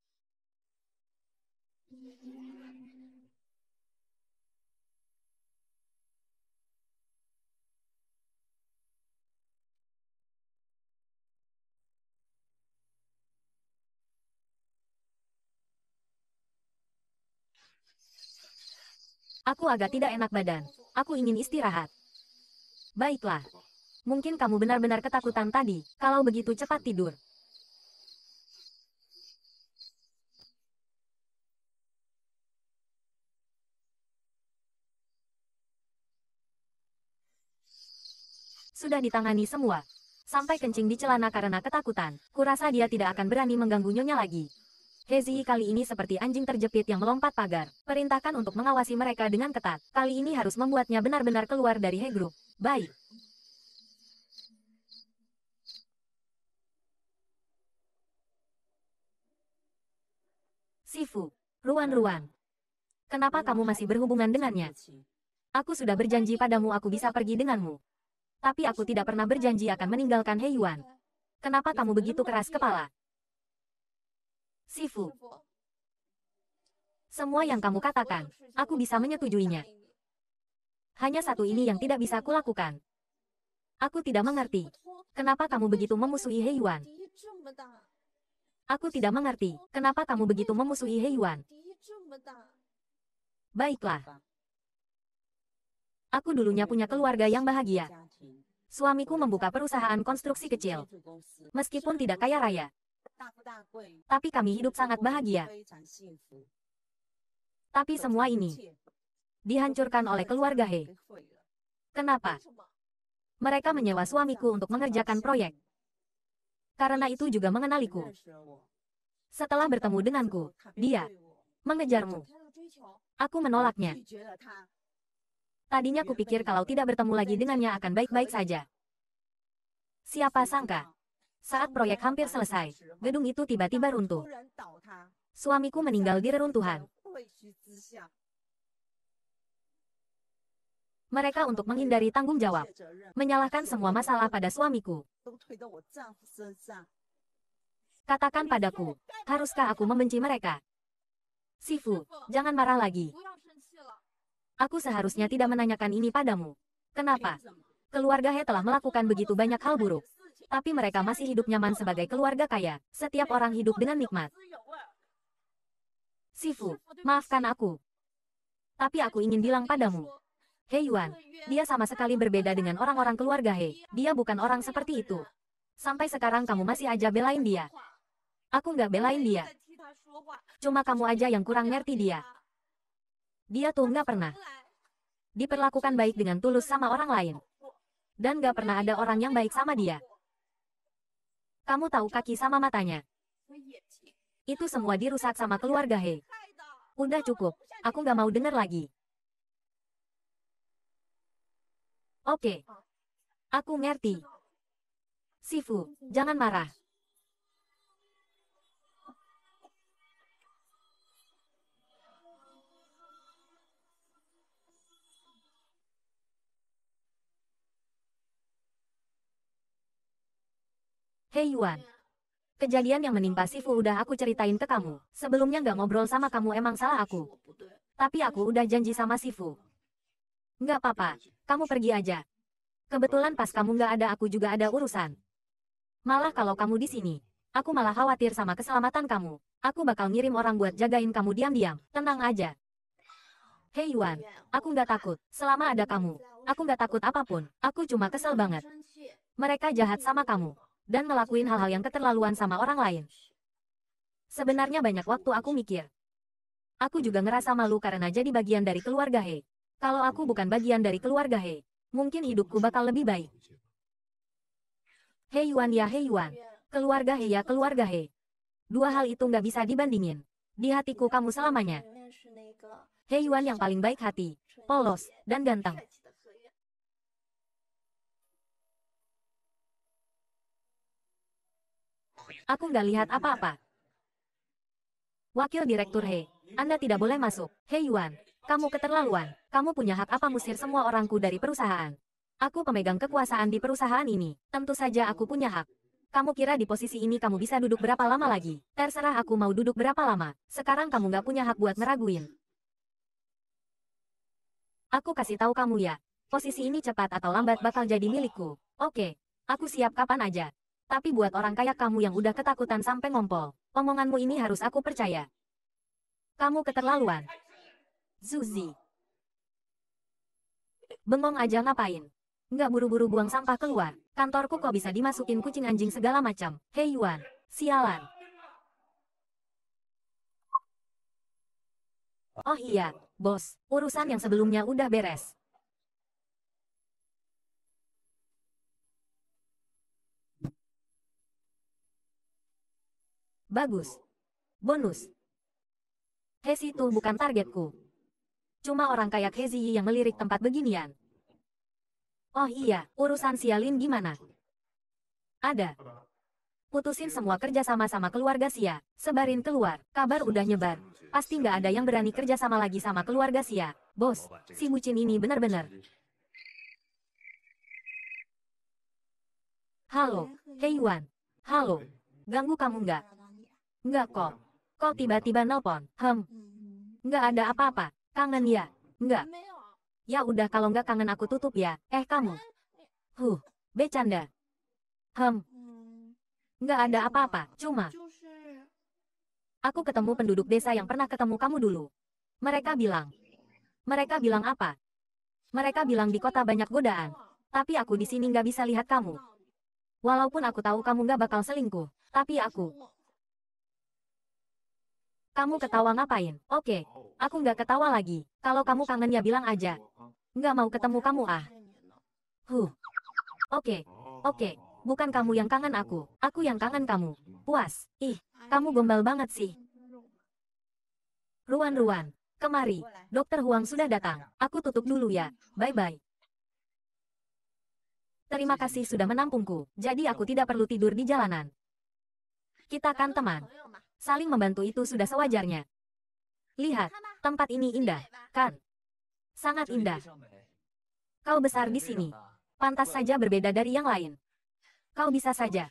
Aku agak tidak enak badan. Aku ingin istirahat. Baiklah. Mungkin kamu benar-benar ketakutan tadi, kalau begitu cepat tidur. Sudah ditangani semua. Sampai kencing di celana karena ketakutan, kurasa dia tidak akan berani mengganggunya lagi. Hezi kali ini seperti anjing terjepit yang melompat pagar. Perintahkan untuk mengawasi mereka dengan ketat. Kali ini harus membuatnya benar-benar keluar dari He Group. Baik. Sifu. Ruan-ruan. Kenapa kamu masih berhubungan dengannya? Aku sudah berjanji padamu aku bisa pergi denganmu. Tapi aku tidak pernah berjanji akan meninggalkan Yuan. Kenapa kamu begitu keras kepala? Sifu. Semua yang kamu katakan, aku bisa menyetujuinya. Hanya satu ini yang tidak bisa kulakukan. Aku tidak mengerti. Kenapa kamu begitu memusuhi Heiwan? Aku tidak mengerti. Kenapa kamu begitu memusuhi Heiwan? Baiklah. Aku dulunya punya keluarga yang bahagia. Suamiku membuka perusahaan konstruksi kecil. Meskipun tidak kaya raya, tapi kami hidup sangat bahagia. Tapi semua ini dihancurkan oleh keluarga He. Kenapa? Mereka menyewa suamiku untuk mengerjakan proyek. Karena itu juga mengenaliku. Setelah bertemu denganku, dia mengejarmu. Aku menolaknya. Tadinya kupikir kalau tidak bertemu lagi dengannya akan baik-baik saja. Siapa sangka, saat proyek hampir selesai, gedung itu tiba-tiba runtuh. Suamiku meninggal di reruntuhan. Mereka untuk menghindari tanggung jawab, menyalahkan semua masalah pada suamiku. Katakan padaku, haruskah aku membenci mereka? Sifu, jangan marah lagi. Aku seharusnya tidak menanyakan ini padamu. Kenapa? Keluarga He telah melakukan begitu banyak hal buruk tapi mereka masih hidup nyaman sebagai keluarga kaya. Setiap orang hidup dengan nikmat. Sifu, maafkan aku. Tapi aku ingin bilang padamu. Hei Yuan, dia sama sekali berbeda dengan orang-orang keluarga Hei. Dia bukan orang seperti itu. Sampai sekarang kamu masih aja belain dia. Aku nggak belain dia. Cuma kamu aja yang kurang ngerti dia. Dia tuh nggak pernah diperlakukan baik dengan tulus sama orang lain. Dan nggak pernah ada orang yang baik sama dia. Kamu tahu kaki sama matanya. Itu semua dirusak sama keluarga He. Udah cukup, aku gak mau denger lagi. Oke. Okay. Aku ngerti. Sifu, jangan marah. Hei Yuan. Kejadian yang menimpa Sifu udah aku ceritain ke kamu. Sebelumnya nggak ngobrol sama kamu emang salah aku. Tapi aku udah janji sama Sifu. Nggak apa-apa, kamu pergi aja. Kebetulan pas kamu nggak ada aku juga ada urusan. Malah kalau kamu di sini, aku malah khawatir sama keselamatan kamu. Aku bakal ngirim orang buat jagain kamu diam-diam, tenang aja. Hei Yuan, aku nggak takut, selama ada kamu. Aku nggak takut apapun, aku cuma kesel banget. Mereka jahat sama kamu, dan ngelakuin hal-hal yang keterlaluan sama orang lain. Sebenarnya banyak waktu aku mikir. Aku juga ngerasa malu karena jadi bagian dari keluarga He. Kalau aku bukan bagian dari keluarga He, mungkin hidupku bakal lebih baik. Hei Yuan ya Hei Yuan, keluarga He ya keluarga He. Dua hal itu nggak bisa dibandingin. Di hatiku kamu selamanya. Hei Yuan yang paling baik hati, polos, dan ganteng. Aku nggak lihat apa-apa. Wakil Direktur He, Anda tidak boleh masuk. Hei Yuan, kamu keterlaluan. Kamu punya hak apa musir semua orangku dari perusahaan? Aku pemegang kekuasaan di perusahaan ini. Tentu saja aku punya hak. Kamu kira di posisi ini kamu bisa duduk berapa lama lagi? Terserah aku mau duduk berapa lama. Sekarang kamu nggak punya hak buat ngeraguin. Aku kasih tahu kamu ya. Posisi ini cepat atau lambat bakal jadi milikku. Oke, aku siap kapan aja tapi buat orang kaya kamu yang udah ketakutan sampai ngompol, omonganmu ini harus aku percaya. Kamu keterlaluan. Zuzi. Bengong aja ngapain? Nggak buru-buru buang sampah keluar, kantorku kok bisa dimasukin kucing anjing segala macam. Hei Yuan, sialan. Oh iya, bos, urusan yang sebelumnya udah beres. Bagus. Bonus. Hezi itu bukan targetku. Cuma orang kayak Hezi yang melirik tempat beginian. Oh iya, urusan Sialin gimana? Ada. Putusin semua kerja sama sama keluarga Sia, sebarin keluar, kabar udah nyebar. Pasti nggak ada yang berani kerja sama lagi sama keluarga Sia. Bos, si bucin ini benar-benar. Halo, Hei Wan. Halo, ganggu kamu nggak? Nggak kok. Kok tiba-tiba nelpon, hem. Nggak ada apa-apa, kangen ya? Nggak. Ya udah kalau nggak kangen aku tutup ya, eh kamu. Huh, becanda. Hem. Nggak ada apa-apa, cuma. Aku ketemu penduduk desa yang pernah ketemu kamu dulu. Mereka bilang. Mereka bilang apa? Mereka bilang di kota banyak godaan. Tapi aku di sini nggak bisa lihat kamu. Walaupun aku tahu kamu nggak bakal selingkuh, tapi aku kamu ketawa ngapain? Oke, aku nggak ketawa lagi. Kalau kamu kangen ya bilang aja. Nggak mau ketemu kamu ah. Huh. Oke, oke. Bukan kamu yang kangen aku, aku yang kangen kamu. Puas. Ih, kamu gombal banget sih. Ruan-ruan, kemari. Dokter Huang sudah datang. Aku tutup dulu ya. Bye-bye. Terima kasih sudah menampungku, jadi aku tidak perlu tidur di jalanan. Kita kan teman saling membantu itu sudah sewajarnya. Lihat, tempat ini indah, kan? Sangat indah. Kau besar di sini. Pantas saja berbeda dari yang lain. Kau bisa saja.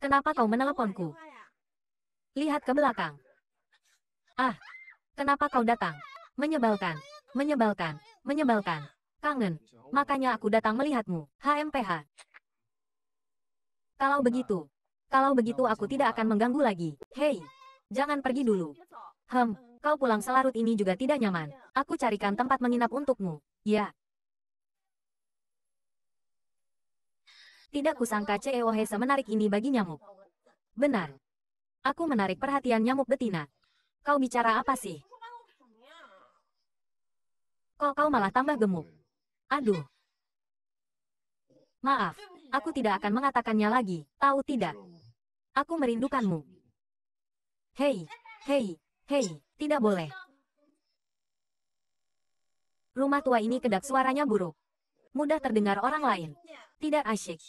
Kenapa kau meneleponku? Lihat ke belakang. Ah, kenapa kau datang? Menyebalkan, menyebalkan, menyebalkan. Kangen, makanya aku datang melihatmu, HMPH. Kalau begitu, kalau begitu aku tidak akan mengganggu lagi. Hei, jangan pergi dulu. Hem, kau pulang selarut ini juga tidak nyaman. Aku carikan tempat menginap untukmu. Ya. Tidak kusangka Ceohe menarik ini bagi nyamuk. Benar. Aku menarik perhatian nyamuk betina. Kau bicara apa sih? Kok kau malah tambah gemuk? Aduh. Maaf, aku tidak akan mengatakannya lagi, tahu tidak? Aku merindukanmu. Hei, hei, hei, tidak boleh. Rumah tua ini kedap suaranya buruk. Mudah terdengar orang lain. Tidak asyik.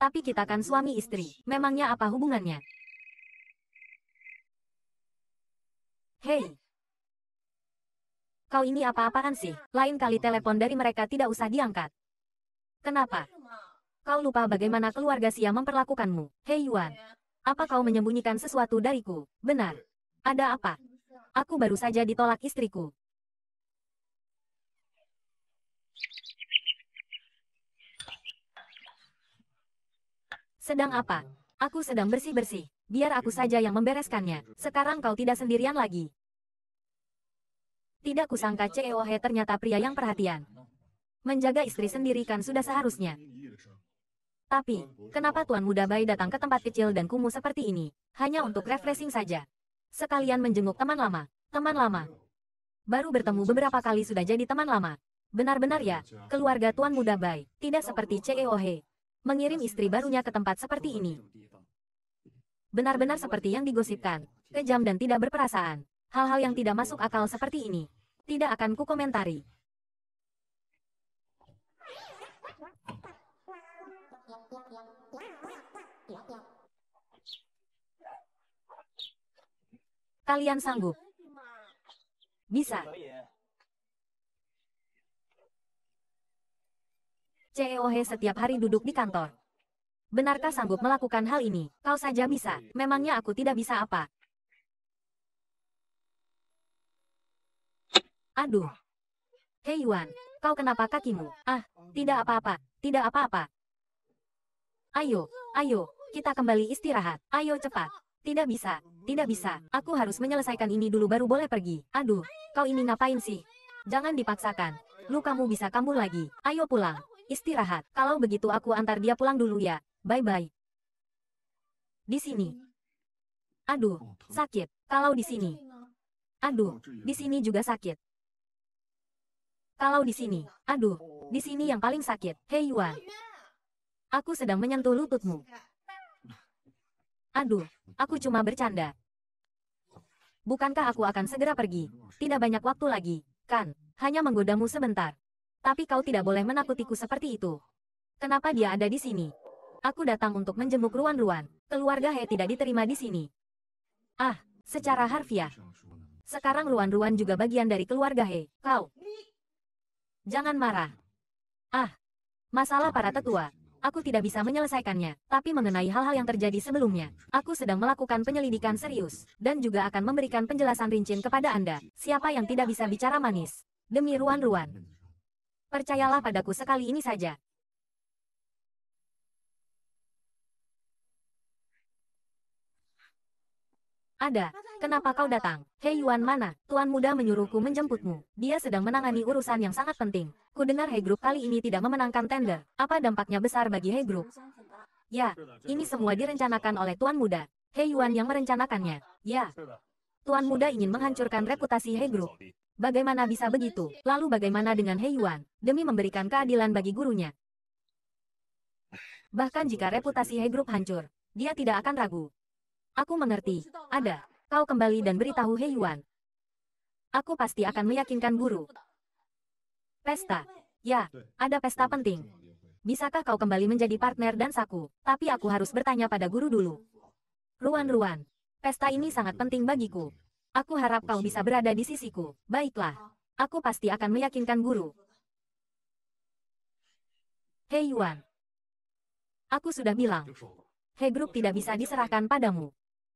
Tapi kita kan suami istri, memangnya apa hubungannya? Hei! Kau ini apa-apaan sih? Lain kali telepon dari mereka tidak usah diangkat. Kenapa? Kau lupa bagaimana keluarga Sia memperlakukanmu. Hei Yuan, apa kau menyembunyikan sesuatu dariku? Benar. Ada apa? Aku baru saja ditolak istriku. Sedang apa? Aku sedang bersih-bersih. Biar aku saja yang membereskannya. Sekarang kau tidak sendirian lagi. Tidak kusangka Ceohe ternyata pria yang perhatian. Menjaga istri sendiri kan sudah seharusnya. Tapi, kenapa Tuan Muda Bai datang ke tempat kecil dan kumuh seperti ini? Hanya untuk refreshing saja. Sekalian menjenguk teman lama, teman lama. Baru bertemu beberapa kali sudah jadi teman lama. Benar-benar ya, keluarga Tuan Muda Bai, tidak seperti CEOH. Mengirim istri barunya ke tempat seperti ini. Benar-benar seperti yang digosipkan, kejam dan tidak berperasaan. Hal-hal yang tidak masuk akal seperti ini. Tidak akan kukomentari. komentari. Kalian sanggup? Bisa. CEOH setiap hari duduk di kantor. Benarkah sanggup melakukan hal ini? Kau saja bisa. Memangnya aku tidak bisa apa? Aduh. Hei Yuan, kau kenapa kakimu? Ah, tidak apa-apa, tidak apa-apa. Ayo, ayo, kita kembali istirahat. Ayo cepat. Tidak bisa, tidak bisa, aku harus menyelesaikan ini dulu baru boleh pergi. Aduh, kau ini ngapain sih? Jangan dipaksakan. Lu kamu bisa kambuh lagi. Ayo pulang. Istirahat. Kalau begitu aku antar dia pulang dulu ya. Bye-bye. Di sini. Aduh, sakit. Kalau di sini. Aduh, di sini juga sakit. Kalau di sini. Aduh, di sini yang paling sakit. Hei Yuan. Aku sedang menyentuh lututmu. Aduh, aku cuma bercanda. Bukankah aku akan segera pergi? Tidak banyak waktu lagi, kan? Hanya menggodamu sebentar. Tapi kau tidak boleh menakutiku seperti itu. Kenapa dia ada di sini? Aku datang untuk menjemuk Ruan-Ruan. Keluarga He tidak diterima di sini. Ah, secara harfiah. Sekarang Ruan-Ruan juga bagian dari keluarga He. Kau. Jangan marah. Ah, masalah para tetua aku tidak bisa menyelesaikannya. Tapi mengenai hal-hal yang terjadi sebelumnya, aku sedang melakukan penyelidikan serius, dan juga akan memberikan penjelasan rincin kepada Anda. Siapa yang tidak bisa bicara manis? Demi ruan-ruan. Percayalah padaku sekali ini saja, Ada. Kenapa kau datang? Hei Yuan mana? Tuan muda menyuruhku menjemputmu. Dia sedang menangani urusan yang sangat penting. Ku dengar Hei Group kali ini tidak memenangkan tender. Apa dampaknya besar bagi Hei Group? Ya, ini semua direncanakan oleh Tuan muda. Hei Yuan yang merencanakannya. Ya. Tuan muda ingin menghancurkan reputasi Hei Group. Bagaimana bisa begitu? Lalu bagaimana dengan Hei Yuan? Demi memberikan keadilan bagi gurunya. Bahkan jika reputasi Hei Group hancur, dia tidak akan ragu. Aku mengerti. Ada. Kau kembali dan beritahu Hei Yuan. Aku pasti akan meyakinkan guru. Pesta. Ya, ada pesta penting. Bisakah kau kembali menjadi partner dan saku? Tapi aku harus bertanya pada guru dulu. Ruan-ruan. Pesta ini sangat penting bagiku. Aku harap kau bisa berada di sisiku. Baiklah. Aku pasti akan meyakinkan guru. Hei Yuan. Aku sudah bilang. Hei grup tidak bisa diserahkan padamu.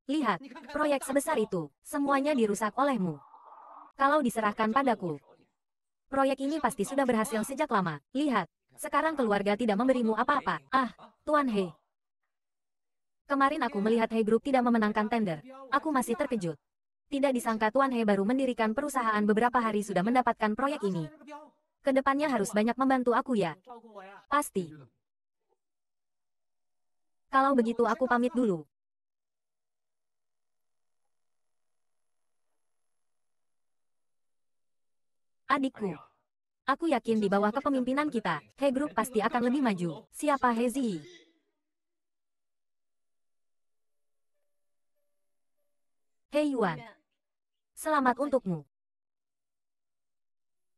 Lihat, proyek sebesar itu, semuanya dirusak olehmu. Kalau diserahkan padaku, proyek ini pasti sudah berhasil sejak lama. Lihat, sekarang keluarga tidak memberimu apa-apa. Ah, Tuan He. Kemarin aku melihat He Group tidak memenangkan tender. Aku masih terkejut. Tidak disangka Tuan He baru mendirikan perusahaan beberapa hari sudah mendapatkan proyek ini. Kedepannya harus banyak membantu aku ya. Pasti. Kalau begitu aku pamit dulu. Adikku. Aku yakin di bawah kepemimpinan kita, He Group pasti akan lebih maju. Siapa He Zi? He Yuan. Selamat untukmu.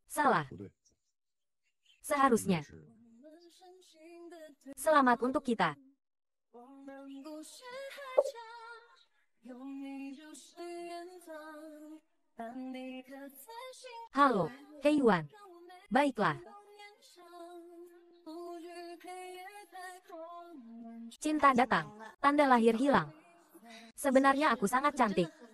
Salah. Seharusnya. Selamat untuk kita. Halo, Hei Baiklah. Cinta datang. Tanda lahir hilang. Sebenarnya aku sangat cantik.